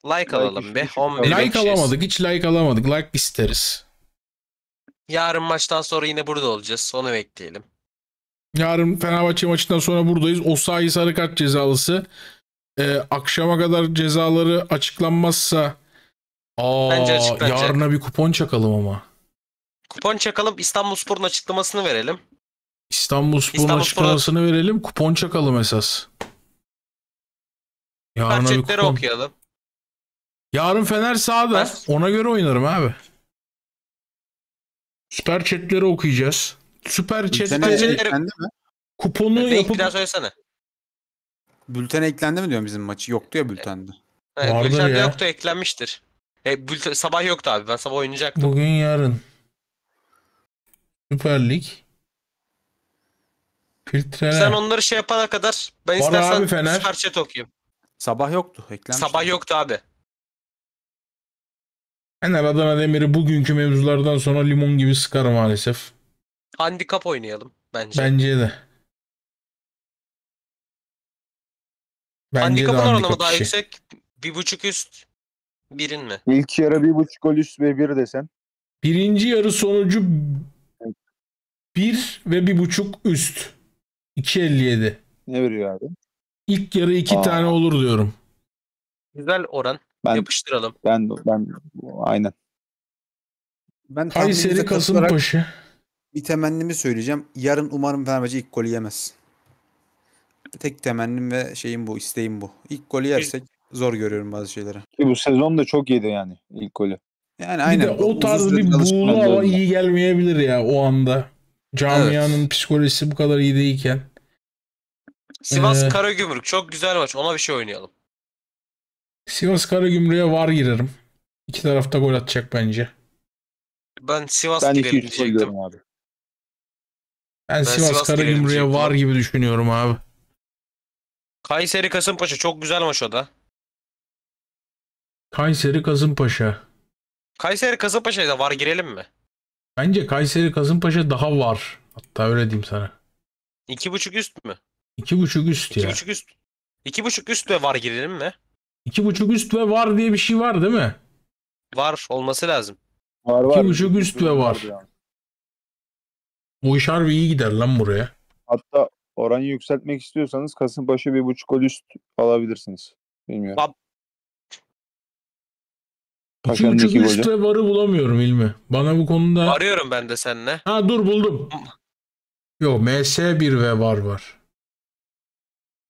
Like alalım be. Şey like kişiyiz. alamadık. Hiç like alamadık. Like isteriz. Yarın maçtan sonra yine burada olacağız. Onu bekleyelim. Yarın Fenerbahçe maçından sonra buradayız. Osayi sarı kart cezalısı. Ee, akşama kadar cezaları açıklanmazsa aa, Bence yarına bir kupon çakalım ama. Kupon çakalım. İstanbul Spor'un açıklamasını verelim. İstanbul Spor'un İstanbul açıklamasını Spor'un... verelim. Kupon çakalım esas. Yarın Gerçekleri kupon... okuyalım. Yarın Fener sağda. Evet. Ona göre oynarım abi. Süper chatleri okuyacağız. Süper chatleri kuponu Bülten yapıp... Biraz söylesene. Bülten eklendi mi diyorum bizim maçı? Yoktu ya bültende. Evet, Vardır bültende ya. yoktu eklenmiştir. E, bülten, sabah yoktu abi. Ben sabah oynayacaktım. Bugün yarın. Süper Lig. Filtreler. Sen onları şey yapana kadar ben Bana istersen abi Fener. Süper okuyayım. Sabah yoktu. Eklenmiş. Sabah yoktu abi. Fener Adana Demir'i bugünkü mevzulardan sonra limon gibi sıkar maalesef. Handikap oynayalım bence. Bence de. Bence Handikapın oranı daha şey. yüksek. Bir buçuk üst birin mi? İlk yarı bir buçuk gol üst ve bir desen. Birinci yarı sonucu bir ve bir buçuk üst. 2.57. Ne veriyor abi? İlk yarı iki Aa. tane olur diyorum. Güzel oran. Ben, Yapıştıralım. Ben ben aynen. Ben Kayseri Kasımpaşa. Bir temennimi söyleyeceğim. Yarın umarım Fenerbahçe ilk golü yemez. Tek temennim ve şeyim bu, isteğim bu. İlk golü yersek zor görüyorum bazı şeyleri. Ki bu sezon da çok yedi yani ilk golü. Yani aynen. Bir de o tarz bir buğulu hava iyi gelmeyebilir ya o anda. Camianın evet. psikolojisi bu kadar iyi değilken. Sivas ee, Karagümrük çok güzel maç. Ona bir şey oynayalım. Sivas Karagümrük'e var girerim. İki tarafta gol atacak bence. Ben Sivas ben girelim diyecektim. Abi. Ben, ben Sivas, Sivas Karagümrük'e var gibi düşünüyorum abi. Kayseri Kasımpaşa çok güzel maç o da. Kayseri Kasımpaşa. Kayseri Kasımpaşa'ya da var girelim mi? Bence Kayseri Kasımpaşa daha var. Hatta öyle diyeyim sana. İki buçuk üst mü? İki buçuk üst ya. buçuk üst. İki buçuk üst ve var girelim mi? İki buçuk üst ve var diye bir şey var değil mi? Var olması lazım. Var var. İki buçuk üst ve var. Bu iş harbi iyi gider lan buraya. Hatta oranı yükseltmek istiyorsanız Kasımpaşa bir buçuk gol üst alabilirsiniz. Bilmiyorum. Ba- İki iki golü. üstte varı bulamıyorum ilmi. Bana bu konuda... Arıyorum ben de seninle. Ha dur buldum. Yok MS1 ve var var.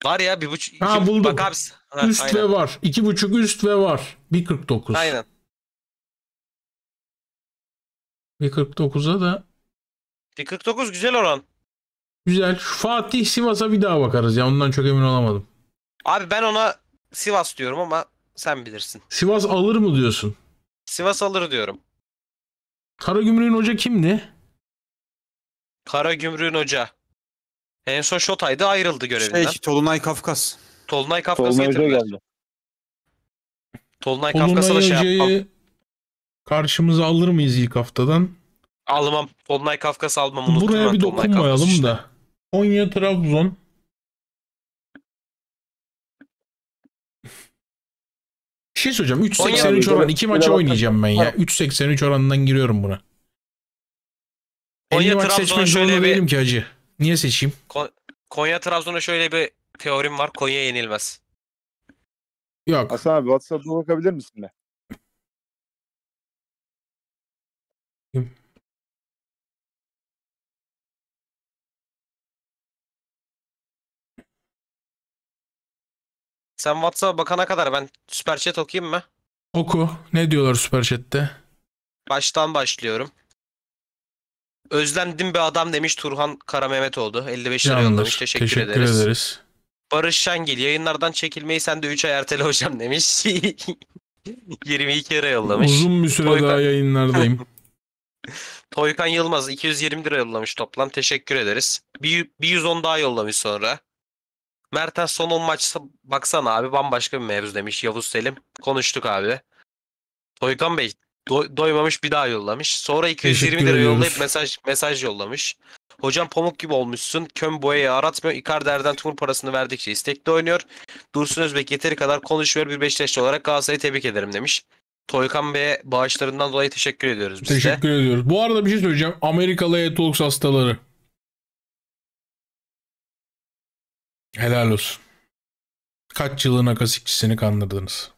Var ya bir buçuk. Ha, iki, buldum. Bak abi. Ha, Üst aynen. ve var. İki buçuk üst ve var. 1.49. Aynen. 1.49'a da 1.49 güzel oran. güzel. Şu Fatih Sivas'a bir daha bakarız ya. Ondan çok emin olamadım. Abi ben ona Sivas diyorum ama sen bilirsin. Sivas alır mı diyorsun? Sivas alır diyorum. Kara gümrüğün hoca kimdi? Kara gümrüğün hoca. En Enso Şotay'da ayrıldı görevinden. Şey, Tolunay Kafkas. Tolunay Kafkas Tolunay Hoca geldi. Tolunay Kafkas'a da şey Hoca'yı karşımıza alır mıyız ilk haftadan? Almam. Tolunay Kafkas almam. Buraya bir Tolunay dokunmayalım işte. da. Konya Trabzon şey söyleyeceğim. 3.83 oran. iki maça oynayacağım ben ya. 3.83 oranından giriyorum buna. Konya Trabzon'a şöyle bir... Değilim ki hacı. Niye seçeyim? Konya Trabzon'a şöyle bir teorim var. Konya yenilmez. Yok. Hasan abi WhatsApp'ına bakabilir misin? de? Sen WhatsApp'a bakana kadar ben süper chat okuyayım mı? Oku. Ne diyorlar süper chat'te? Baştan başlıyorum. Özlendim bir adam demiş Turhan Kara Mehmet oldu. 55 lira yollamış. Teşekkür, teşekkür ederiz. ederiz. Barış Şengil yayınlardan çekilmeyi sen de 3 ay ertele hocam demiş. 22 lira yollamış. Uzun bir süre Toykan... daha yayınlardayım. Toykan Yılmaz 220 lira yollamış toplam. Teşekkür ederiz. Bir, bir 110 daha yollamış sonra. Mertens son 10 maçta baksana abi bambaşka bir mevzu demiş Yavuz Selim. Konuştuk abi. Toykan Bey do- doymamış bir daha yollamış. Sonra 220 lira yollayıp mesaj mesaj yollamış. Hocam pamuk gibi olmuşsun. Köm boyaya aratmıyor. Icardi Erden Tumur parasını verdikçe istekli oynuyor. Dursun Özbek yeteri kadar konuşuyor. Bir Beşiktaşlı olarak Galatasaray'ı tebrik ederim demiş. Toykan Bey'e bağışlarından dolayı teşekkür ediyoruz biz Teşekkür de. ediyoruz. Bu arada bir şey söyleyeceğim. Amerikalı Etolks hastaları. Helal olsun. Kaç yılın akasikçisini kandırdınız.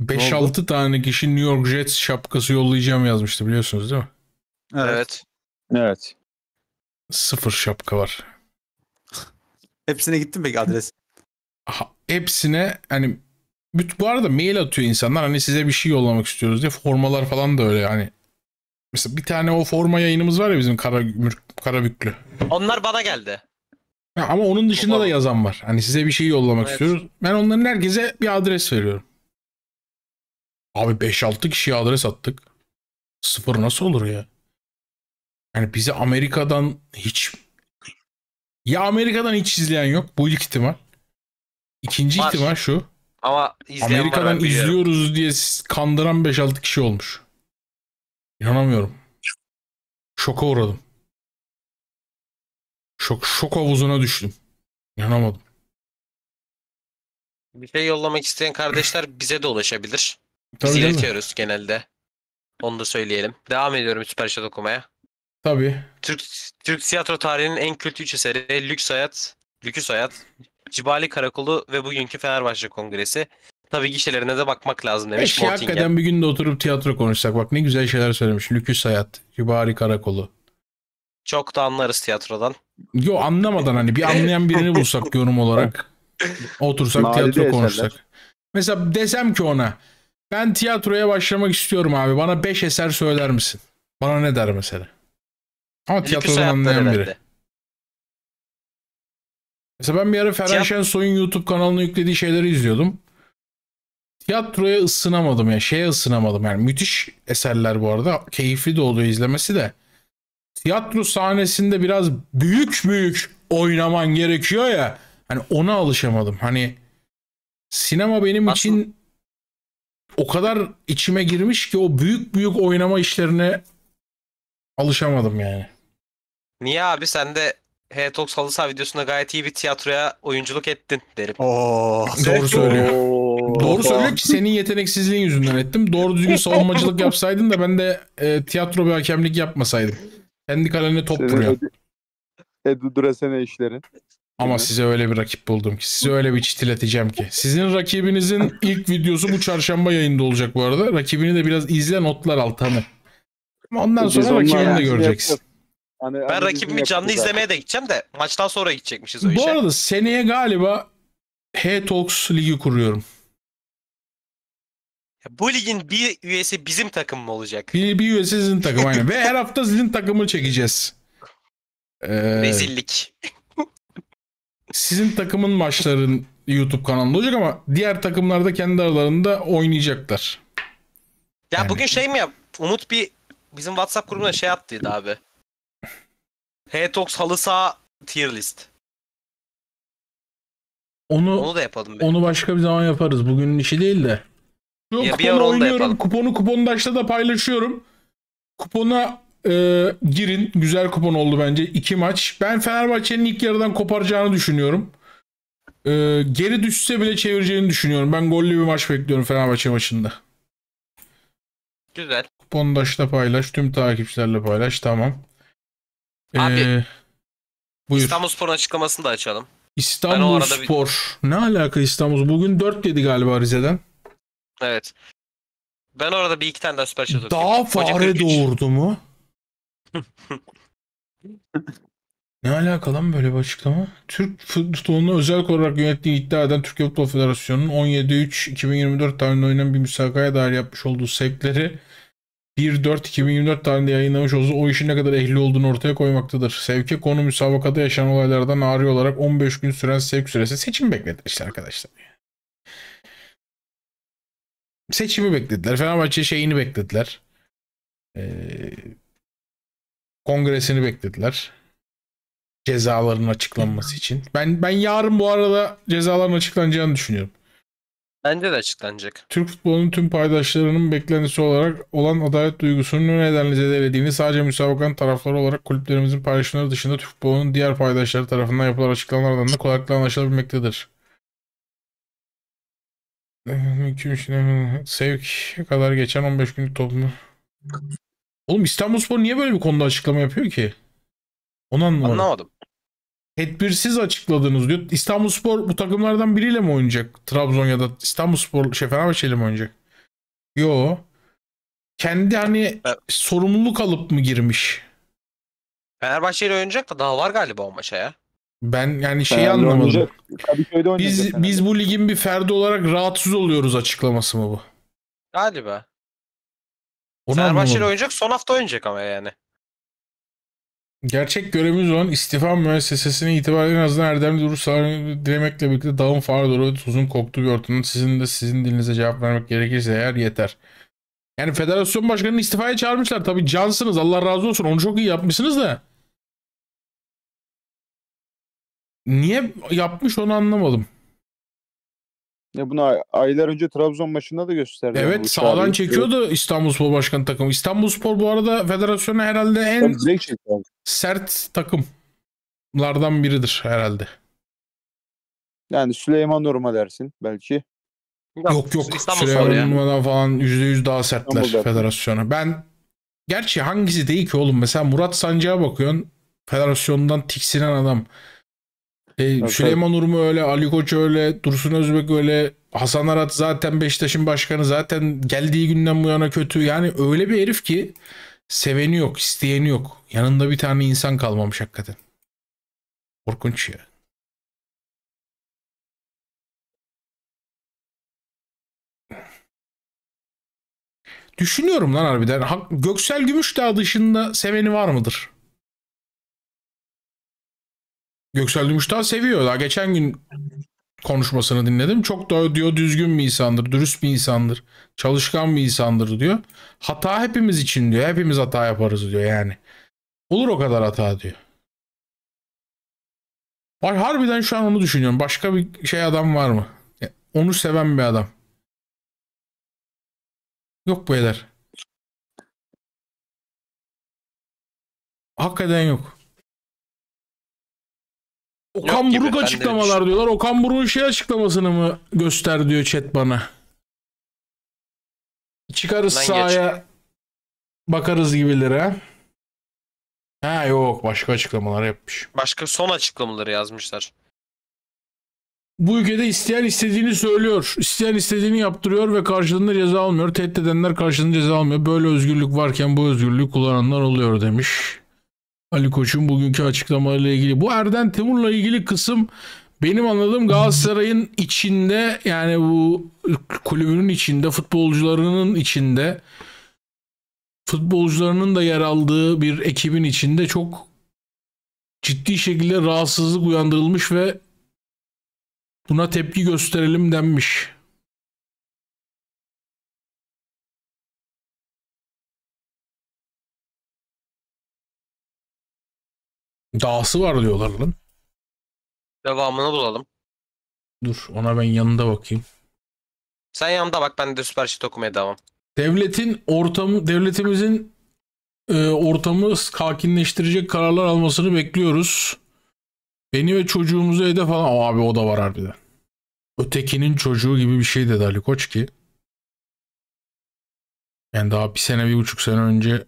5-6 tane kişi New York Jets şapkası yollayacağım yazmıştı biliyorsunuz değil mi? Evet. Evet. Sıfır şapka var. Hepsine gittin peki adres? Ha, hepsine hani bu arada mail atıyor insanlar hani size bir şey yollamak istiyoruz diye formalar falan da öyle yani. Mesela bir tane o forma yayınımız var ya bizim kara kara Karabüklü. Onlar bana geldi. Ya ama onun dışında da yazan var. Hani size bir şey yollamak evet. istiyoruz. Ben onların herkese bir adres veriyorum. Abi 5-6 kişiye adres attık. Sıfır nasıl olur ya? Yani bize Amerika'dan hiç ya Amerika'dan hiç izleyen yok. Bu ilk ihtimal. İkinci var. ihtimal şu. Ama Amerika'dan izliyoruz diye kandıran 5-6 kişi olmuş. İnanamıyorum. Şoka uğradım. Şok, şok havuzuna düştüm. İnanamadım. Bir şey yollamak isteyen kardeşler bize de ulaşabilir. Tabii Biz iletiyoruz genelde. Onu da söyleyelim. Devam ediyorum Süper Şat okumaya. Tabii. Türk, Türk tiyatro tarihinin en kötü üç eseri Lüks Hayat, Lüküs Hayat, Cibali Karakolu ve bugünkü Fenerbahçe Kongresi. Tabii gişelerine de bakmak lazım demiş Eşi, Hakikaten bir gün de oturup tiyatro konuşsak. Bak ne güzel şeyler söylemiş. Lüküs Hayat, Cibali Karakolu. Çok da anlarız tiyatrodan. Yo anlamadan hani bir anlayan birini bulsak yorum olarak. Otursak Nadide tiyatro eserler. konuşsak. Mesela desem ki ona ben tiyatroya başlamak istiyorum abi bana 5 eser söyler misin? Bana ne der mesela? Ama Lüküs tiyatrodan anlayan biri. Mesela ben bir ara Ferhan Tiyat- Şensoy'un YouTube kanalına yüklediği şeyleri izliyordum. Tiyatroya ısınamadım ya. Şeye ısınamadım yani. Müthiş eserler bu arada. Keyifli de oluyor izlemesi de tiyatro sahnesinde biraz büyük büyük oynaman gerekiyor ya. Hani ona alışamadım. Hani sinema benim Aslında... için o kadar içime girmiş ki o büyük büyük oynama işlerine alışamadım yani. Niye abi sen de H-Tox halı saha videosunda gayet iyi bir tiyatroya oyunculuk ettin derim. Oo, doğru söylüyor. doğru söylüyor ki senin yeteneksizliğin yüzünden ettim. Doğru düzgün savunmacılık yapsaydın da ben de e, tiyatro bir hakemlik yapmasaydım. Kendi kalene top Senin vuruyor. Edu, Edu Dresene Ama size öyle bir rakip buldum ki. Size öyle bir çitileteceğim ki. Sizin rakibinizin ilk videosu bu çarşamba yayında olacak bu arada. Rakibini de biraz izle notlar al tanı. Ama ondan sonra Biz rakibini de şey göreceksin. Hani, ben rakibimi canlı zaten. izlemeye de gideceğim de maçtan sonra gidecekmişiz o işe. Bu arada seneye galiba H-Talks ligi kuruyorum. Bu ligin bir üyesi bizim takım mı olacak? Bir, bir üyesi sizin takım aynen. Ve her hafta sizin takımı çekeceğiz. Ee, Rezillik. sizin takımın maçların YouTube kanalında olacak ama diğer takımlar da kendi aralarında oynayacaklar. Ya yani. bugün şey mi yap? Umut bir bizim WhatsApp grubuna şey attıydı abi. h halı sağ tier list. Onu, onu da yapalım. Be. Onu başka bir zaman yaparız. Bugünün işi değil de. Şu ya kuponu oynuyorum. Yapalım. Kuponu kupondaşta da paylaşıyorum. Kupona e, girin. Güzel kupon oldu bence. İki maç. Ben Fenerbahçe'nin ilk yarıdan koparacağını düşünüyorum. E, geri düşse bile çevireceğini düşünüyorum. Ben gollü bir maç bekliyorum Fenerbahçe maçında. Güzel. Kupondaşta paylaş. Tüm takipçilerle paylaş. Tamam. E, Abi ee, buyur. İstanbul Spor'un açıklamasını da açalım. İstanbul Spor. Bir... Ne alaka İstanbul? Bugün 4 dedi galiba Rize'den. Evet. Ben orada bir iki tane daha süper chat Daha fare doğurdu mu? ne alakalı mı böyle bir açıklama? Türk futbolunu özel olarak yönettiği iddia eden Türkiye Futbol Federasyonu'nun 17-3-2024 tarihinde oynanan bir müsabakaya dair yapmış olduğu sevkleri 1-4-2024 tarihinde yayınlamış olsa o işin ne kadar ehli olduğunu ortaya koymaktadır. Sevke konu müsabakada yaşanan olaylardan ağrı olarak 15 gün süren sevk süresi seçim bekletir işte arkadaşlar seçimi beklediler. Fenerbahçe şeyini beklediler. Ee, kongresini beklediler. Cezaların açıklanması için. Ben ben yarın bu arada cezaların açıklanacağını düşünüyorum. Bence de açıklanacak. Türk futbolunun tüm paydaşlarının beklentisi olarak olan adalet duygusunun ne nedenle zedelediğini sadece müsabakanın tarafları olarak kulüplerimizin paylaşımları dışında Türk futbolunun diğer paydaşları tarafından yapılan açıklamalardan da kolaylıkla anlaşılabilmektedir. Sevk kadar geçen 15 günlük toplumu. Oğlum İstanbulspor niye böyle bir konuda açıklama yapıyor ki? Onu anlamadım. Anlamadım. Tedbirsiz açıkladınız diyor. İstanbulspor bu takımlardan biriyle mi oynayacak? Trabzon ya da İstanbulspor şey Fenerbahçe ile mi oynayacak? Yo. Kendi hani evet. sorumluluk alıp mı girmiş? Fenerbahçe ile oynayacak da daha var galiba o maça ya. Ben yani şeyi Fenerli anlamadım. Oynayacak. Kadıköy'de Biz oynayacak biz bu ligin bir ferdi olarak rahatsız oluyoruz açıklaması mı bu? Galiba. Onu Fenerbahçe'yle anlamadım. oynayacak son hafta oynayacak ama yani. Gerçek görevimiz olan istifa müessesesine itibaren en azından erdemli duruş sağlamayı dilemekle birlikte dağın fara doğru tuzun koktuğu bir ortamda sizin de sizin dilinize cevap vermek gerekirse eğer yeter. Yani federasyon başkanını istifaya çağırmışlar. tabi cansınız Allah razı olsun onu çok iyi yapmışsınız da. Niye yapmış onu anlamadım. Ya bunu aylar önce Trabzon maçında da gösterdi. Evet yani sağdan çekiyordu İstanbulspor Başkanı takım. İstanbulspor bu arada federasyona herhalde en sert takımlardan biridir herhalde. Yani Süleyman Nurma dersin belki. Yok yok İstanbul Süleyman Nurma'dan falan %100 daha sertler İstanbul'da. federasyona. Ben gerçi hangisi değil ki oğlum mesela Murat Sancı'ya bakıyorsun federasyondan tiksinen adam. E, Süleyman Urmu öyle, Ali Koç öyle, Dursun Özbek öyle, Hasan Arat zaten Beşiktaş'ın başkanı zaten geldiği günden bu yana kötü. Yani öyle bir herif ki seveni yok, isteyeni yok. Yanında bir tane insan kalmamış hakikaten. Korkunç ya. Düşünüyorum lan harbiden. Göksel Gümüş Gümüşdağ dışında seveni var mıdır? Göksel Gümüşdağ seviyor. Daha geçen gün konuşmasını dinledim. Çok da diyor düzgün bir insandır, dürüst bir insandır, çalışkan bir insandır diyor. Hata hepimiz için diyor. Hepimiz hata yaparız diyor yani. Olur o kadar hata diyor. bak harbiden şu an onu düşünüyorum. Başka bir şey adam var mı? Onu seven bir adam. Yok beyler. Hakikaten yok. Okan Yok Buruk açıklamalar şey. diyorlar. Okan Buruk'un şey açıklamasını mı göster diyor chat bana. Çıkarız sahaya bakarız gibilere. ha. Ha yok başka açıklamalar yapmış. Başka son açıklamaları yazmışlar. Bu ülkede isteyen istediğini söylüyor. İsteyen istediğini yaptırıyor ve karşılığında ceza almıyor. Tehdit edenler karşılığında ceza almıyor. Böyle özgürlük varken bu özgürlüğü kullananlar oluyor demiş. Ali Koç'un bugünkü açıklamalarıyla ilgili. Bu Erden Timur'la ilgili kısım benim anladığım Galatasaray'ın içinde yani bu kulübünün içinde futbolcularının içinde futbolcularının da yer aldığı bir ekibin içinde çok ciddi şekilde rahatsızlık uyandırılmış ve buna tepki gösterelim denmiş. Dağısı var diyorlar lan. Devamını bulalım. Dur ona ben yanında bakayım. Sen yanında bak ben de süper şit okumaya devam. Devletin ortamı devletimizin e, ortamı sakinleştirecek kararlar almasını bekliyoruz. Beni ve çocuğumuzu hedef falan, o abi o da var harbiden. Ötekinin çocuğu gibi bir şey dedi Ali Koç ki. Yani daha bir sene bir buçuk sene önce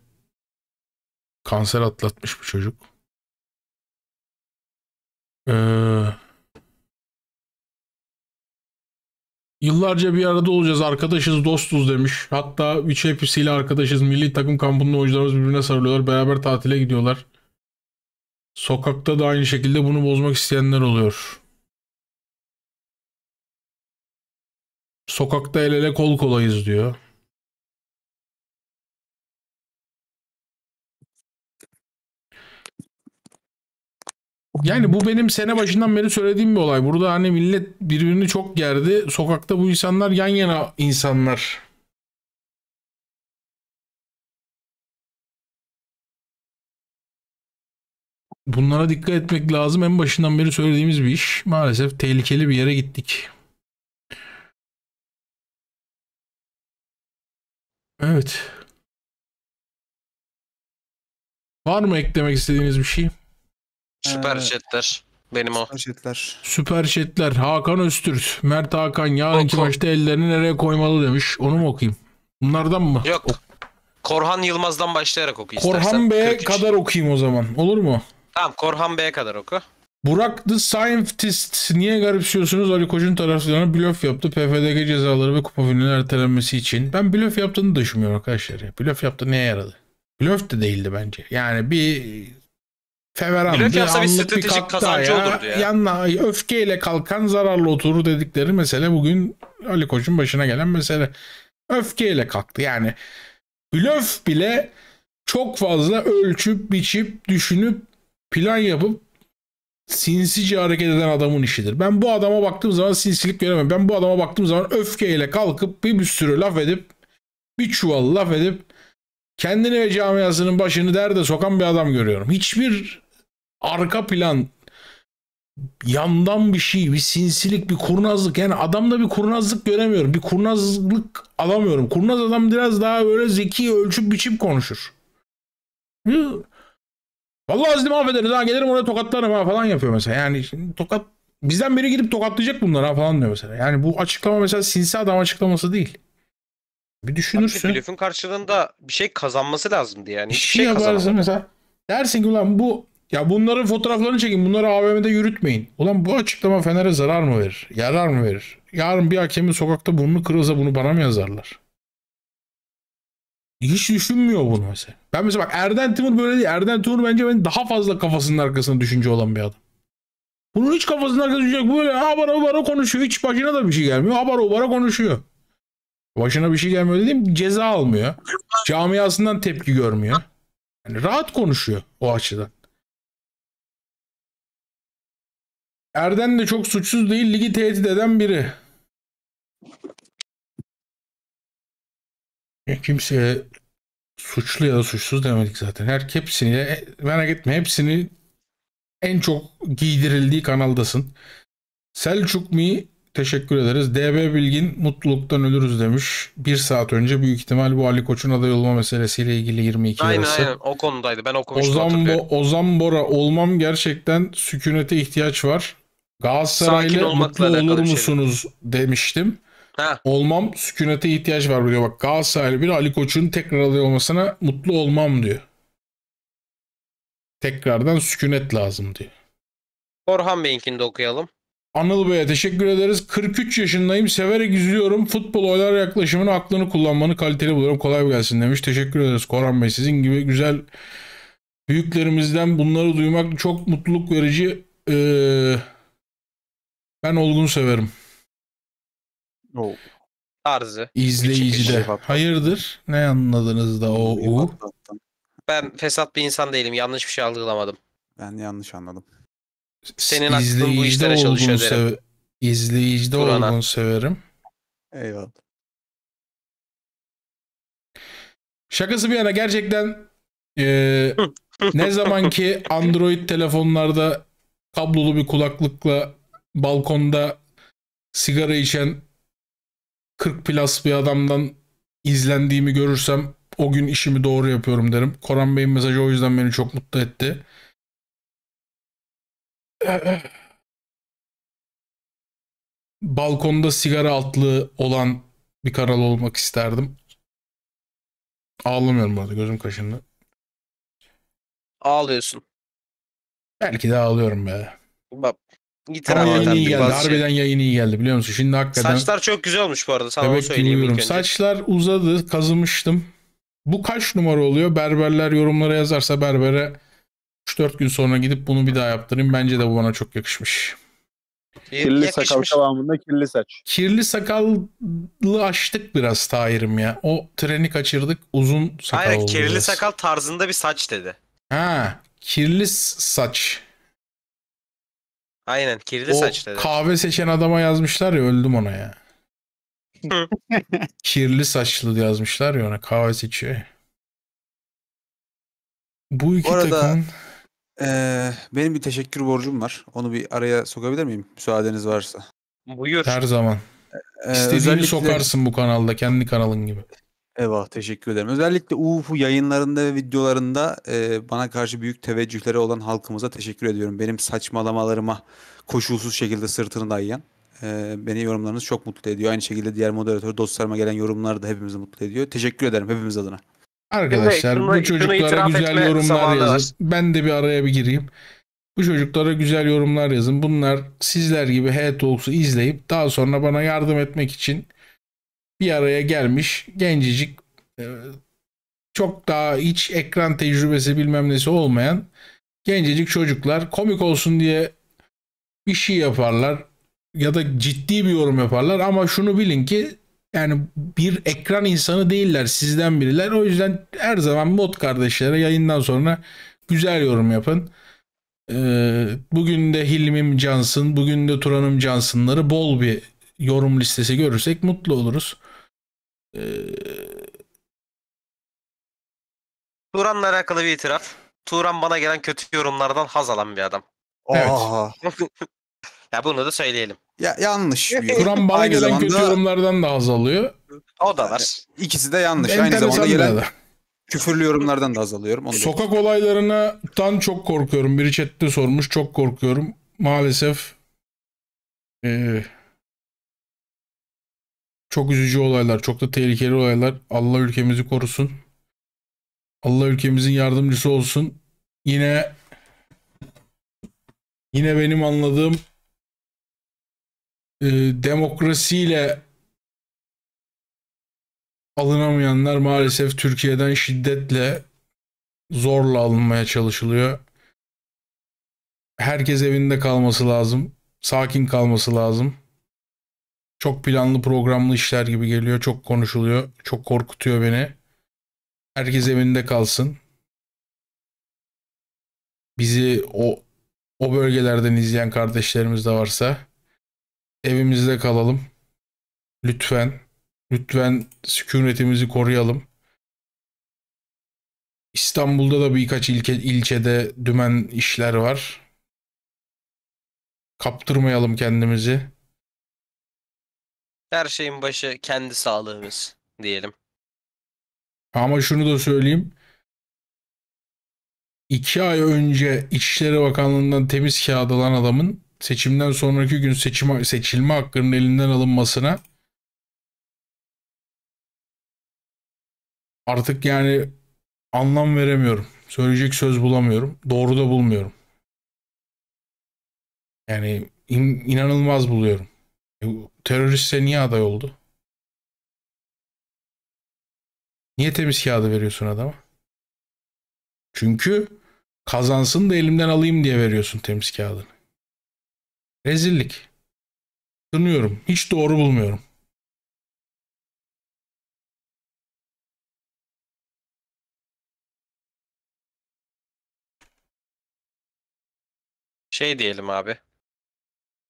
kanser atlatmış bir çocuk. Ee, yıllarca bir arada olacağız. Arkadaşız, dostuz demiş. Hatta Witch hepsiyle arkadaşız. Milli takım kampında oyuncularımız birbirine sarılıyorlar. Beraber tatile gidiyorlar. Sokakta da aynı şekilde bunu bozmak isteyenler oluyor. Sokakta el ele kol kolayız diyor. Yani bu benim sene başından beri söylediğim bir olay. Burada hani millet birbirini çok gerdi. Sokakta bu insanlar yan yana insanlar. Bunlara dikkat etmek lazım. En başından beri söylediğimiz bir iş. Maalesef tehlikeli bir yere gittik. Evet. Var mı eklemek istediğiniz bir şey? Süper ee, chatler. Benim o. Süper chatler. Süper chatler. Hakan Öztürk. Mert Hakan yarınki Oku. maçta ellerini nereye koymalı demiş. Onu mu okuyayım? Bunlardan mı? Yok. Korhan Yılmaz'dan başlayarak oku Korhan Bey'e kadar okuyayım o zaman. Olur mu? Tamam Korhan Bey'e kadar oku. Burak The Scientist niye garipsiyorsunuz? Ali Koç'un taraflarına blöf yaptı. PFDG cezaları ve kupa finali ertelenmesi için. Ben blöf yaptığını düşünmüyorum arkadaşlar. Blöf yaptı neye yaradı? Blöf de değildi bence. Yani bir feveran bir yapsa bir stratejik kazancı ya, olurdu ya. Yanına öfkeyle kalkan zararlı oturur dedikleri mesele bugün Ali Koç'un başına gelen mesele. Öfkeyle kalktı yani. Blöf bile çok fazla ölçüp biçip düşünüp plan yapıp sinsice hareket eden adamın işidir. Ben bu adama baktığım zaman sinsilik göremem. Ben bu adama baktığım zaman öfkeyle kalkıp bir, bir sürü laf edip bir çuval laf edip kendini ve camiasının başını derde sokan bir adam görüyorum. Hiçbir arka plan yandan bir şey, bir sinsilik, bir kurnazlık. Yani adamda bir kurnazlık göremiyorum. Bir kurnazlık alamıyorum. Kurnaz adam biraz daha böyle zeki, ölçüp biçip konuşur. Vallahi azim affederiz ha gelirim oraya tokatlarım ha falan yapıyor mesela. Yani tokat bizden biri gidip tokatlayacak bunlar ha falan diyor mesela. Yani bu açıklama mesela sinsi adam açıklaması değil. Bir düşünürsün. Blöfün karşılığında bir şey kazanması lazımdı yani. Bir şey, şey yaparsın mesela. Dersin ki ulan bu ya bunların fotoğraflarını çekin. Bunları AVM'de yürütmeyin. Ulan bu açıklama Fener'e zarar mı verir? Yarar mı verir? Yarın bir hakemin sokakta burnunu kırılsa bunu bana mı yazarlar? Hiç düşünmüyor bunu mesela. Ben mesela bak Erden Timur böyle değil. Erden Timur bence benim daha fazla kafasının arkasında düşünce olan bir adam. Bunun hiç kafasının arkasında Bu böyle abara ubara konuşuyor. Hiç başına da bir şey gelmiyor. Abara ubara konuşuyor. Başına bir şey gelmiyor dediğim ceza almıyor. Camiasından tepki görmüyor. Yani rahat konuşuyor o açıdan. Erden de çok suçsuz değil ligi tehdit eden biri. Ya e, kimseye suçlu ya da suçsuz demedik zaten. Her hepsini e, merak etme hepsini en çok giydirildiği kanaldasın. Selçuk mi Teşekkür ederiz. DB Bilgin mutluluktan ölürüz demiş. Bir saat önce büyük ihtimal bu Ali Koç'un aday olma meselesiyle ilgili 22 aynen, yarısı. Aynen o konudaydı. Ben okumuştum Ozan, Bo Ozan Bora olmam gerçekten sükunete ihtiyaç var. Galatasaray'la mutlu olur şey musunuz şey. demiştim. Ha. Olmam sükunete ihtiyaç var diyor. Bak Galatasaraylı bir Ali Koç'un tekrar aday olmasına mutlu olmam diyor. Tekrardan sükunet lazım diyor. Orhan Bey'inkini de okuyalım. Anıl Bey'e teşekkür ederiz. 43 yaşındayım. Severek izliyorum. Futbol oylar yaklaşımını aklını kullanmanı kaliteli buluyorum. Kolay gelsin demiş. Teşekkür ederiz Koran Bey. Sizin gibi güzel büyüklerimizden bunları duymak çok mutluluk verici. Ee, ben olgun severim. Oh. Tarzı. İzleyici de. Şey Hayırdır? Ne anladınız da o? o? Şey ben fesat bir insan değilim. Yanlış bir şey algılamadım. Ben yanlış anladım. Senin aklın bu işlere çalışıyor derim. Sev- izleyicide Kur'an'a. severim. Eyvallah. Şakası bir yana gerçekten e, ne zaman ki Android telefonlarda kablolu bir kulaklıkla balkonda sigara içen 40 plus bir adamdan izlendiğimi görürsem o gün işimi doğru yapıyorum derim. Koran Bey'in mesajı o yüzden beni çok mutlu etti. balkonda sigara altlı olan bir kanal olmak isterdim. Ağlamıyorum bu arada gözüm kaşındı. Ağlıyorsun. Belki de ağlıyorum be. Bak. Gitar Ama yayın iyi geldi. Şey- harbiden yayın iyi geldi biliyor musun? Şimdi hakikaten... Saçlar çok güzel olmuş bu arada. Sana onu söyleyeyim ilk önce. Saçlar uzadı. Kazımıştım. Bu kaç numara oluyor? Berberler yorumlara yazarsa berbere 3-4 gün sonra gidip bunu bir daha yaptırayım. Bence de bu bana çok yakışmış. Ee, kirli Yakışmış. sakal kıvamında kirli saç. Kirli sakallı açtık biraz Tahir'im ya. O treni kaçırdık uzun sakal Hayır, kirli biraz. sakal tarzında bir saç dedi. Ha, kirli saç. Aynen kirli o saç dedi. kahve seçen adama yazmışlar ya öldüm ona ya. kirli saçlı yazmışlar ya ona kahve seçiyor. Bu iki Bu takım ee, benim bir teşekkür borcum var. Onu bir araya sokabilir miyim? Müsaadeniz varsa. Buyur. Her zaman. Ee, İstediğini özellikle... sokarsın bu kanalda. Kendi kanalın gibi. Eyvah teşekkür ederim. Özellikle UFU yayınlarında ve videolarında e, bana karşı büyük teveccühleri olan halkımıza teşekkür ediyorum. Benim saçmalamalarıma koşulsuz şekilde sırtını dayayan. E, beni yorumlarınız çok mutlu ediyor. Aynı şekilde diğer moderatör dostlarıma gelen yorumlar da hepimizi mutlu ediyor. Teşekkür ederim hepimiz adına. Arkadaşlar şunu, bu çocuklara güzel yorumlar yazın. Var. Ben de bir araya bir gireyim. Bu çocuklara güzel yorumlar yazın. Bunlar sizler gibi Hey Talks'u izleyip daha sonra bana yardım etmek için bir araya gelmiş gencicik e, çok daha hiç ekran tecrübesi bilmem nesi olmayan gencecik çocuklar komik olsun diye bir şey yaparlar ya da ciddi bir yorum yaparlar ama şunu bilin ki yani bir ekran insanı değiller sizden biriler. O yüzden her zaman mod kardeşlere yayından sonra güzel yorum yapın. Ee, bugün de Hilmim Cansın, bugün de Turan'ım Cansınları bol bir yorum listesi görürsek mutlu oluruz. Ee... Turan'la alakalı bir itiraf. Turan bana gelen kötü yorumlardan haz alan bir adam. Evet. ya bunu da söyleyelim. Ya, yanlış. Kur'an bana aynı gelen zamanda, kötü yorumlardan da azalıyor. O da var. İkisi de yanlış. Enteresan aynı zamanda gelen da. küfürlü yorumlardan da haz Onu Sokak diyorum. olaylarından çok korkuyorum. Biri chatte sormuş. Çok korkuyorum. Maalesef ee, çok üzücü olaylar. Çok da tehlikeli olaylar. Allah ülkemizi korusun. Allah ülkemizin yardımcısı olsun. Yine yine benim anladığım e, demokrasiyle alınamayanlar maalesef Türkiye'den şiddetle zorla alınmaya çalışılıyor. Herkes evinde kalması lazım. Sakin kalması lazım. Çok planlı programlı işler gibi geliyor. Çok konuşuluyor. Çok korkutuyor beni. Herkes evinde kalsın. Bizi o o bölgelerden izleyen kardeşlerimiz de varsa evimizde kalalım. Lütfen. Lütfen sükunetimizi koruyalım. İstanbul'da da birkaç ilke, ilçede dümen işler var. Kaptırmayalım kendimizi. Her şeyin başı kendi sağlığımız diyelim. Ama şunu da söyleyeyim. İki ay önce İçişleri Bakanlığı'ndan temiz kağıt alan adamın seçimden sonraki gün seçim, seçilme hakkının elinden alınmasına artık yani anlam veremiyorum. Söyleyecek söz bulamıyorum. Doğru da bulmuyorum. Yani in, inanılmaz buluyorum. E, Teröristse niye aday oldu? Niye temiz kağıdı veriyorsun adama? Çünkü kazansın da elimden alayım diye veriyorsun temiz kağıdını. Rezillik. Kınıyorum. Hiç doğru bulmuyorum. Şey diyelim abi.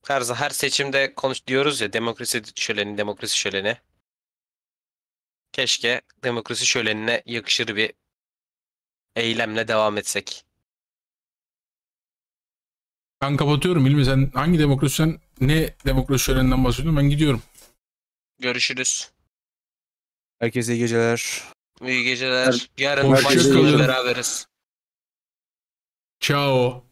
Her, her seçimde konuş diyoruz ya demokrasi şöleni, demokrasi şöleni. Keşke demokrasi şölenine yakışır bir eylemle devam etsek. Ben kapatıyorum İlmi sen hangi demokrasi sen ne demokrasi öğreninden bahsediyorsun ben gidiyorum. Görüşürüz. Herkese iyi geceler. İyi geceler. Yarın Hoşça başka beraberiz. Ciao.